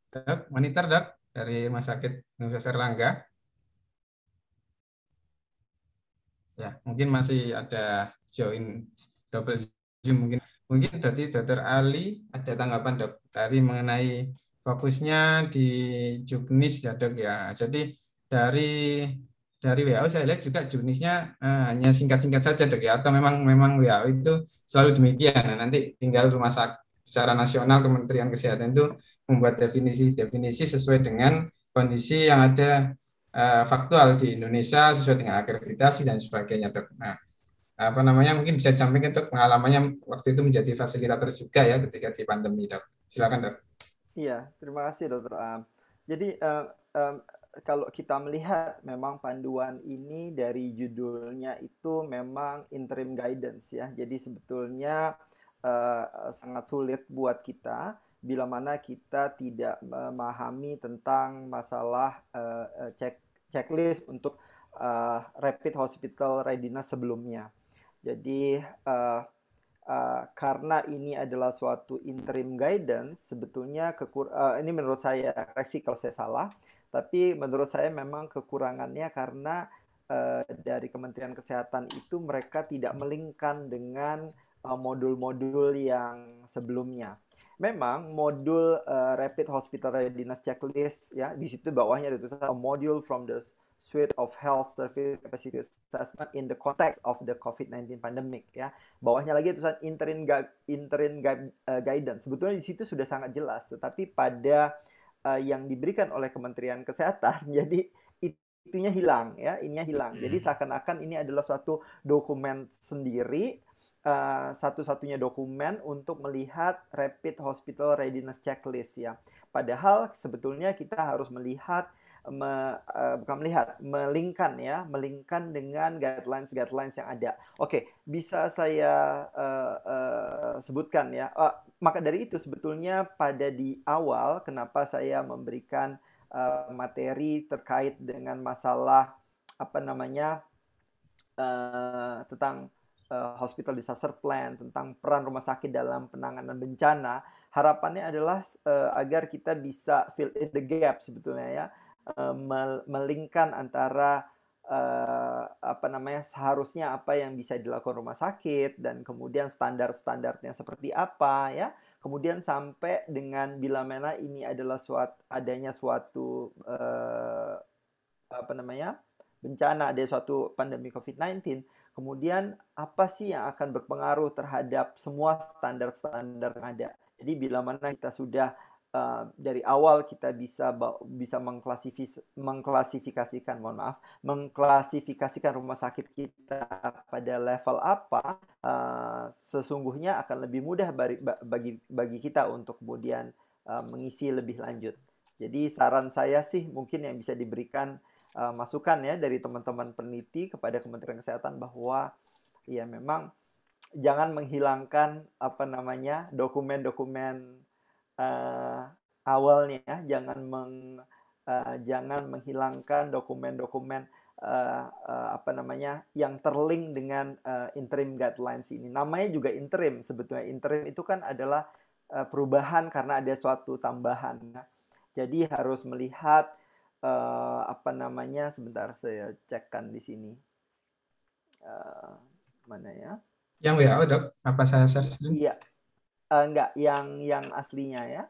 dok, monitor dok dari Rumah Sakit Universitas Erlangga. Ya, mungkin masih ada join double mungkin mungkin dari dokter Ali ada tanggapan dok dari mengenai fokusnya di juknis ya dok ya. Jadi dari dari WHO saya lihat juga juknisnya eh, hanya singkat-singkat saja dok ya atau memang memang WHO itu selalu demikian. Nah, nanti tinggal rumah sakit secara nasional Kementerian Kesehatan itu membuat definisi-definisi sesuai dengan kondisi yang ada eh, faktual di Indonesia sesuai dengan akreditasi dan sebagainya dok. Nah, apa namanya mungkin bisa disampaikan untuk pengalamannya waktu itu menjadi fasilitator juga ya ketika di pandemi dok silakan dok iya terima kasih dokter um, jadi um, um, kalau kita melihat memang panduan ini dari judulnya itu memang interim guidance ya jadi sebetulnya uh, sangat sulit buat kita bila mana kita tidak memahami tentang masalah uh, eh, eh, check checklist untuk uh, rapid hospital readiness sebelumnya jadi uh, uh, karena ini adalah suatu interim guidance, sebetulnya kekur uh, ini menurut saya koreksi kalau saya salah, tapi menurut saya memang kekurangannya karena uh, dari Kementerian Kesehatan itu mereka tidak melingkan dengan modul-modul uh, yang sebelumnya. Memang modul uh, rapid hospital readiness checklist ya di situ bawahnya ada tulisan modul from the suite of health service capacity assessment in the context of the COVID-19 pandemic ya. Bawahnya lagi tulisan interim gu interim gu uh, eh, guidance. Sebetulnya di situ sudah sangat jelas, tetapi pada uh, yang diberikan oleh Kementerian Kesehatan jadi itunya hilang ya, ininya hilang. Jadi hmm. seakan-akan ini adalah suatu dokumen sendiri uh, satu-satunya dokumen untuk melihat rapid hospital readiness checklist ya. Padahal sebetulnya kita harus melihat me, uh, bukan melihat, melingkan ya, melingkan dengan guidelines-guidelines yang ada. Oke, bisa saya uh, uh, sebutkan ya. Uh, maka dari itu sebetulnya pada di awal kenapa saya memberikan uh, materi terkait dengan masalah apa namanya uh, tentang uh, hospital disaster plan, tentang peran rumah sakit dalam penanganan bencana. Harapannya adalah uh, agar kita bisa fill in the gap sebetulnya ya. Eh, melingkan antara uh, apa namanya seharusnya apa yang bisa dilakukan rumah sakit dan kemudian standar-standarnya seperti apa ya kemudian sampai dengan bila mana ini adalah suatu adanya suatu eh, apa namanya bencana ada suatu pandemi COVID-19 kemudian apa sih yang akan berpengaruh terhadap semua standar-standar yang ada jadi bila mana kita sudah Uh, dari awal kita bisa bisa mengklasifis, mengklasifikasikan mohon maaf mengklasifikasikan rumah sakit kita pada level apa uh, sesungguhnya akan lebih mudah bagi bagi, bagi kita untuk kemudian uh, mengisi lebih lanjut jadi saran saya sih mungkin yang bisa diberikan uh, masukan ya dari teman-teman peneliti kepada Kementerian Kesehatan bahwa ya memang jangan menghilangkan apa namanya dokumen-dokumen uh, awalnya ya, jangan meng uh, jangan menghilangkan dokumen-dokumen uh, uh, apa namanya yang terlink dengan uh, interim guidelines ini. Namanya juga interim sebetulnya interim itu kan adalah uh, perubahan karena ada suatu tambahan. Jadi harus melihat uh, apa namanya sebentar saya cekkan di sini. Uh, mana ya? Yang WHO dok, apa saya search dulu? Iya, uh, eh, enggak yang yang aslinya ya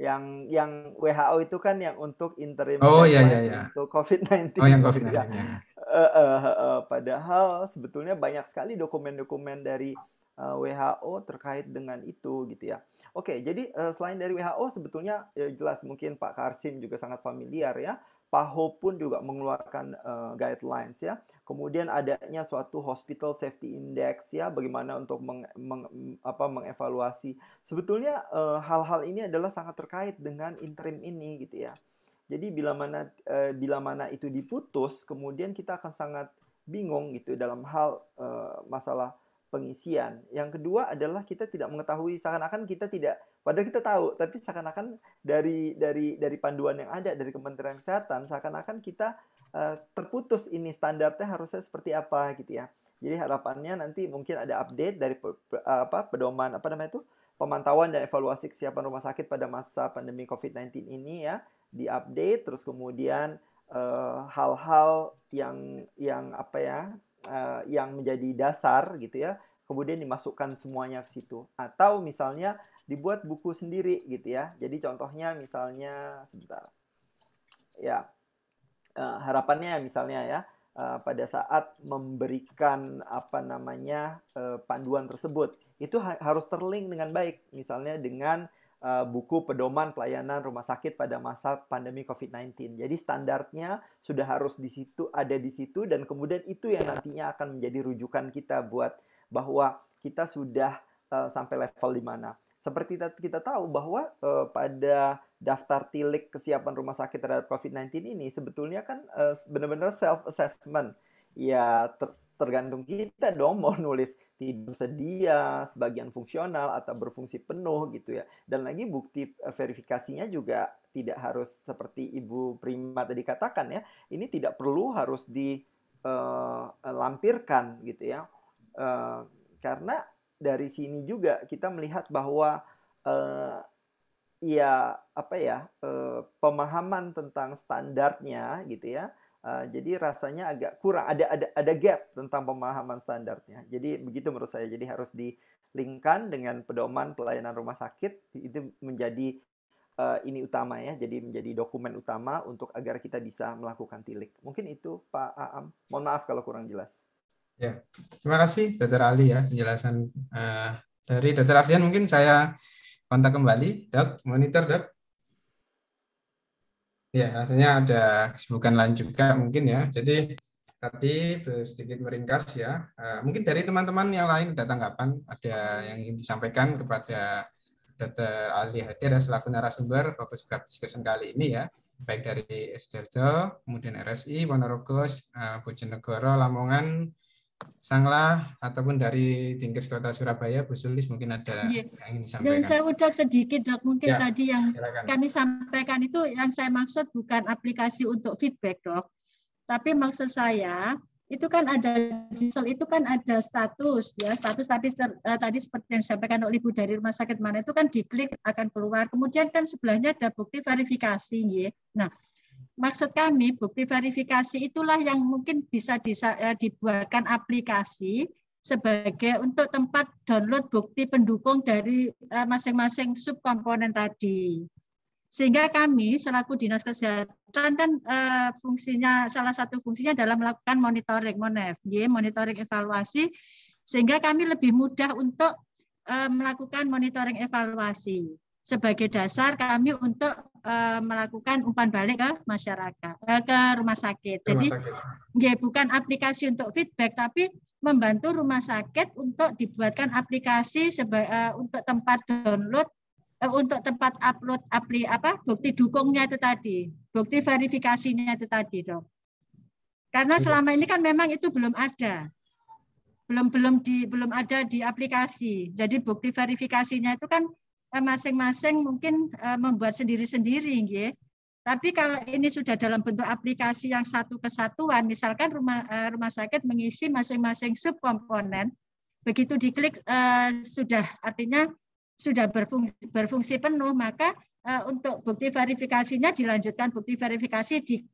yang yang WHO itu kan yang untuk interim oh, iya, iya, iya. untuk COVID-19 oh yang COVID-19 ya. uh, Uh, uh, uh, padahal sebetulnya banyak sekali dokumen-dokumen dari uh, eh, WHO terkait dengan itu gitu ya oke okay, jadi uh, selain dari WHO sebetulnya ya jelas mungkin Pak Karsim juga sangat familiar ya PAHO pun juga mengeluarkan uh, guidelines ya. Kemudian adanya suatu hospital safety index ya, bagaimana untuk meng, meng, apa, mengevaluasi. Sebetulnya eh, hal-hal uh, ini adalah sangat terkait dengan interim ini gitu ya. Jadi bila mana uh, bila mana itu diputus, kemudian kita akan sangat bingung gitu dalam hal uh, masalah pengisian. Yang kedua adalah kita tidak mengetahui seakan-akan kita tidak Padahal kita tahu, tapi seakan-akan dari dari dari panduan yang ada dari Kementerian Kesehatan seakan-akan kita uh, terputus ini standarnya harusnya seperti apa gitu ya. Jadi harapannya nanti mungkin ada update dari apa pedoman apa namanya itu pemantauan dan evaluasi kesiapan rumah sakit pada masa pandemi COVID-19 ini ya diupdate terus kemudian eh, hal-hal uh, yang yang apa ya uh, yang menjadi dasar gitu ya kemudian dimasukkan semuanya ke situ atau misalnya dibuat buku sendiri gitu ya. Jadi contohnya misalnya sebentar. Ya. Uh, harapannya misalnya ya uh, pada saat memberikan apa namanya uh, panduan tersebut itu ha harus terlink dengan baik misalnya dengan uh, buku pedoman pelayanan rumah sakit pada masa pandemi COVID-19. Jadi standarnya sudah harus di situ ada di situ dan kemudian itu yang nantinya akan menjadi rujukan kita buat bahwa kita sudah uh, sampai level di mana. Seperti kita, tahu bahwa eh, pada daftar tilik kesiapan rumah sakit terhadap COVID-19 ini sebetulnya kan eh, benar-benar self assessment. Ya ter, tergantung kita dong mau nulis tidak sedia, sebagian fungsional atau berfungsi penuh gitu ya. Dan lagi bukti eh, verifikasinya juga tidak harus seperti Ibu Prima tadi katakan ya. Ini tidak perlu harus dilampirkan gitu ya. Uh, karena dari sini juga kita melihat bahwa uh, ya apa ya uh, pemahaman tentang standarnya gitu ya. Uh, jadi rasanya agak kurang ada ada ada gap tentang pemahaman standarnya. Jadi begitu menurut saya. Jadi harus di dilingkan dengan pedoman pelayanan rumah sakit itu menjadi uh, ini utama ya. Jadi menjadi dokumen utama untuk agar kita bisa melakukan tilik. Mungkin itu Pak Aam. Mohon maaf kalau kurang jelas. Ya, terima kasih Dr. Ali ya penjelasan uh, dari Dr. Ardian mungkin saya kontak kembali, Dok, monitor, Dok. Ya, rasanya ada kesibukan lain juga mungkin ya. Jadi tadi sedikit meringkas ya. Uh, mungkin dari teman-teman yang lain ada tanggapan, ada yang ingin disampaikan kepada Dr. Ali Hati ada selaku narasumber fokus gratis discussion kali ini ya baik dari SDRJ, kemudian RSI, Wonorogo, eh, Bojonegoro, Lamongan, Sanglah ataupun dari Dinkes Kota Surabaya, Bu Sulis mungkin ada iya. yang ingin disampaikan. Dan saya udah sedikit dok, mungkin ya, tadi yang silakan. kami sampaikan itu yang saya maksud bukan aplikasi untuk feedback dok, tapi maksud saya itu kan ada diesel itu kan ada status ya status tapi ser, uh, tadi seperti yang disampaikan oleh Ibu dari rumah sakit mana itu kan diklik akan keluar kemudian kan sebelahnya ada bukti verifikasi ya. Nah, maksud kami bukti verifikasi itulah yang mungkin bisa eh, dibuatkan aplikasi sebagai untuk tempat download bukti pendukung dari eh, masing-masing subkomponen tadi. Sehingga kami selaku Dinas Kesehatan kan eh, fungsinya salah satu fungsinya adalah melakukan monitoring MONEF, ya, monitoring evaluasi sehingga kami lebih mudah untuk melakukan monitoring evaluasi sebagai dasar kami untuk uh, melakukan umpan balik ke masyarakat uh, ke rumah sakit. Jadi sakit. Ya, bukan aplikasi untuk feedback tapi membantu rumah sakit untuk dibuatkan aplikasi seba, uh, untuk tempat download untuk tempat upload apli apa bukti dukungnya itu tadi, bukti verifikasinya itu tadi, Dok. Karena iya. selama ini kan memang itu belum ada. Belum belum di belum ada di aplikasi. Jadi bukti verifikasinya itu kan masing-masing mungkin eh, membuat sendiri-sendiri ya. Tapi kalau ini sudah dalam bentuk aplikasi yang satu kesatuan, misalkan rumah eh, rumah sakit mengisi masing-masing subkomponen, begitu diklik eh, sudah artinya sudah berfungsi, berfungsi penuh, maka eh, untuk bukti verifikasinya dilanjutkan bukti verifikasi di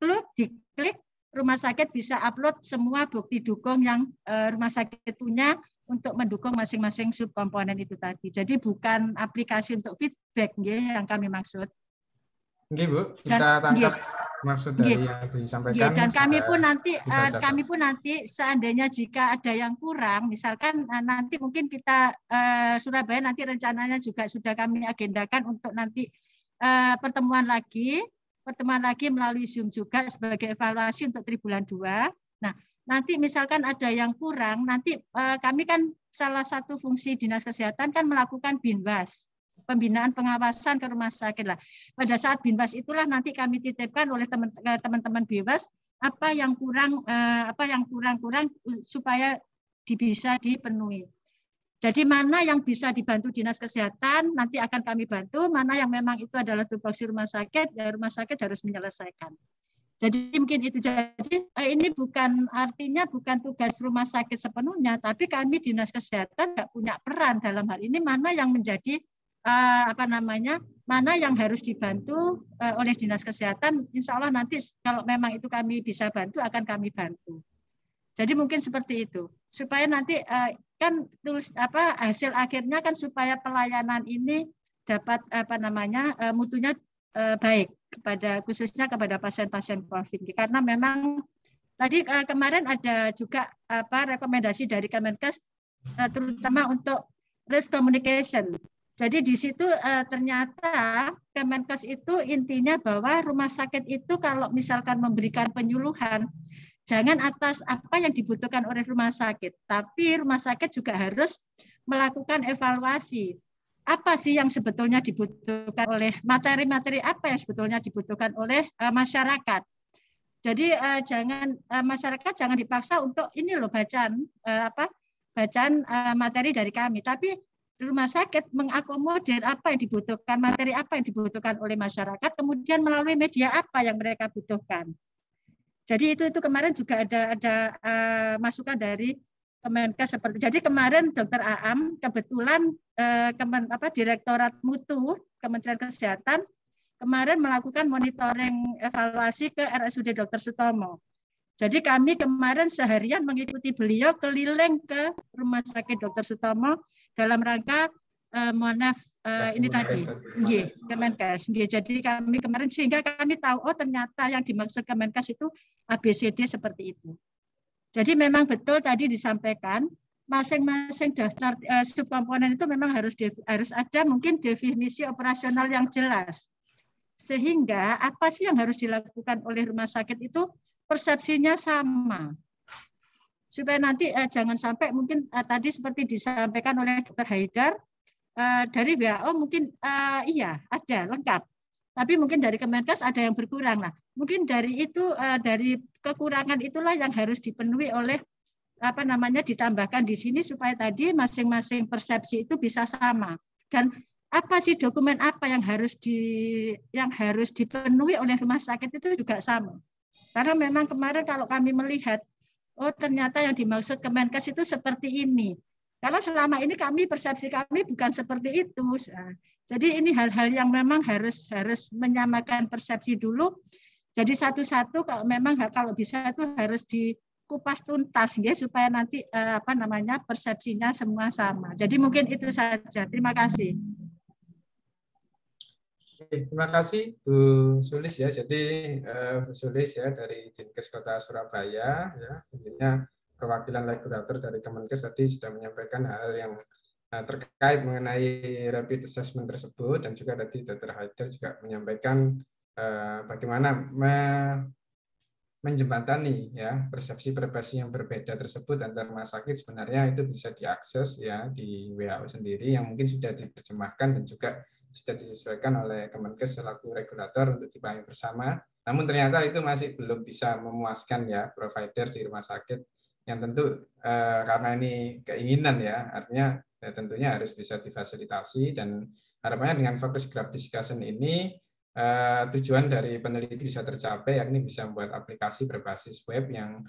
klik rumah sakit bisa upload semua bukti dukung yang eh, rumah sakit punya untuk mendukung masing-masing subkomponen itu tadi. Jadi bukan aplikasi untuk feedback ya, yang kami maksud. Oke Bu. Kita dan, tangkap ya, maksud dari ya, yang disampaikan. Ya, dan kami pun nanti eh, kami pun nanti seandainya jika ada yang kurang, misalkan eh, nanti mungkin kita uh, Surabaya nanti rencananya juga sudah kami agendakan untuk nanti pertemuan lagi, pertemuan lagi melalui Zoom juga sebagai evaluasi untuk tribulan 2. Nah, nanti misalkan ada yang kurang, nanti eh, kami kan salah satu fungsi dinas kesehatan kan melakukan binwas, pembinaan pengawasan ke rumah sakit lah. Pada saat binwas itulah nanti kami titipkan oleh teman-teman binwas apa yang kurang eh, apa yang kurang-kurang supaya bisa dipenuhi. Jadi mana yang bisa dibantu dinas kesehatan nanti akan kami bantu, mana yang memang itu adalah tupoksi rumah sakit, ya rumah sakit harus menyelesaikan. Jadi mungkin itu jadi eh, ini bukan artinya bukan tugas rumah sakit sepenuhnya, tapi kami dinas kesehatan nggak punya peran dalam hal ini mana yang menjadi eh, apa namanya mana yang harus dibantu eh, oleh dinas kesehatan. Insya Allah nanti kalau memang itu kami bisa bantu akan kami bantu. Jadi mungkin seperti itu supaya nanti kan tulis apa hasil akhirnya kan supaya pelayanan ini dapat apa namanya mutunya Eh, baik kepada khususnya kepada pasien-pasien COVID karena memang tadi eh, kemarin ada juga apa rekomendasi dari Kemenkes eh, terutama untuk risk communication. Jadi di situ ternyata Kemenkes itu intinya bahwa rumah sakit itu kalau misalkan memberikan penyuluhan jangan atas apa yang dibutuhkan oleh rumah sakit, tapi rumah sakit juga harus melakukan evaluasi apa sih yang sebetulnya dibutuhkan oleh materi-materi apa yang sebetulnya dibutuhkan oleh uh, masyarakat. Jadi uh, jangan uh, masyarakat jangan dipaksa untuk ini loh bacaan uh, apa bacaan uh, materi dari kami, tapi rumah sakit mengakomodir apa yang dibutuhkan, materi apa yang dibutuhkan oleh masyarakat, kemudian melalui media apa yang mereka butuhkan. Jadi itu itu kemarin juga ada ada uh, masukan dari Kemenkes seperti. Jadi kemarin Dokter Aam kebetulan eh, kemen, apa, Direktorat Mutu Kementerian Kesehatan kemarin melakukan monitoring evaluasi ke RSUD Dr. Sutomo. Jadi kami kemarin seharian mengikuti beliau keliling ke Rumah Sakit Dr. Sutomo dalam rangka eh, monaf eh, ini tadi, ya Kemenkes. jadi kami kemarin sehingga kami tahu oh ternyata yang dimaksud Kemenkes itu ABCD seperti itu. Jadi memang betul tadi disampaikan masing-masing daftar eh, subkomponen itu memang harus harus ada mungkin definisi operasional yang jelas. Sehingga apa sih yang harus dilakukan oleh rumah sakit itu persepsinya sama. Supaya nanti eh, jangan sampai mungkin eh, tadi seperti disampaikan oleh Dr. Haidar eh, dari WHO mungkin eh, iya ada lengkap. Tapi mungkin dari Kemenkes ada yang berkurang. lah mungkin dari itu eh, dari kekurangan itulah yang harus dipenuhi oleh apa namanya ditambahkan di sini supaya tadi masing-masing persepsi itu bisa sama dan apa sih dokumen apa yang harus di yang harus dipenuhi oleh rumah sakit itu juga sama karena memang kemarin kalau kami melihat oh ternyata yang dimaksud Kemenkes itu seperti ini karena selama ini kami persepsi kami bukan seperti itu jadi ini hal-hal yang memang harus harus menyamakan persepsi dulu jadi satu-satu kalau memang kalau bisa itu harus dikupas tuntas ya supaya nanti eh, apa namanya persepsinya semua sama. Jadi mungkin itu saja. Terima kasih. terima kasih Bu Sulis ya. Jadi eh, Bu Sulis ya dari Dinkes Kota Surabaya ya intinya perwakilan regulator dari Kemenkes tadi sudah menyampaikan hal yang eh, terkait mengenai rapid assessment tersebut dan juga tadi Dr. Haider juga menyampaikan Eh, bagaimana menjembatani ya persepsi persepsi yang berbeda tersebut antar rumah sakit sebenarnya itu bisa diakses ya di WHO sendiri yang mungkin sudah diterjemahkan dan juga sudah disesuaikan oleh Kemenkes selaku regulator untuk dipahami bersama. Namun ternyata itu masih belum bisa memuaskan ya provider di rumah sakit yang tentu eh, karena ini keinginan ya artinya ya, tentunya harus bisa difasilitasi dan harapannya dengan fokus discussion ini Eh, tujuan dari peneliti bisa tercapai yakni bisa membuat aplikasi berbasis web yang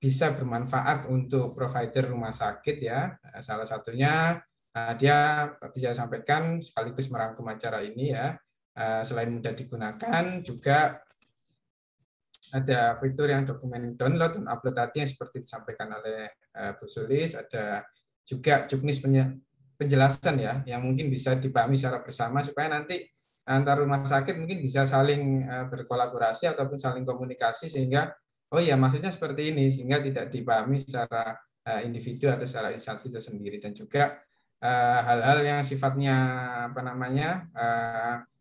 bisa bermanfaat untuk provider rumah sakit ya. Eh, salah satunya eh, dia tadi saya sampaikan sekaligus merangkum acara ini ya. selain mudah digunakan juga ada fitur yang dokumen download dan upload tadi yang seperti disampaikan oleh Bu Sulis, ada juga juknis penjelasan ya yang mungkin bisa dipahami secara bersama supaya nanti antar rumah sakit mungkin bisa saling eh, berkolaborasi ataupun saling komunikasi sehingga oh ya maksudnya seperti ini sehingga tidak dipahami secara eh, individu atau secara instansi tersendiri dan juga eh, hal-hal yang sifatnya apa namanya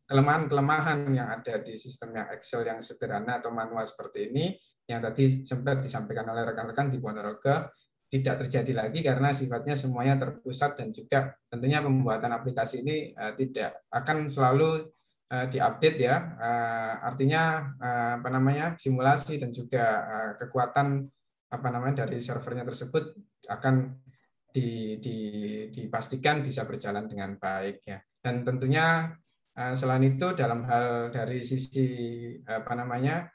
kelemahan-kelemahan yang ada di sistem yang Excel yang sederhana atau manual seperti ini yang tadi sempat disampaikan oleh rekan-rekan di Ponorogo tidak terjadi lagi karena sifatnya semuanya terpusat dan juga tentunya pembuatan aplikasi ini eh, tidak akan selalu uh, diupdate ya. Eh, artinya apa namanya simulasi dan juga kekuatan apa namanya dari servernya tersebut akan dipastikan bisa berjalan dengan baik ya. Dan tentunya selain itu dalam hal dari sisi apa namanya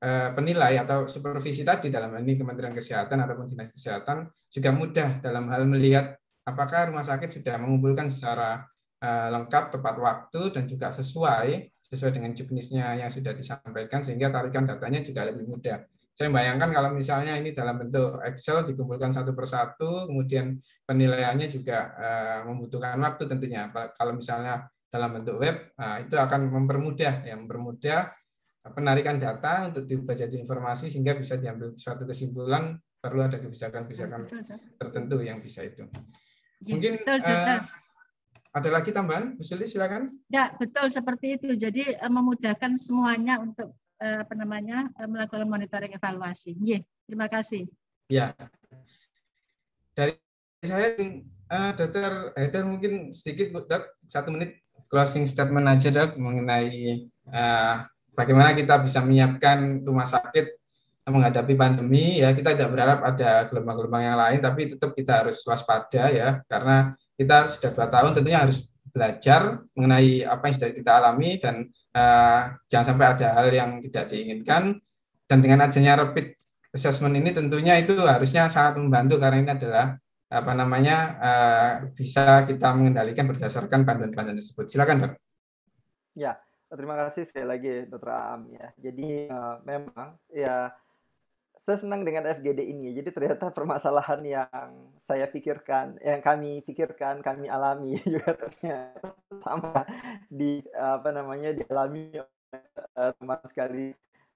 Eh, penilai atau supervisi tadi dalam ini Kementerian Kesehatan ataupun Dinas Kesehatan juga mudah dalam hal melihat apakah rumah sakit sudah mengumpulkan secara eh, lengkap tepat waktu dan juga sesuai sesuai dengan jenisnya yang sudah disampaikan sehingga tarikan datanya juga lebih mudah. Saya bayangkan kalau misalnya ini dalam bentuk Excel dikumpulkan satu persatu, kemudian penilaiannya juga eh, membutuhkan waktu tentunya. Kalau misalnya dalam bentuk web, nah, itu akan mempermudah, ya mempermudah penarikan data untuk diubah jadi informasi sehingga bisa diambil suatu kesimpulan perlu ada kebijakan-kebijakan tertentu yang bisa itu. Ya, Mungkin betul, uh, ada lagi tambahan, Bu Suli silakan. Ya betul seperti itu. Jadi eh, memudahkan semuanya untuk eh, apa namanya melakukan monitoring evaluasi. Ya, terima kasih. Ya, dari saya uh, Dokter Heder mungkin sedikit Dok satu menit closing statement aja Dok mengenai uh, bagaimana kita bisa menyiapkan rumah sakit menghadapi pandemi ya kita tidak berharap ada gelombang-gelombang yang lain tapi tetap kita harus waspada ya karena kita sudah dua tahun tentunya harus belajar mengenai apa yang sudah kita alami dan uh, jangan sampai ada hal yang tidak diinginkan dan dengan adanya rapid assessment ini tentunya itu harusnya sangat membantu karena ini adalah apa namanya uh, bisa kita mengendalikan berdasarkan panduan-panduan tersebut silakan dok ya terima kasih sekali lagi Dr. Am ya. Jadi uh, memang ya saya senang dengan FGD ini. Jadi ternyata permasalahan yang saya pikirkan, yang kami pikirkan, kami alami juga ternyata sama di apa namanya dialami eh, teman sekali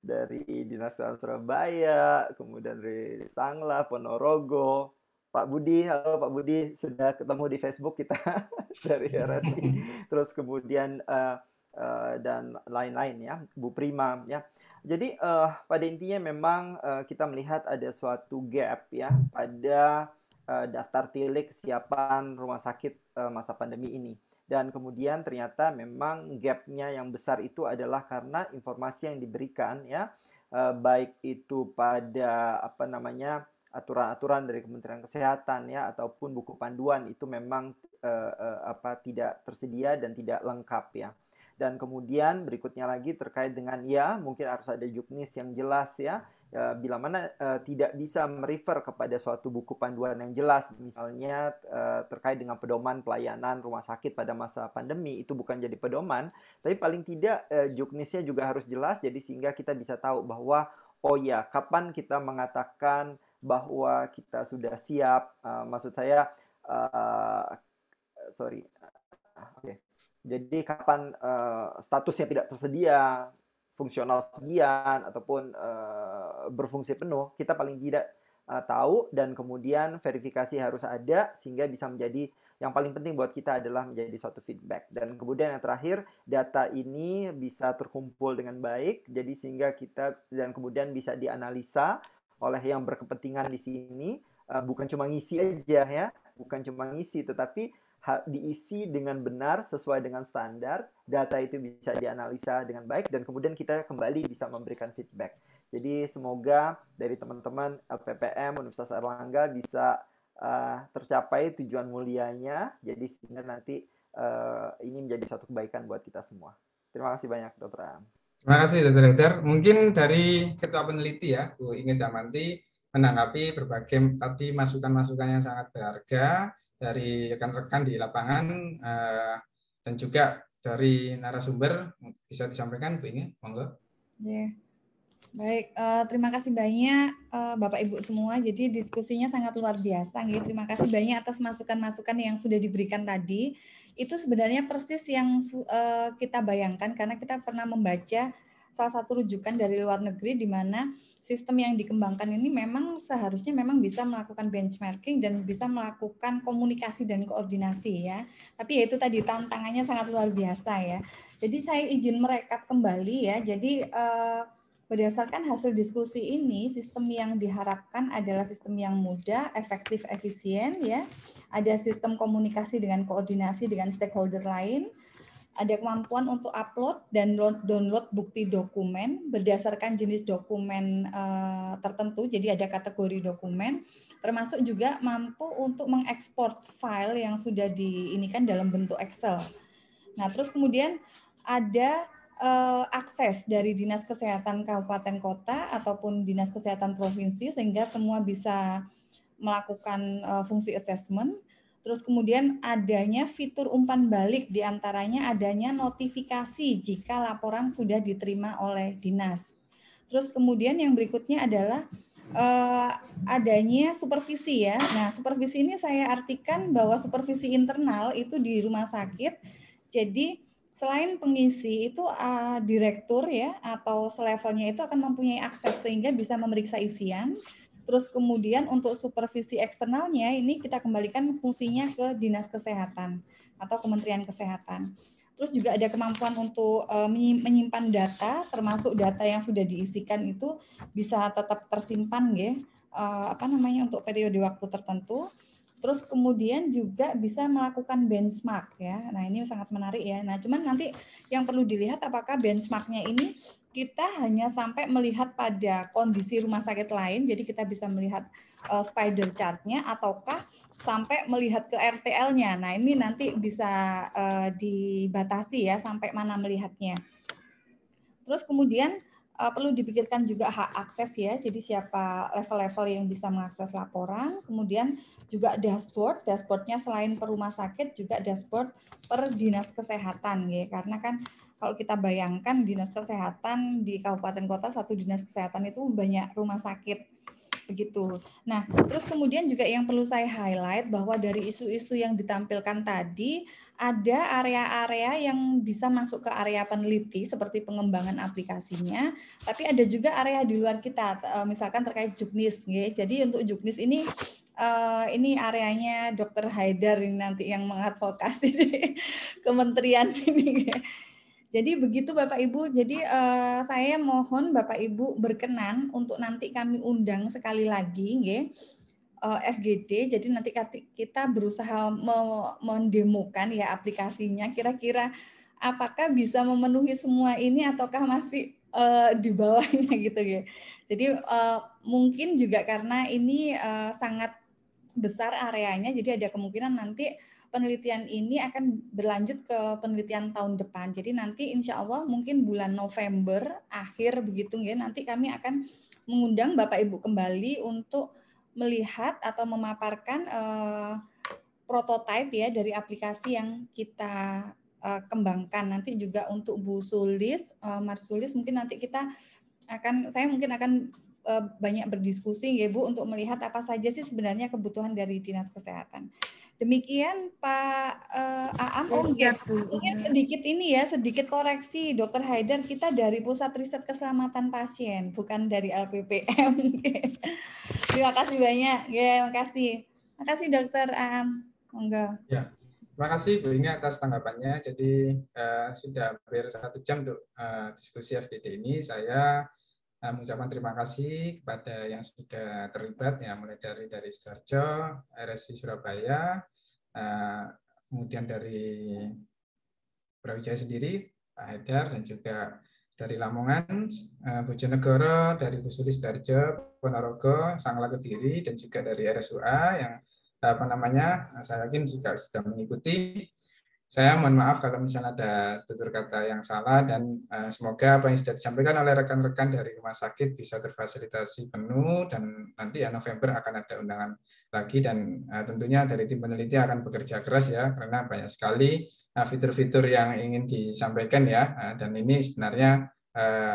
dari Dinas Surabaya, kemudian dari Sangla, Ponorogo, Pak Budi, halo Pak Budi, sudah ketemu di Facebook kita dari RSI. Terus kemudian uh, Eh, dan lain-lain ya, Bu Prima ya. Jadi uh, pada intinya memang uh, kita melihat ada suatu gap ya pada uh, daftar tilik kesiapan rumah sakit uh, masa pandemi ini. Dan kemudian ternyata memang gapnya yang besar itu adalah karena informasi yang diberikan ya uh, baik itu pada apa namanya aturan-aturan dari Kementerian Kesehatan ya ataupun buku panduan itu memang uh, uh, apa tidak tersedia dan tidak lengkap ya. Dan kemudian berikutnya lagi terkait dengan ya mungkin harus ada juknis yang jelas ya. ya bila mana uh, tidak bisa merefer kepada suatu buku panduan yang jelas misalnya uh, terkait dengan pedoman pelayanan rumah sakit pada masa pandemi itu bukan jadi pedoman tapi paling tidak uh, juknisnya juga harus jelas jadi sehingga kita bisa tahu bahwa oh ya kapan kita mengatakan bahwa kita sudah siap uh, maksud saya uh, sorry oke okay jadi kapan uh, statusnya tidak tersedia, fungsional sekian ataupun uh, berfungsi penuh, kita paling tidak uh, tahu dan kemudian verifikasi harus ada sehingga bisa menjadi yang paling penting buat kita adalah menjadi suatu feedback. Dan kemudian yang terakhir, data ini bisa terkumpul dengan baik jadi sehingga kita dan kemudian bisa dianalisa oleh yang berkepentingan di sini uh, bukan cuma ngisi aja ya, bukan cuma ngisi tetapi diisi dengan benar sesuai dengan standar, data itu bisa dianalisa dengan baik dan kemudian kita kembali bisa memberikan feedback. Jadi semoga dari teman-teman LPPM Universitas Erlangga bisa uh, tercapai tujuan mulianya. Jadi sehingga nanti uh, ini menjadi satu kebaikan buat kita semua. Terima kasih banyak, dokter Am. Terima kasih, Dr. Mungkin dari Ketua Peneliti ya, Bu Ingin Damanti menanggapi berbagai tadi masukan-masukan yang sangat berharga dari rekan-rekan di lapangan uh, dan juga dari narasumber bisa disampaikan Bu ini monggo. Yeah. Baik, uh, terima kasih banyak uh, Bapak Ibu semua. Jadi diskusinya sangat luar biasa. Gitu. Terima kasih banyak atas masukan-masukan yang sudah diberikan tadi. Itu sebenarnya persis yang uh, kita bayangkan karena kita pernah membaca salah satu rujukan dari luar negeri di mana sistem yang dikembangkan ini memang seharusnya memang bisa melakukan benchmarking dan bisa melakukan komunikasi dan koordinasi ya. Tapi ya itu tadi tantangannya sangat luar biasa ya. Jadi saya izin merekap kembali ya. Jadi eh, berdasarkan hasil diskusi ini sistem yang diharapkan adalah sistem yang mudah, efektif, efisien ya. Ada sistem komunikasi dengan koordinasi dengan stakeholder lain ada kemampuan untuk upload dan download bukti dokumen berdasarkan jenis dokumen eh, tertentu. Jadi ada kategori dokumen, termasuk juga mampu untuk mengekspor file yang sudah di ini kan dalam bentuk Excel. Nah, terus kemudian ada eh, akses dari Dinas Kesehatan Kabupaten Kota ataupun Dinas Kesehatan Provinsi sehingga semua bisa melakukan eh, fungsi assessment Terus kemudian adanya fitur umpan balik diantaranya adanya notifikasi jika laporan sudah diterima oleh dinas. Terus kemudian yang berikutnya adalah eh, adanya supervisi ya. Nah supervisi ini saya artikan bahwa supervisi internal itu di rumah sakit. Jadi selain pengisi itu uh, direktur ya atau selevelnya itu akan mempunyai akses sehingga bisa memeriksa isian Terus kemudian untuk supervisi eksternalnya ini kita kembalikan fungsinya ke Dinas Kesehatan atau Kementerian Kesehatan. Terus juga ada kemampuan untuk e, menyimpan data, termasuk data yang sudah diisikan itu bisa tetap tersimpan, ya, apa namanya untuk periode waktu tertentu. Terus kemudian juga bisa melakukan benchmark ya. Nah ini sangat menarik ya. Nah cuman nanti yang perlu dilihat apakah benchmarknya ini kita hanya sampai melihat pada kondisi rumah sakit lain, jadi kita bisa melihat uh, spider chartnya, ataukah sampai melihat ke RTL-nya. Nah ini nanti bisa eh, dibatasi ya sampai mana melihatnya. Terus kemudian uh, perlu dipikirkan juga hak akses ya. Jadi siapa level-level yang bisa mengakses laporan, kemudian juga dashboard. Dashboardnya selain per rumah sakit juga dashboard per dinas kesehatan ya. Karena kan kalau kita bayangkan dinas kesehatan di kabupaten kota satu dinas kesehatan itu banyak rumah sakit begitu. Nah, terus kemudian juga yang perlu saya highlight bahwa dari isu-isu yang ditampilkan tadi ada area-area yang bisa masuk ke area peneliti seperti pengembangan aplikasinya, tapi ada juga area di luar kita, eh, misalkan terkait juknis. Jadi untuk juknis ini eh, ini areanya Dokter Haidar ini nanti yang mengadvokasi di kementerian ini. Jadi begitu Bapak Ibu, jadi uh, saya mohon Bapak Ibu berkenan untuk nanti kami undang sekali lagi nggih uh, eh, FGD. Jadi nanti kita berusaha mendemokan ya aplikasinya kira-kira apakah bisa memenuhi semua ini ataukah masih uh, di bawahnya gitu ya. Jadi uh, mungkin juga karena ini uh, sangat besar areanya jadi ada kemungkinan nanti penelitian ini akan berlanjut ke penelitian tahun depan. Jadi nanti insya Allah mungkin bulan November akhir begitu ya nanti kami akan mengundang Bapak Ibu kembali untuk melihat atau memaparkan uh, prototipe ya dari aplikasi yang kita uh, kembangkan. Nanti juga untuk Bu Sulis, uh, eh, Marsulis mungkin nanti kita akan saya mungkin akan banyak berdiskusi ya Bu untuk melihat apa saja sih sebenarnya kebutuhan dari dinas kesehatan. Demikian Pak uh, eh, Aam oh, oh Ya, Mungkin iya, sedikit ini ya, sedikit koreksi Dokter Haidar kita dari Pusat Riset Keselamatan Pasien, bukan dari LPPM. terima kasih banyak. Ya, yeah, makasih. Makasih Dokter Aam. Monggo. Ya. Terima kasih Bu Inge atas tanggapannya. Jadi uh, sudah hampir satu jam untuk uh, diskusi FGD ini. Saya Nah, mengucapkan terima kasih kepada yang sudah terlibat ya mulai dari dari Sarjo, RSI Surabaya, eh, kemudian dari Brawijaya sendiri, Pak Haidar dan juga dari Lamongan, eh, Bojonegoro, dari Busuri Sarjo, Ponorogo, Sanglah Kediri dan juga dari RSUA yang apa namanya saya yakin juga sudah mengikuti saya mohon maaf kalau misalnya ada tutur kata yang salah dan eh, semoga apa yang sudah disampaikan oleh rekan-rekan dari rumah sakit bisa terfasilitasi penuh dan nanti ya November akan ada undangan lagi dan eh, tentunya dari tim peneliti akan bekerja keras ya karena banyak sekali eh, fitur-fitur yang ingin disampaikan ya dan ini sebenarnya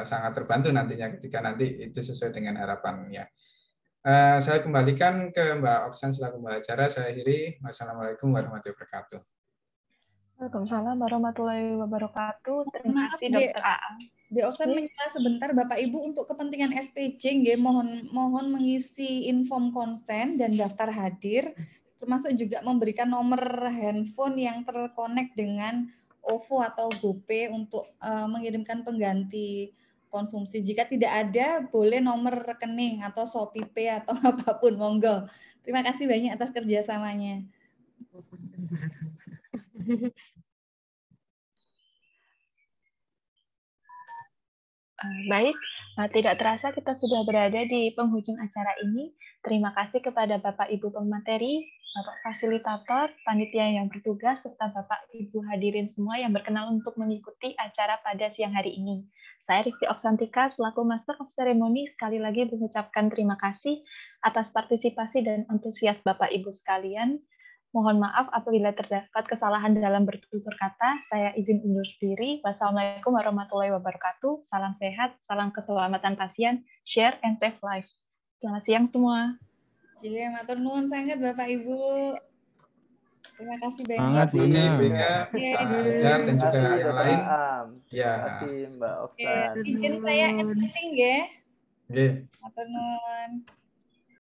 sangat terbantu nantinya ketika nanti itu sesuai dengan harapan ya. saya kembalikan ke Mbak Oksan selaku Mbak Saya akhiri. Wassalamualaikum warahmatullahi wabarakatuh. Waalaikumsalam warahmatullahi wabarakatuh. Oh, Terima kasih Dokter AA. Di offset menyela sebentar Bapak Ibu untuk kepentingan SPJ nggih mohon mohon mengisi inform konsen dan daftar hadir termasuk juga memberikan nomor handphone yang terkonek dengan OVO atau GoPay untuk uh, mengirimkan pengganti konsumsi. Jika tidak ada boleh nomor rekening atau Shopee atau apapun monggo. Terima kasih banyak atas kerjasamanya. Eh, baik, eh, tidak terasa kita sudah berada di penghujung acara ini. Terima kasih kepada Bapak Ibu pemateri, Bapak fasilitator, panitia yang bertugas, serta Bapak Ibu hadirin semua yang berkenal untuk mengikuti acara pada siang hari ini. Saya Rifki Oksantika, selaku Master of Ceremony, sekali lagi mengucapkan terima kasih atas partisipasi dan antusias Bapak Ibu sekalian Mohon maaf apabila terdapat kesalahan dalam bertutur kata. Saya izin undur diri. Wassalamualaikum warahmatullahi wabarakatuh. Salam sehat, salam keselamatan pasien. Share and save life. Selamat siang semua. Iya, matur nuwun sangat Bapak Ibu. Terima kasih banyak. Sangat banyak. Bika, dan juga yang lain. Ya. Terima kasih ya. Mbak iya, Oksan. Izin saya penting ya. Nggih. Iya. Matur nuwun.